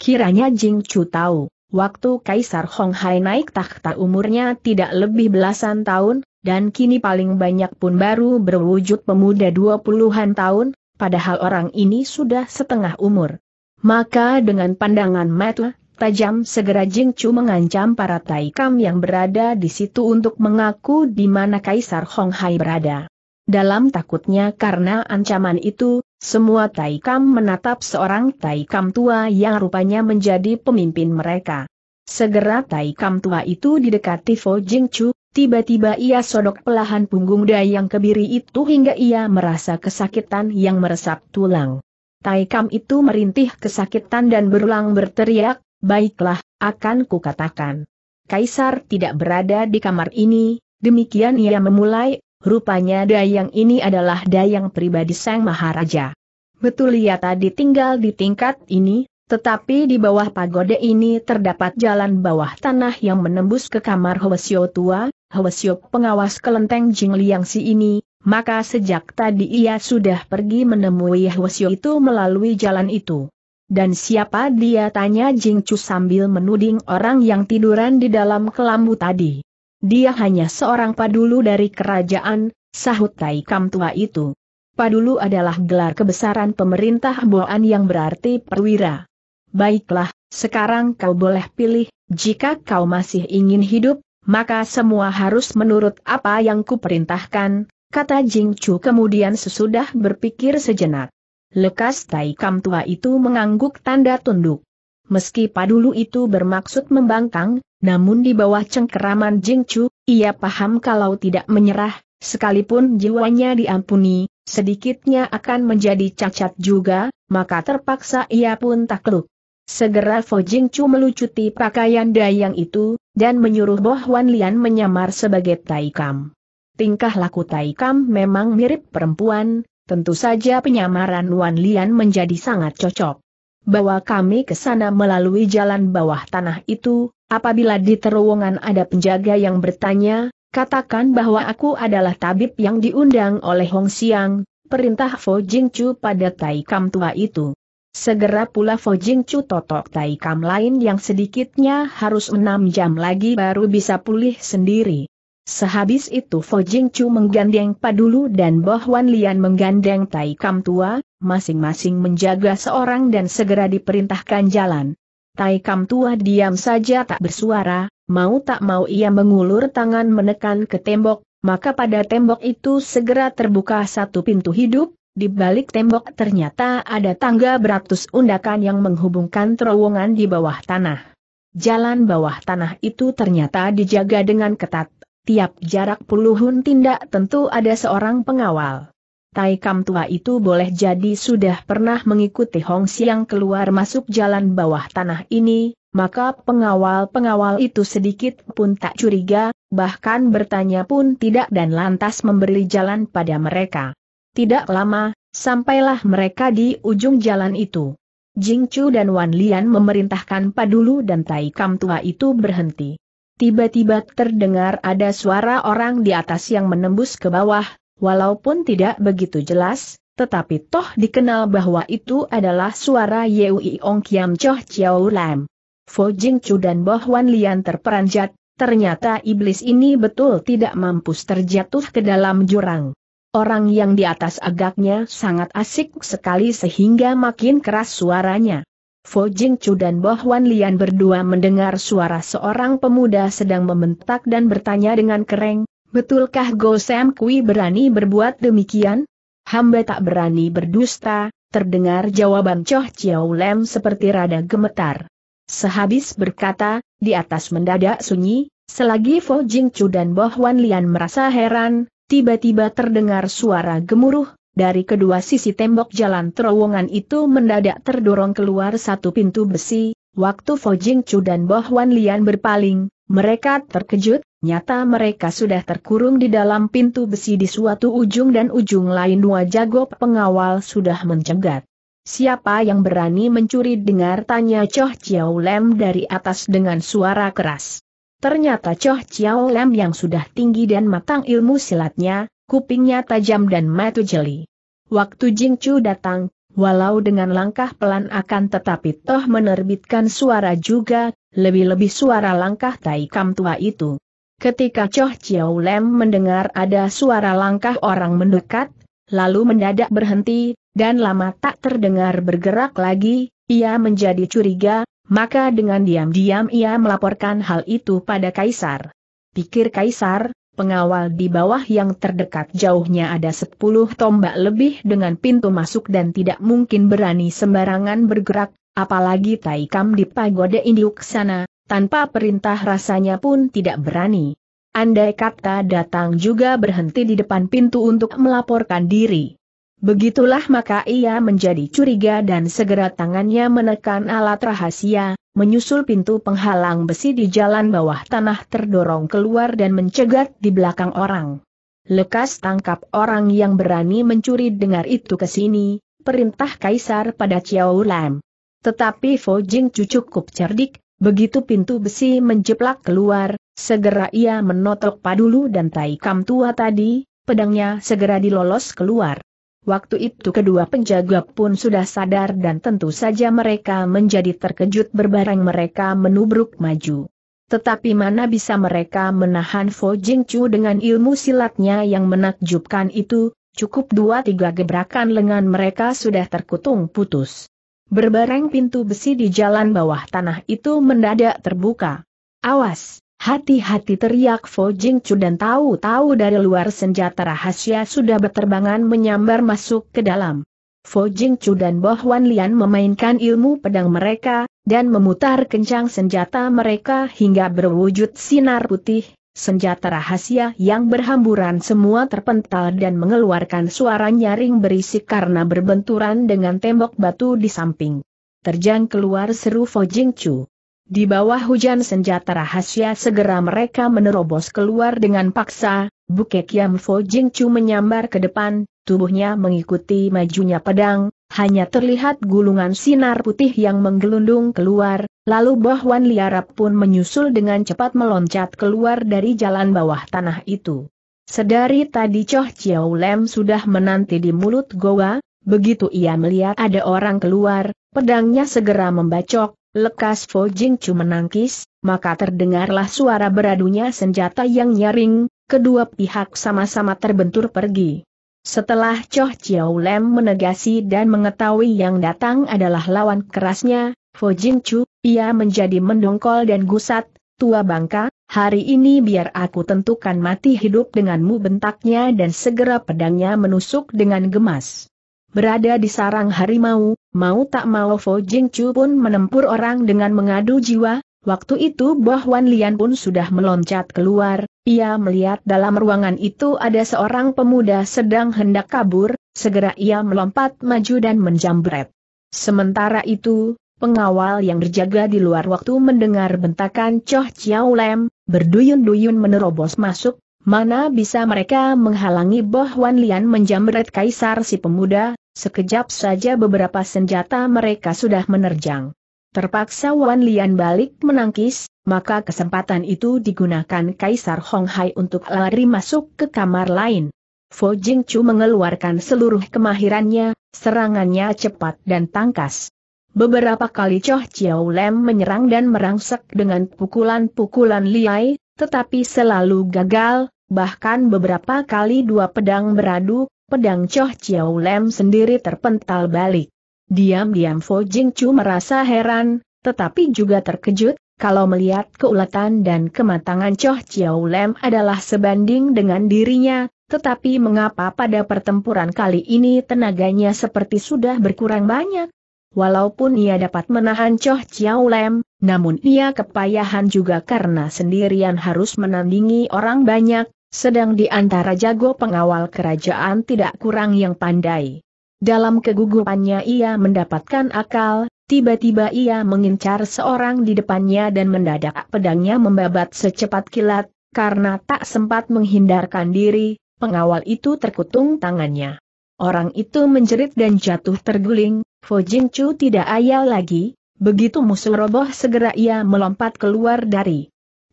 Kiranya Jing Chu tahu, waktu Kaisar Hong Hai naik takhta umurnya tidak lebih belasan tahun, dan kini paling banyak pun baru berwujud pemuda dua puluhan tahun, padahal orang ini sudah setengah umur. Maka dengan pandangan mata tajam segera Jing Chu mengancam para Taikam yang berada di situ untuk mengaku di mana Kaisar Hong Hai berada. Dalam takutnya karena ancaman itu, semua Taikam menatap seorang Taikam tua yang rupanya menjadi pemimpin mereka. Segera Taikam tua itu didekati Fo Jing Chu, Tiba-tiba ia sodok pelahan punggung dayang kebiri itu hingga ia merasa kesakitan yang meresap tulang. Taikam itu merintih kesakitan dan berulang berteriak, baiklah, akan kukatakan. Kaisar tidak berada di kamar ini, demikian ia memulai, rupanya dayang ini adalah dayang pribadi Sang Maharaja. Betul ia tadi tinggal di tingkat ini, tetapi di bawah pagoda ini terdapat jalan bawah tanah yang menembus ke kamar Hwasyo tua, Hwesiop pengawas kelenteng Jingliangsi si ini, maka sejak tadi ia sudah pergi menemui Hwesio itu melalui jalan itu. Dan siapa dia tanya Jingcu sambil menuding orang yang tiduran di dalam kelambu tadi. Dia hanya seorang padulu dari kerajaan, sahut Tai Kam tua itu. Padulu adalah gelar kebesaran pemerintah Boan yang berarti perwira. Baiklah, sekarang kau boleh pilih, jika kau masih ingin hidup, maka semua harus menurut apa yang kuperintahkan, kata Jing Chu kemudian sesudah berpikir sejenak. Lekas Tai Kam tua itu mengangguk tanda tunduk. Meski padulu itu bermaksud membangkang, namun di bawah cengkeraman Jing Chu, ia paham kalau tidak menyerah, sekalipun jiwanya diampuni, sedikitnya akan menjadi cacat juga, maka terpaksa ia pun takluk. Segera Fo Jing Chu melucuti pakaian dayang itu, dan menyuruh Boh Wan Lian menyamar sebagai Taikam. Tingkah laku Taikam memang mirip perempuan, tentu saja penyamaran Wan Lian menjadi sangat cocok. Bawa kami ke sana melalui jalan bawah tanah itu, apabila di terowongan ada penjaga yang bertanya, katakan bahwa aku adalah tabib yang diundang oleh Hong Xiang, perintah Fo Jingchu pada Taikam tua itu. Segera pula Fojing Chu totok tai kam lain yang sedikitnya harus enam jam lagi baru bisa pulih sendiri. Sehabis itu Fojing Chu menggandeng Padulu dan Bohwan Lian menggandeng Tai Kam Tua, masing-masing menjaga seorang dan segera diperintahkan jalan. Tai Kam Tua diam saja tak bersuara, mau tak mau ia mengulur tangan menekan ke tembok, maka pada tembok itu segera terbuka satu pintu hidup, di balik tembok ternyata ada tangga beratus undakan yang menghubungkan terowongan di bawah tanah. Jalan bawah tanah itu ternyata dijaga dengan ketat, tiap jarak puluhan tindak tentu ada seorang pengawal. Tai Kam tua itu boleh jadi sudah pernah mengikuti Hong Siang keluar masuk jalan bawah tanah ini, maka pengawal-pengawal itu sedikit pun tak curiga, bahkan bertanya pun tidak dan lantas memberi jalan pada mereka. Tidak lama, sampailah mereka di ujung jalan itu. Jing Chu dan Wan Lian memerintahkan Padulu dan Tai Kam Tua itu berhenti. Tiba-tiba terdengar ada suara orang di atas yang menembus ke bawah, walaupun tidak begitu jelas, tetapi toh dikenal bahwa itu adalah suara Yui Ong Kiam Choh Chiao Lam. Fo Jing Chu dan Boh Wan Lian terperanjat, ternyata iblis ini betul tidak mampus terjatuh ke dalam jurang. Orang yang di atas agaknya sangat asik sekali sehingga makin keras suaranya. Fo Jing Chu dan Bo Huan Lian berdua mendengar suara seorang pemuda sedang membentak dan bertanya dengan kereng, Betulkah Go Sam Kui berani berbuat demikian? Hamba tak berani berdusta, terdengar jawaban Choh Chiao Lem seperti rada gemetar. Sehabis berkata, di atas mendadak sunyi, selagi Fo Jing Chu dan Bo Huan Lian merasa heran, tiba-tiba terdengar suara gemuruh, dari kedua sisi tembok jalan terowongan itu mendadak terdorong keluar satu pintu besi, waktu Fo Jing Chu dan Bo Huan Lian berpaling, mereka terkejut, nyata mereka sudah terkurung di dalam pintu besi di suatu ujung dan ujung lain dua jago pengawal sudah mencegat. Siapa yang berani mencuri dengar tanya Choh Chiao dari atas dengan suara keras. Ternyata Choh Chiao Lam yang sudah tinggi dan matang ilmu silatnya, kupingnya tajam dan matu jeli. Waktu Jing Chu datang, walau dengan langkah pelan akan tetapi toh menerbitkan suara juga, lebih-lebih suara langkah Tai Kam tua itu. Ketika Choh Chiao Lam mendengar ada suara langkah orang mendekat, lalu mendadak berhenti, dan lama tak terdengar bergerak lagi, ia menjadi curiga, maka dengan diam-diam ia melaporkan hal itu pada Kaisar. Pikir Kaisar, pengawal di bawah yang terdekat jauhnya ada sepuluh tombak lebih dengan pintu masuk dan tidak mungkin berani sembarangan bergerak, apalagi Taikam di pagoda induk sana, tanpa perintah rasanya pun tidak berani. Andai kata datang juga berhenti di depan pintu untuk melaporkan diri. Begitulah maka ia menjadi curiga dan segera tangannya menekan alat rahasia, menyusul pintu penghalang besi di jalan bawah tanah terdorong keluar dan mencegat di belakang orang. Lekas tangkap orang yang berani mencuri dengar itu ke sini, perintah kaisar pada Chiao Lam. Tetapi Fo Jing cucuk cukup cerdik, begitu pintu besi menjeplak keluar, segera ia menotok padulu dan tai kam tua tadi, pedangnya segera dilolos keluar. Waktu itu kedua penjaga pun sudah sadar dan tentu saja mereka menjadi terkejut berbareng mereka menubruk maju. Tetapi mana bisa mereka menahan Fo Jing Chu dengan ilmu silatnya yang menakjubkan itu, cukup dua tiga gebrakan lengan mereka sudah terkutung putus. Berbareng pintu besi di jalan bawah tanah itu mendadak terbuka. Awas! Hati-hati teriak Fo Chu dan tahu-tahu dari luar senjata rahasia sudah berterbangan menyambar masuk ke dalam. Fo Chu dan Bo Huan Lian memainkan ilmu pedang mereka, dan memutar kencang senjata mereka hingga berwujud sinar putih, senjata rahasia yang berhamburan semua terpental dan mengeluarkan suara nyaring berisik karena berbenturan dengan tembok batu di samping. Terjang keluar seru Fo Chu. Di bawah hujan senjata rahasia segera mereka menerobos keluar dengan paksa, Bukek Yam Fo Jing Chu menyambar ke depan, tubuhnya mengikuti majunya pedang, hanya terlihat gulungan sinar putih yang menggelundung keluar, lalu Wan Liarap pun menyusul dengan cepat meloncat keluar dari jalan bawah tanah itu. Sedari tadi Choh Chiao Lem sudah menanti di mulut goa, begitu ia melihat ada orang keluar, pedangnya segera membacok, Lekas Fo Chu menangkis, maka terdengarlah suara beradunya senjata yang nyaring, kedua pihak sama-sama terbentur pergi. Setelah Choh Chiao Lem menegasi dan mengetahui yang datang adalah lawan kerasnya, Fo Chu ia menjadi mendongkol dan gusat, tua bangka, hari ini biar aku tentukan mati hidup denganmu bentaknya dan segera pedangnya menusuk dengan gemas. Berada di sarang harimau, mau tak mau Fo Jing Chu pun menempur orang dengan mengadu jiwa, waktu itu Boh Wan Lian pun sudah meloncat keluar, ia melihat dalam ruangan itu ada seorang pemuda sedang hendak kabur, segera ia melompat maju dan menjambret. Sementara itu, pengawal yang berjaga di luar waktu mendengar bentakan Choh Chiao Lem, berduyun-duyun menerobos masuk, Mana bisa mereka menghalangi Boh Wan Lian menjamret kaisar si pemuda, Sekejap saja beberapa senjata mereka sudah menerjang. Terpaksa Wan Lian balik menangkis, maka kesempatan itu digunakan Kaisar Hong Hai untuk lari masuk ke kamar lain. Fo Jing Chu mengeluarkan seluruh kemahirannya, serangannya cepat dan tangkas. Beberapa kali Choh Chiao Lem menyerang dan merangsek dengan pukulan-pukulan liai, tetapi selalu gagal, bahkan beberapa kali dua pedang beradu, pedang Choh Chiao Lem sendiri terpental balik. Diam-diam Fo Jing Chu merasa heran, tetapi juga terkejut, kalau melihat keuletan dan kematangan Choh Chiao Lem adalah sebanding dengan dirinya, tetapi mengapa pada pertempuran kali ini tenaganya seperti sudah berkurang banyak? Walaupun ia dapat menahan Choh Chiao Lem, namun ia kepayahan juga karena sendirian harus menandingi orang banyak, sedang di antara jago pengawal kerajaan tidak kurang yang pandai. Dalam kegugupannya ia mendapatkan akal, tiba-tiba ia mengincar seorang di depannya dan mendadak pedangnya membabat secepat kilat, karena tak sempat menghindarkan diri, pengawal itu terkutung tangannya. Orang itu menjerit dan jatuh terguling, Fo Jingchu tidak ayal lagi, begitu musuh roboh segera ia melompat keluar dari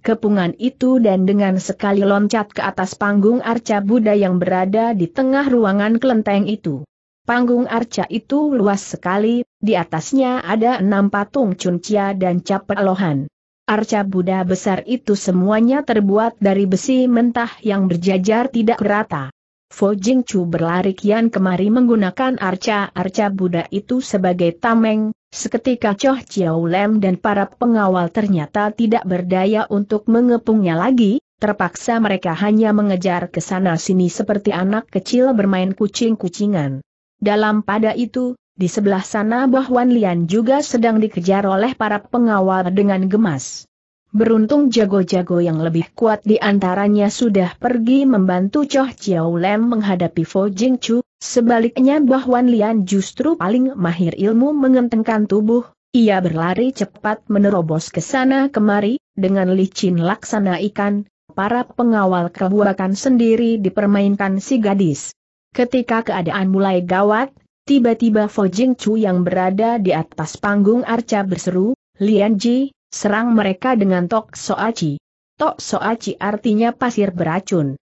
kepungan itu dan dengan sekali loncat ke atas panggung arca Buddha yang berada di tengah ruangan kelenteng itu. Panggung arca itu luas sekali, di atasnya ada enam patung cuncia dan cap alohan. Arca Buddha besar itu semuanya terbuat dari besi mentah yang berjajar tidak rata. Fo Jing Chu berlari kian kemari menggunakan arca-arca Buddha itu sebagai tameng, Seketika Choh Chiao Lem dan para pengawal ternyata tidak berdaya untuk mengepungnya lagi, terpaksa mereka hanya mengejar ke sana sini seperti anak kecil bermain kucing-kucingan. Dalam pada itu, di sebelah sana Wan Lian juga sedang dikejar oleh para pengawal dengan gemas. Beruntung jago-jago yang lebih kuat di antaranya sudah pergi membantu Choh Chiao Lem menghadapi Fo Jing Chu, Sebaliknya Bahwan Lian justru paling mahir ilmu mengentengkan tubuh, ia berlari cepat menerobos ke sana kemari, dengan licin laksana ikan, para pengawal kebuakan sendiri dipermainkan si gadis. Ketika keadaan mulai gawat, tiba-tiba Fo Jing Chu yang berada di atas panggung arca berseru, Lian Ji, serang mereka dengan Tok So Soaci. Tok So Soaci artinya pasir beracun.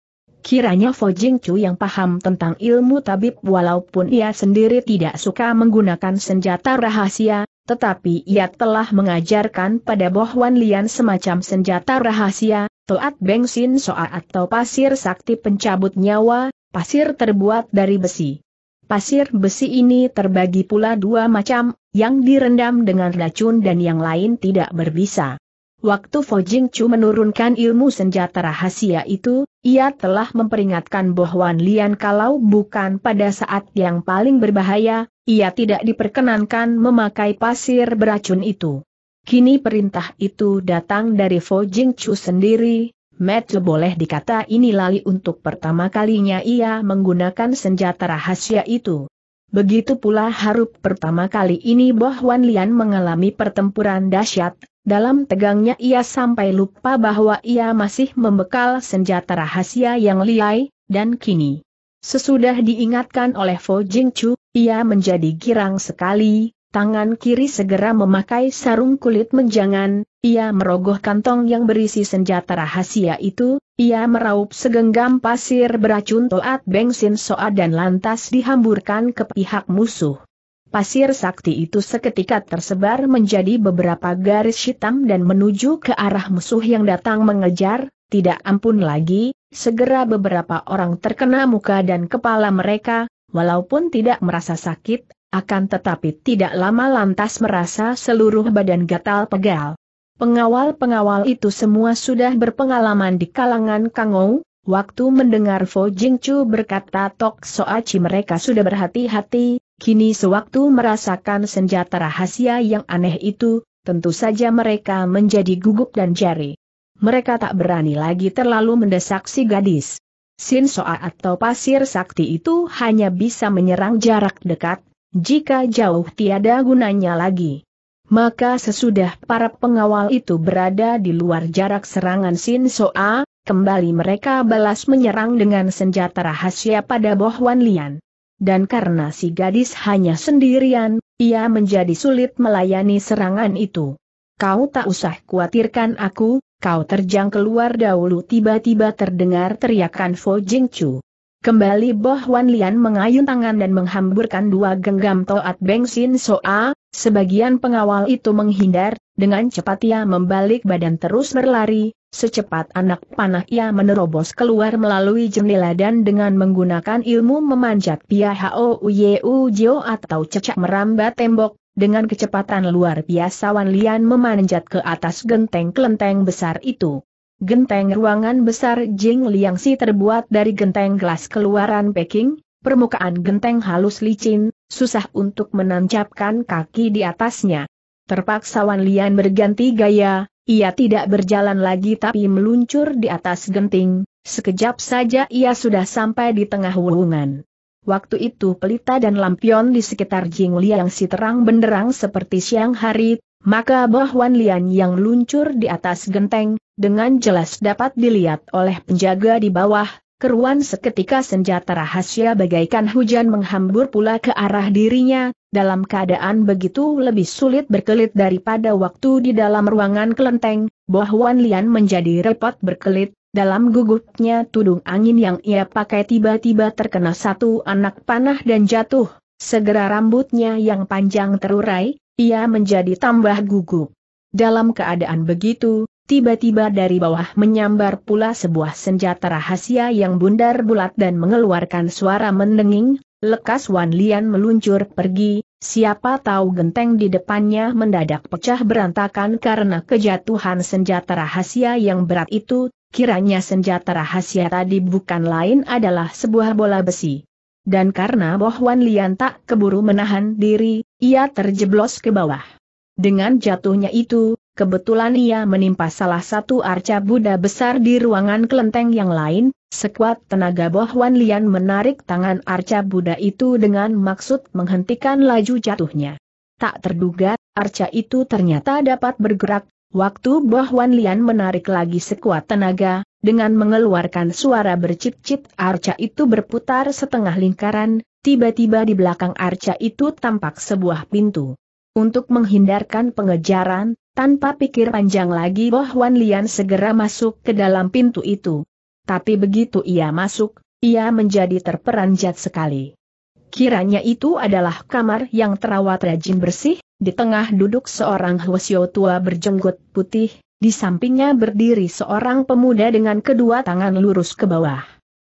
Kiranya Fo Jing Chu yang paham tentang ilmu tabib walaupun ia sendiri tidak suka menggunakan senjata rahasia, tetapi ia telah mengajarkan pada Boh Wan Lian semacam senjata rahasia, toat Sin soa atau pasir sakti pencabut nyawa, pasir terbuat dari besi. Pasir besi ini terbagi pula dua macam, yang direndam dengan racun dan yang lain tidak berbisa. Waktu Fo Jing Chu menurunkan ilmu senjata rahasia itu, ia telah memperingatkan Bohwan Lian kalau bukan pada saat yang paling berbahaya, ia tidak diperkenankan memakai pasir beracun itu. Kini perintah itu datang dari Fo Jing Chu sendiri, Matthew boleh dikata ini lali untuk pertama kalinya ia menggunakan senjata rahasia itu. Begitu pula Harup pertama kali ini Bohwan Lian mengalami pertempuran dahsyat, dalam tegangnya ia sampai lupa bahwa ia masih membekal senjata rahasia yang liai, dan kini. Sesudah diingatkan oleh Fo Jing Chu, ia menjadi girang sekali, tangan kiri segera memakai sarung kulit menjangan, ia merogoh kantong yang berisi senjata rahasia itu, ia meraup segenggam pasir beracun toat bensin soa dan lantas dihamburkan ke pihak musuh. Pasir sakti itu seketika tersebar menjadi beberapa garis hitam dan menuju ke arah musuh yang datang mengejar, tidak ampun lagi, segera beberapa orang terkena muka dan kepala mereka, walaupun tidak merasa sakit, akan tetapi tidak lama lantas merasa seluruh badan gatal pegal. Pengawal-pengawal itu semua sudah berpengalaman di kalangan Kangou, waktu mendengar Fo Jingchu berkata Tok Soachi mereka sudah berhati-hati, Kini sewaktu merasakan senjata rahasia yang aneh itu, tentu saja mereka menjadi gugup dan jari. Mereka tak berani lagi terlalu mendesak si gadis. Sin Soa atau pasir sakti itu hanya bisa menyerang jarak dekat, jika jauh tiada gunanya lagi. Maka sesudah para pengawal itu berada di luar jarak serangan Sin Soa, kembali mereka balas menyerang dengan senjata rahasia pada Bohwan Lian. Dan karena si gadis hanya sendirian, ia menjadi sulit melayani serangan itu. Kau tak usah khawatirkan aku, kau terjang keluar dahulu tiba-tiba terdengar teriakan Fo Jing Chu. Kembali Boh Wan Lian mengayun tangan dan menghamburkan dua genggam toat bensin soa, sebagian pengawal itu menghindar, dengan cepat ia membalik badan terus berlari, Secepat anak panah ia menerobos keluar melalui jendela dan dengan menggunakan ilmu memanjat Piahao Uyeu Jio atau cecak merambat tembok, dengan kecepatan luar biasa Wan Lian memanjat ke atas genteng kelenteng besar itu. Genteng ruangan besar Jing Liang terbuat dari genteng gelas keluaran Peking, permukaan genteng halus licin, susah untuk menancapkan kaki di atasnya. Terpaksa Wan Lian berganti gaya, ia tidak berjalan lagi tapi meluncur di atas genting, sekejap saja ia sudah sampai di tengah wulungan. Waktu itu pelita dan lampion di sekitar Jingliang Liang si terang benderang seperti siang hari, maka Bohwan Lian yang luncur di atas genteng, dengan jelas dapat dilihat oleh penjaga di bawah, keruan seketika senjata rahasia bagaikan hujan menghambur pula ke arah dirinya, dalam keadaan begitu lebih sulit berkelit daripada waktu di dalam ruangan kelenteng, bahwa Lian menjadi repot berkelit, dalam gugupnya tudung angin yang ia pakai tiba-tiba terkena satu anak panah dan jatuh, segera rambutnya yang panjang terurai, ia menjadi tambah gugup. Dalam keadaan begitu, tiba-tiba dari bawah menyambar pula sebuah senjata rahasia yang bundar bulat dan mengeluarkan suara mendenging, lekas Wan Lian meluncur pergi, Siapa tahu genteng di depannya mendadak pecah berantakan karena kejatuhan senjata rahasia yang berat itu, kiranya senjata rahasia tadi bukan lain adalah sebuah bola besi. Dan karena Bohwan Lian tak keburu menahan diri, ia terjeblos ke bawah. Dengan jatuhnya itu, Kebetulan ia menimpa salah satu arca Buddha besar di ruangan kelenteng yang lain, sekuat tenaga Wan Lian menarik tangan arca Buddha itu dengan maksud menghentikan laju jatuhnya. Tak terduga, arca itu ternyata dapat bergerak, waktu Wan Lian menarik lagi sekuat tenaga, dengan mengeluarkan suara bercip-cip arca itu berputar setengah lingkaran, tiba-tiba di belakang arca itu tampak sebuah pintu. Untuk menghindarkan pengejaran, tanpa pikir panjang lagi Boh Wan Lian segera masuk ke dalam pintu itu. Tapi begitu ia masuk, ia menjadi terperanjat sekali. Kiranya itu adalah kamar yang terawat rajin bersih, di tengah duduk seorang Hwasyo tua berjenggot putih, di sampingnya berdiri seorang pemuda dengan kedua tangan lurus ke bawah.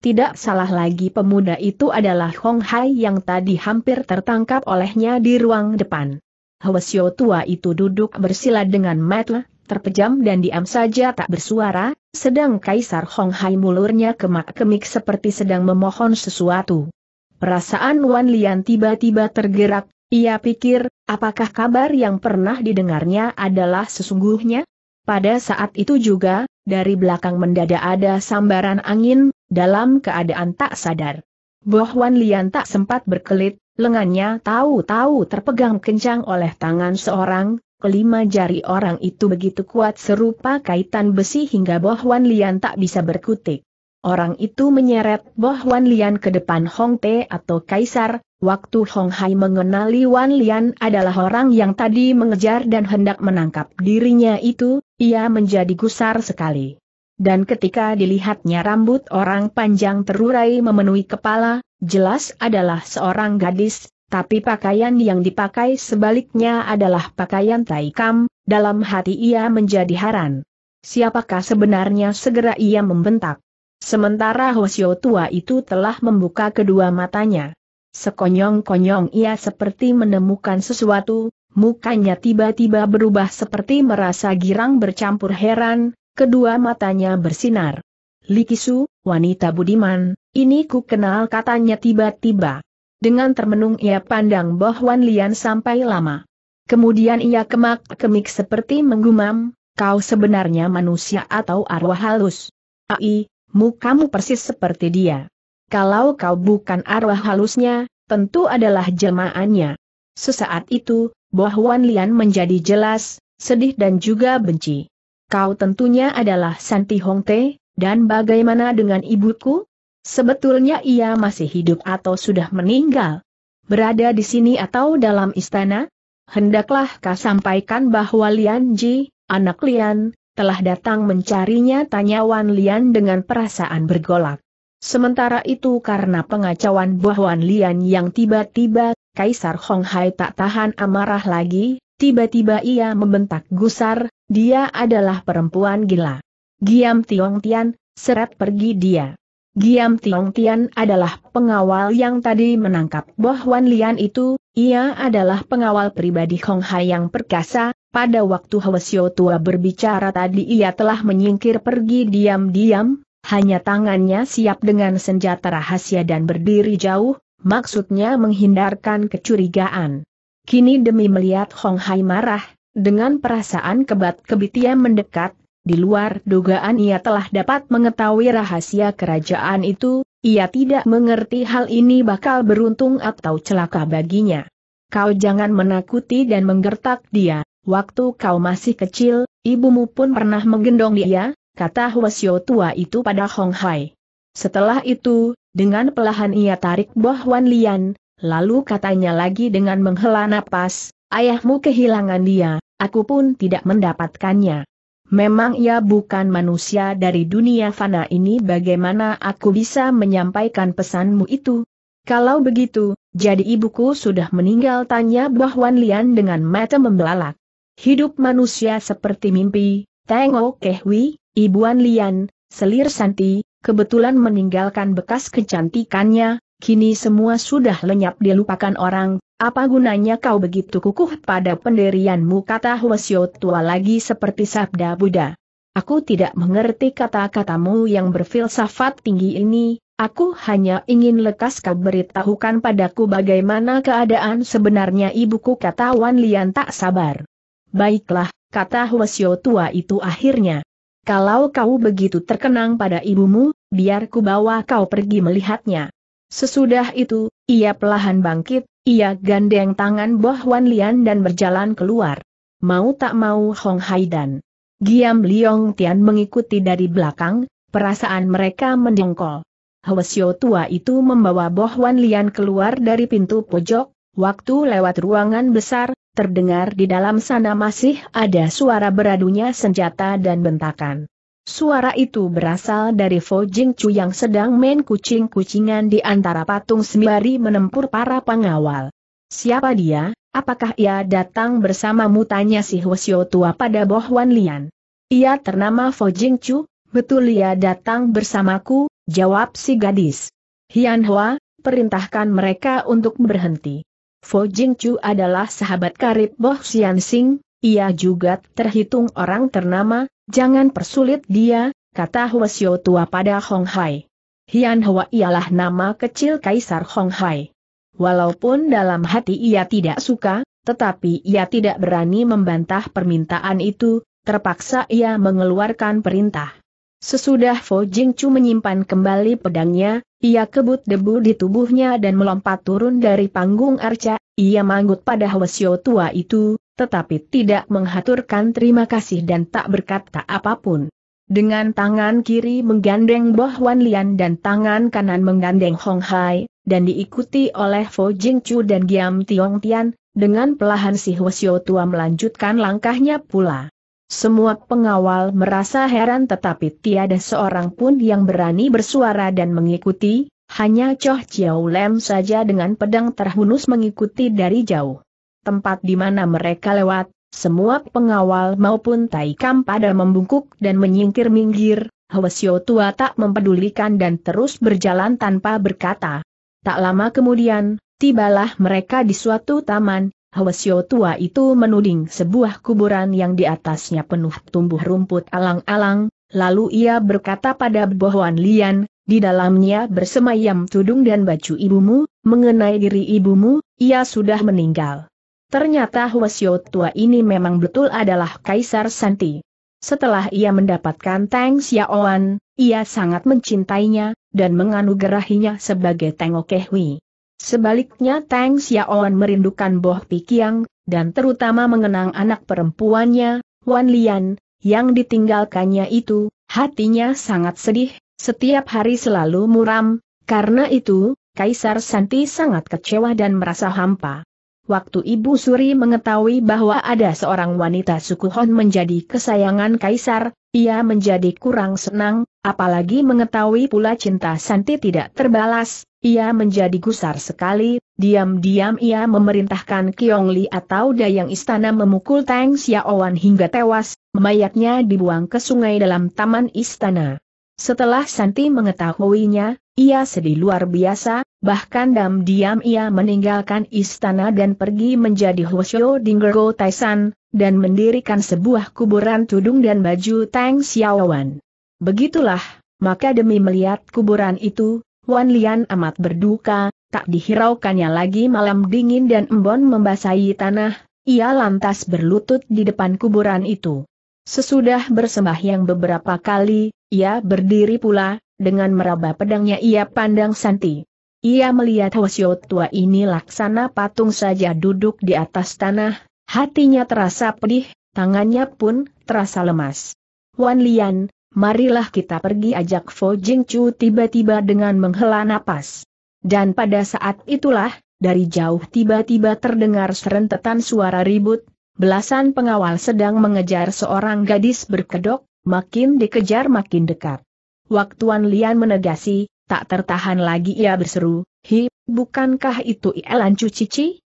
Tidak salah lagi pemuda itu adalah Hong Hai yang tadi hampir tertangkap olehnya di ruang depan. Hwasyo tua itu duduk bersila dengan mata, terpejam dan diam saja tak bersuara, sedang Kaisar Hong Hai mulurnya kemak-kemik seperti sedang memohon sesuatu. Perasaan Wan Lian tiba-tiba tergerak, ia pikir, apakah kabar yang pernah didengarnya adalah sesungguhnya? Pada saat itu juga, dari belakang mendadak ada sambaran angin, dalam keadaan tak sadar. Boh Wan Lian tak sempat berkelit, Lengannya tahu-tahu terpegang kencang oleh tangan seorang, kelima jari orang itu begitu kuat serupa kaitan besi hingga Boh Wan Lian tak bisa berkutik. Orang itu menyeret Boh Wan Lian ke depan Hong Te atau Kaisar, waktu Hong Hai mengenali Wan Lian adalah orang yang tadi mengejar dan hendak menangkap dirinya itu, ia menjadi gusar sekali. Dan ketika dilihatnya rambut orang panjang terurai memenuhi kepala, jelas adalah seorang gadis, tapi pakaian yang dipakai sebaliknya adalah pakaian taikam, dalam hati ia menjadi haran. Siapakah sebenarnya segera ia membentak. Sementara Hosio tua itu telah membuka kedua matanya. Sekonyong-konyong ia seperti menemukan sesuatu, mukanya tiba-tiba berubah seperti merasa girang bercampur heran, Kedua matanya bersinar. Likisu, wanita budiman, ini ku kenal katanya tiba-tiba. Dengan termenung ia pandang bahwa Lian sampai lama. Kemudian ia kemak-kemik seperti menggumam, kau sebenarnya manusia atau arwah halus. Ai, mukamu persis seperti dia. Kalau kau bukan arwah halusnya, tentu adalah jemaahnya. Sesaat itu, bahwa Lian menjadi jelas, sedih dan juga benci. Kau tentunya adalah Santi Te, dan bagaimana dengan ibuku? Sebetulnya ia masih hidup atau sudah meninggal? Berada di sini atau dalam istana? Hendaklah kau sampaikan bahwa Lian Ji, anak Lian, telah datang mencarinya tanya Wan Lian dengan perasaan bergolak. Sementara itu karena pengacauan buah Wan Lian yang tiba-tiba, Kaisar Hong Hai tak tahan amarah lagi, tiba-tiba ia membentak gusar, dia adalah perempuan gila. Giam Tiong Tian, seret pergi dia. Giam Tiong Tian adalah pengawal yang tadi menangkap Boh Wan Lian itu, ia adalah pengawal pribadi Hong Hai yang perkasa, pada waktu Hwasyo tua berbicara tadi ia telah menyingkir pergi diam-diam, hanya tangannya siap dengan senjata rahasia dan berdiri jauh, maksudnya menghindarkan kecurigaan. Kini demi melihat Hong Hai marah, dengan perasaan kebat-kebit mendekat, di luar dugaan ia telah dapat mengetahui rahasia kerajaan itu, ia tidak mengerti hal ini bakal beruntung atau celaka baginya. Kau jangan menakuti dan menggertak dia, waktu kau masih kecil, ibumu pun pernah menggendong dia, kata Hwasyo tua itu pada Hong Hai. Setelah itu, dengan pelahan ia tarik Boh Wan Lian, lalu katanya lagi dengan menghela napas, ayahmu kehilangan dia, Aku pun tidak mendapatkannya. Memang ia bukan manusia dari dunia fana ini bagaimana aku bisa menyampaikan pesanmu itu? Kalau begitu, jadi ibuku sudah meninggal tanya Wan Lian dengan mata membelalak. Hidup manusia seperti mimpi, tengok Kehwi, Ibuan Lian, selir Santi, kebetulan meninggalkan bekas kecantikannya, kini semua sudah lenyap dilupakan orang, apa gunanya kau begitu kukuh pada pendirianmu kata Huasyo tua lagi seperti sabda Buddha. Aku tidak mengerti kata-katamu yang berfilsafat tinggi ini, aku hanya ingin lekas kau beritahukan padaku bagaimana keadaan sebenarnya ibuku kata Wan Lian tak sabar. Baiklah, kata Huasyo tua itu akhirnya. Kalau kau begitu terkenang pada ibumu, biar ku bawa kau pergi melihatnya. Sesudah itu, ia pelahan bangkit, ia gandeng tangan Boh Wan Lian dan berjalan keluar. Mau tak mau Hong Hai dan Giam Liong Tian mengikuti dari belakang, perasaan mereka mendengkol. Hwasyo tua itu membawa Boh Wan Lian keluar dari pintu pojok, waktu lewat ruangan besar, terdengar di dalam sana masih ada suara beradunya senjata dan bentakan. Suara itu berasal dari Fo Jing Chu yang sedang main kucing-kucingan di antara patung sembari menempur para pengawal. Siapa dia? Apakah ia datang bersamamu? Tanya si Hwasyo tua pada Bohwan Lian. Ia ternama Fo Jing Chu, betul ia datang bersamaku, jawab si gadis. Hian Hua, perintahkan mereka untuk berhenti. Fo Jing Chu adalah sahabat karib Bo Xian Sing, ia juga terhitung orang ternama, Jangan persulit dia, kata Huasyo tua pada Hong Hai. Hian Hwa ialah nama kecil Kaisar Hong Hai. Walaupun dalam hati ia tidak suka, tetapi ia tidak berani membantah permintaan itu, terpaksa ia mengeluarkan perintah. Sesudah Fo Jing Chu menyimpan kembali pedangnya, ia kebut debu di tubuhnya dan melompat turun dari panggung arca, ia manggut pada Hwasyo tua itu, tetapi tidak menghaturkan terima kasih dan tak berkata apapun. Dengan tangan kiri menggandeng Boh Wan Lian dan tangan kanan menggandeng Hong Hai, dan diikuti oleh Fo Jing Chu dan Giam Tiong Tian, dengan pelahan si Hwasyo Tua melanjutkan langkahnya pula. Semua pengawal merasa heran tetapi tiada seorang pun yang berani bersuara dan mengikuti, hanya Choh Chiao Lem saja dengan pedang terhunus mengikuti dari jauh tempat di mana mereka lewat, semua pengawal maupun Taikam pada membungkuk dan menyingkir minggir, Hwasyo tua tak mempedulikan dan terus berjalan tanpa berkata. Tak lama kemudian, tibalah mereka di suatu taman, Hwasyo tua itu menuding sebuah kuburan yang di atasnya penuh tumbuh rumput alang-alang, lalu ia berkata pada Bohwan Lian, di dalamnya bersemayam tudung dan baju ibumu, mengenai diri ibumu, ia sudah meninggal. Ternyata Huasyo tua ini memang betul adalah Kaisar Santi. Setelah ia mendapatkan Tang Xiaoan, ia sangat mencintainya, dan menganugerahinya sebagai Tang Okehui. Sebaliknya Tang Xiaoan merindukan Boh Pikiang, dan terutama mengenang anak perempuannya, Wan Lian, yang ditinggalkannya itu, hatinya sangat sedih, setiap hari selalu muram, karena itu, Kaisar Santi sangat kecewa dan merasa hampa. Waktu Ibu Suri mengetahui bahwa ada seorang wanita suku Hon menjadi kesayangan Kaisar, ia menjadi kurang senang, apalagi mengetahui pula cinta Santi tidak terbalas, ia menjadi gusar sekali, diam-diam ia memerintahkan Kiong Li atau Dayang Istana memukul Tang Xiaowan hingga tewas, mayatnya dibuang ke sungai dalam taman istana. Setelah Santi mengetahuinya, ia sedih luar biasa, bahkan diam-diam ia meninggalkan istana dan pergi menjadi Hwasyo Dinggergo Taisan, dan mendirikan sebuah kuburan tudung dan baju Tang Xiaowan. Begitulah, maka demi melihat kuburan itu, Wan Lian amat berduka, tak dihiraukannya lagi malam dingin dan embon membasahi tanah, ia lantas berlutut di depan kuburan itu. Sesudah bersembahyang beberapa kali, ia berdiri pula, dengan meraba pedangnya ia pandang Santi. Ia melihat Hwasyo tua ini laksana patung saja duduk di atas tanah, hatinya terasa pedih, tangannya pun terasa lemas. Wan Lian, marilah kita pergi ajak Fo Jing Chu tiba-tiba dengan menghela napas. Dan pada saat itulah, dari jauh tiba-tiba terdengar serentetan suara ribut, belasan pengawal sedang mengejar seorang gadis berkedok, makin dikejar makin dekat. Waktuan Lian menegasi, tak tertahan lagi ia berseru, Hi, bukankah itu Ielan Cucici?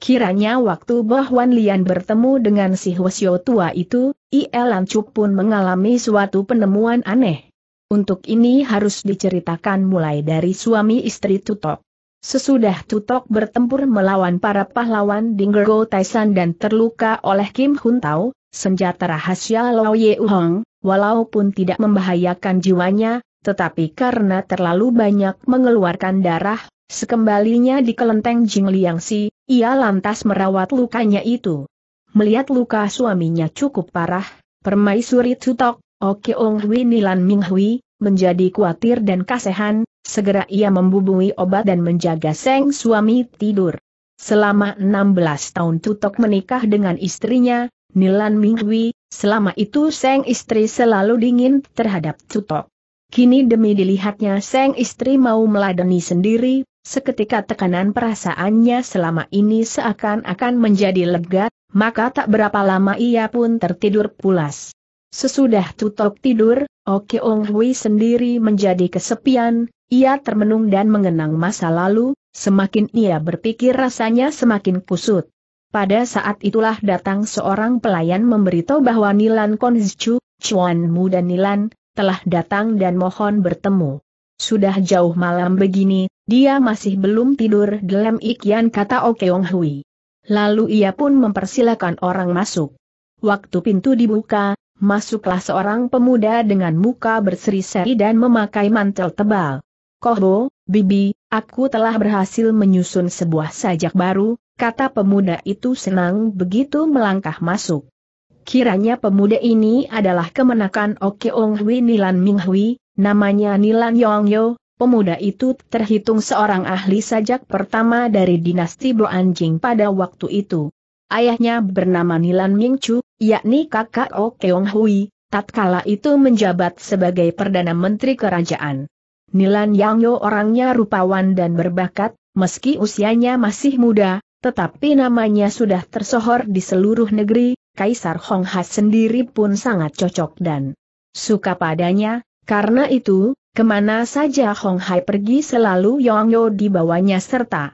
Kiranya waktu Bahwan Lian bertemu dengan si Hwasyo tua itu, Ielan cup pun mengalami suatu penemuan aneh. Untuk ini harus diceritakan mulai dari suami istri Tutok. Sesudah Tutok bertempur melawan para pahlawan Dinggo Taisan dan terluka oleh Kim Hun Tao. Senjata rahasia Lao Ye Hong, walaupun tidak membahayakan jiwanya, tetapi karena terlalu banyak mengeluarkan darah, sekembalinya di kelenteng Jing Liang Si, ia lantas merawat lukanya itu. Melihat luka suaminya cukup parah, permaisuri Tutok, Oke Ong Hui Nilan Ming Hui, menjadi khawatir dan kasihan, segera ia membubui obat dan menjaga seng suami tidur. Selama 16 tahun Tutok menikah dengan istrinya, Nilan Mingwi, selama itu Seng istri selalu dingin terhadap Cutok. Kini demi dilihatnya Seng istri mau meladeni sendiri, seketika tekanan perasaannya selama ini seakan-akan menjadi lega, maka tak berapa lama ia pun tertidur pulas. Sesudah Cutok tidur, Oke Ong Hui sendiri menjadi kesepian, ia termenung dan mengenang masa lalu, semakin ia berpikir rasanya semakin kusut. Pada saat itulah datang seorang pelayan memberitahu bahwa Nilan Konzchu, Chuan Mu dan Nilan, telah datang dan mohon bertemu. Sudah jauh malam begini, dia masih belum tidur dalam ikian kata Okeong Hui. Lalu ia pun mempersilakan orang masuk. Waktu pintu dibuka, masuklah seorang pemuda dengan muka berseri-seri dan memakai mantel tebal. Kohbo, Bibi, aku telah berhasil menyusun sebuah sajak baru, kata pemuda itu senang begitu melangkah masuk. Kiranya pemuda ini adalah kemenakan Okeong Hui Nilan Ming Hui, namanya Nilan Yong Yo, pemuda itu terhitung seorang ahli sajak pertama dari dinasti Bo Anjing pada waktu itu. Ayahnya bernama Nilan Ming Chu, yakni kakak Okeong Hui, tatkala itu menjabat sebagai Perdana Menteri Kerajaan. Nilan Yang Yo orangnya rupawan dan berbakat, meski usianya masih muda, tetapi namanya sudah tersohor di seluruh negeri, Kaisar Hong Ha sendiri pun sangat cocok dan suka padanya, karena itu, kemana saja Hong Hai pergi selalu Yang Yo dibawanya serta.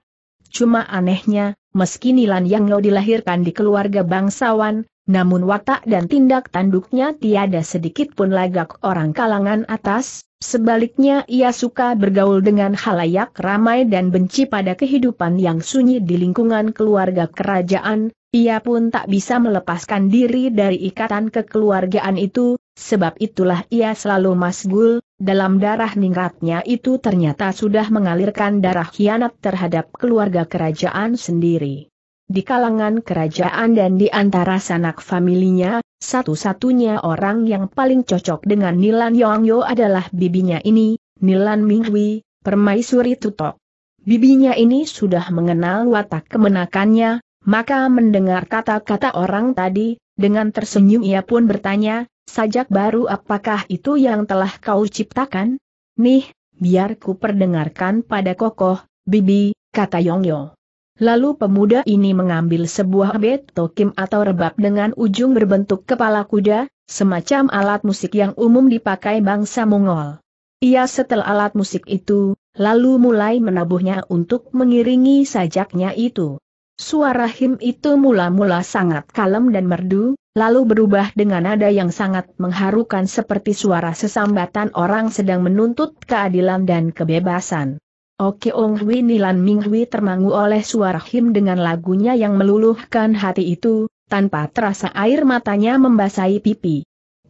Cuma anehnya, meski Nilan Yang Yo dilahirkan di keluarga bangsawan, namun watak dan tindak tanduknya tiada sedikit pun lagak orang kalangan atas, sebaliknya ia suka bergaul dengan halayak ramai dan benci pada kehidupan yang sunyi di lingkungan keluarga kerajaan, ia pun tak bisa melepaskan diri dari ikatan kekeluargaan itu, sebab itulah ia selalu masgul, dalam darah ningratnya itu ternyata sudah mengalirkan darah hianat terhadap keluarga kerajaan sendiri. Di kalangan kerajaan dan di antara sanak familinya, satu-satunya orang yang paling cocok dengan Nilan Yongyo adalah bibinya ini, Nilan Minghui, permaisuri Tutok. Bibinya ini sudah mengenal watak kemenakannya, maka mendengar kata-kata orang tadi, dengan tersenyum ia pun bertanya, sajak baru apakah itu yang telah kau ciptakan? Nih, biar ku perdengarkan pada kokoh, bibi, kata Yongyo. Lalu pemuda ini mengambil sebuah bet tokim atau rebab dengan ujung berbentuk kepala kuda, semacam alat musik yang umum dipakai bangsa Mongol. Ia setel alat musik itu, lalu mulai menabuhnya untuk mengiringi sajaknya itu. Suara him itu mula-mula sangat kalem dan merdu, lalu berubah dengan nada yang sangat mengharukan seperti suara sesambatan orang sedang menuntut keadilan dan kebebasan. Oke Ong Hui Nilan Ming Hui termangu oleh suara Him dengan lagunya yang meluluhkan hati itu, tanpa terasa air matanya membasahi pipi.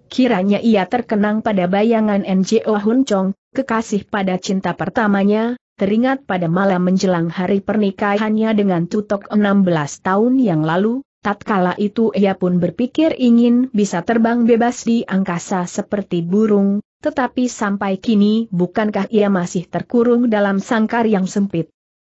Kiranya ia terkenang pada bayangan NJO Hun Chong, kekasih pada cinta pertamanya, teringat pada malam menjelang hari pernikahannya dengan Tutok 16 tahun yang lalu, tatkala itu ia pun berpikir ingin bisa terbang bebas di angkasa seperti burung, tetapi sampai kini bukankah ia masih terkurung dalam sangkar yang sempit?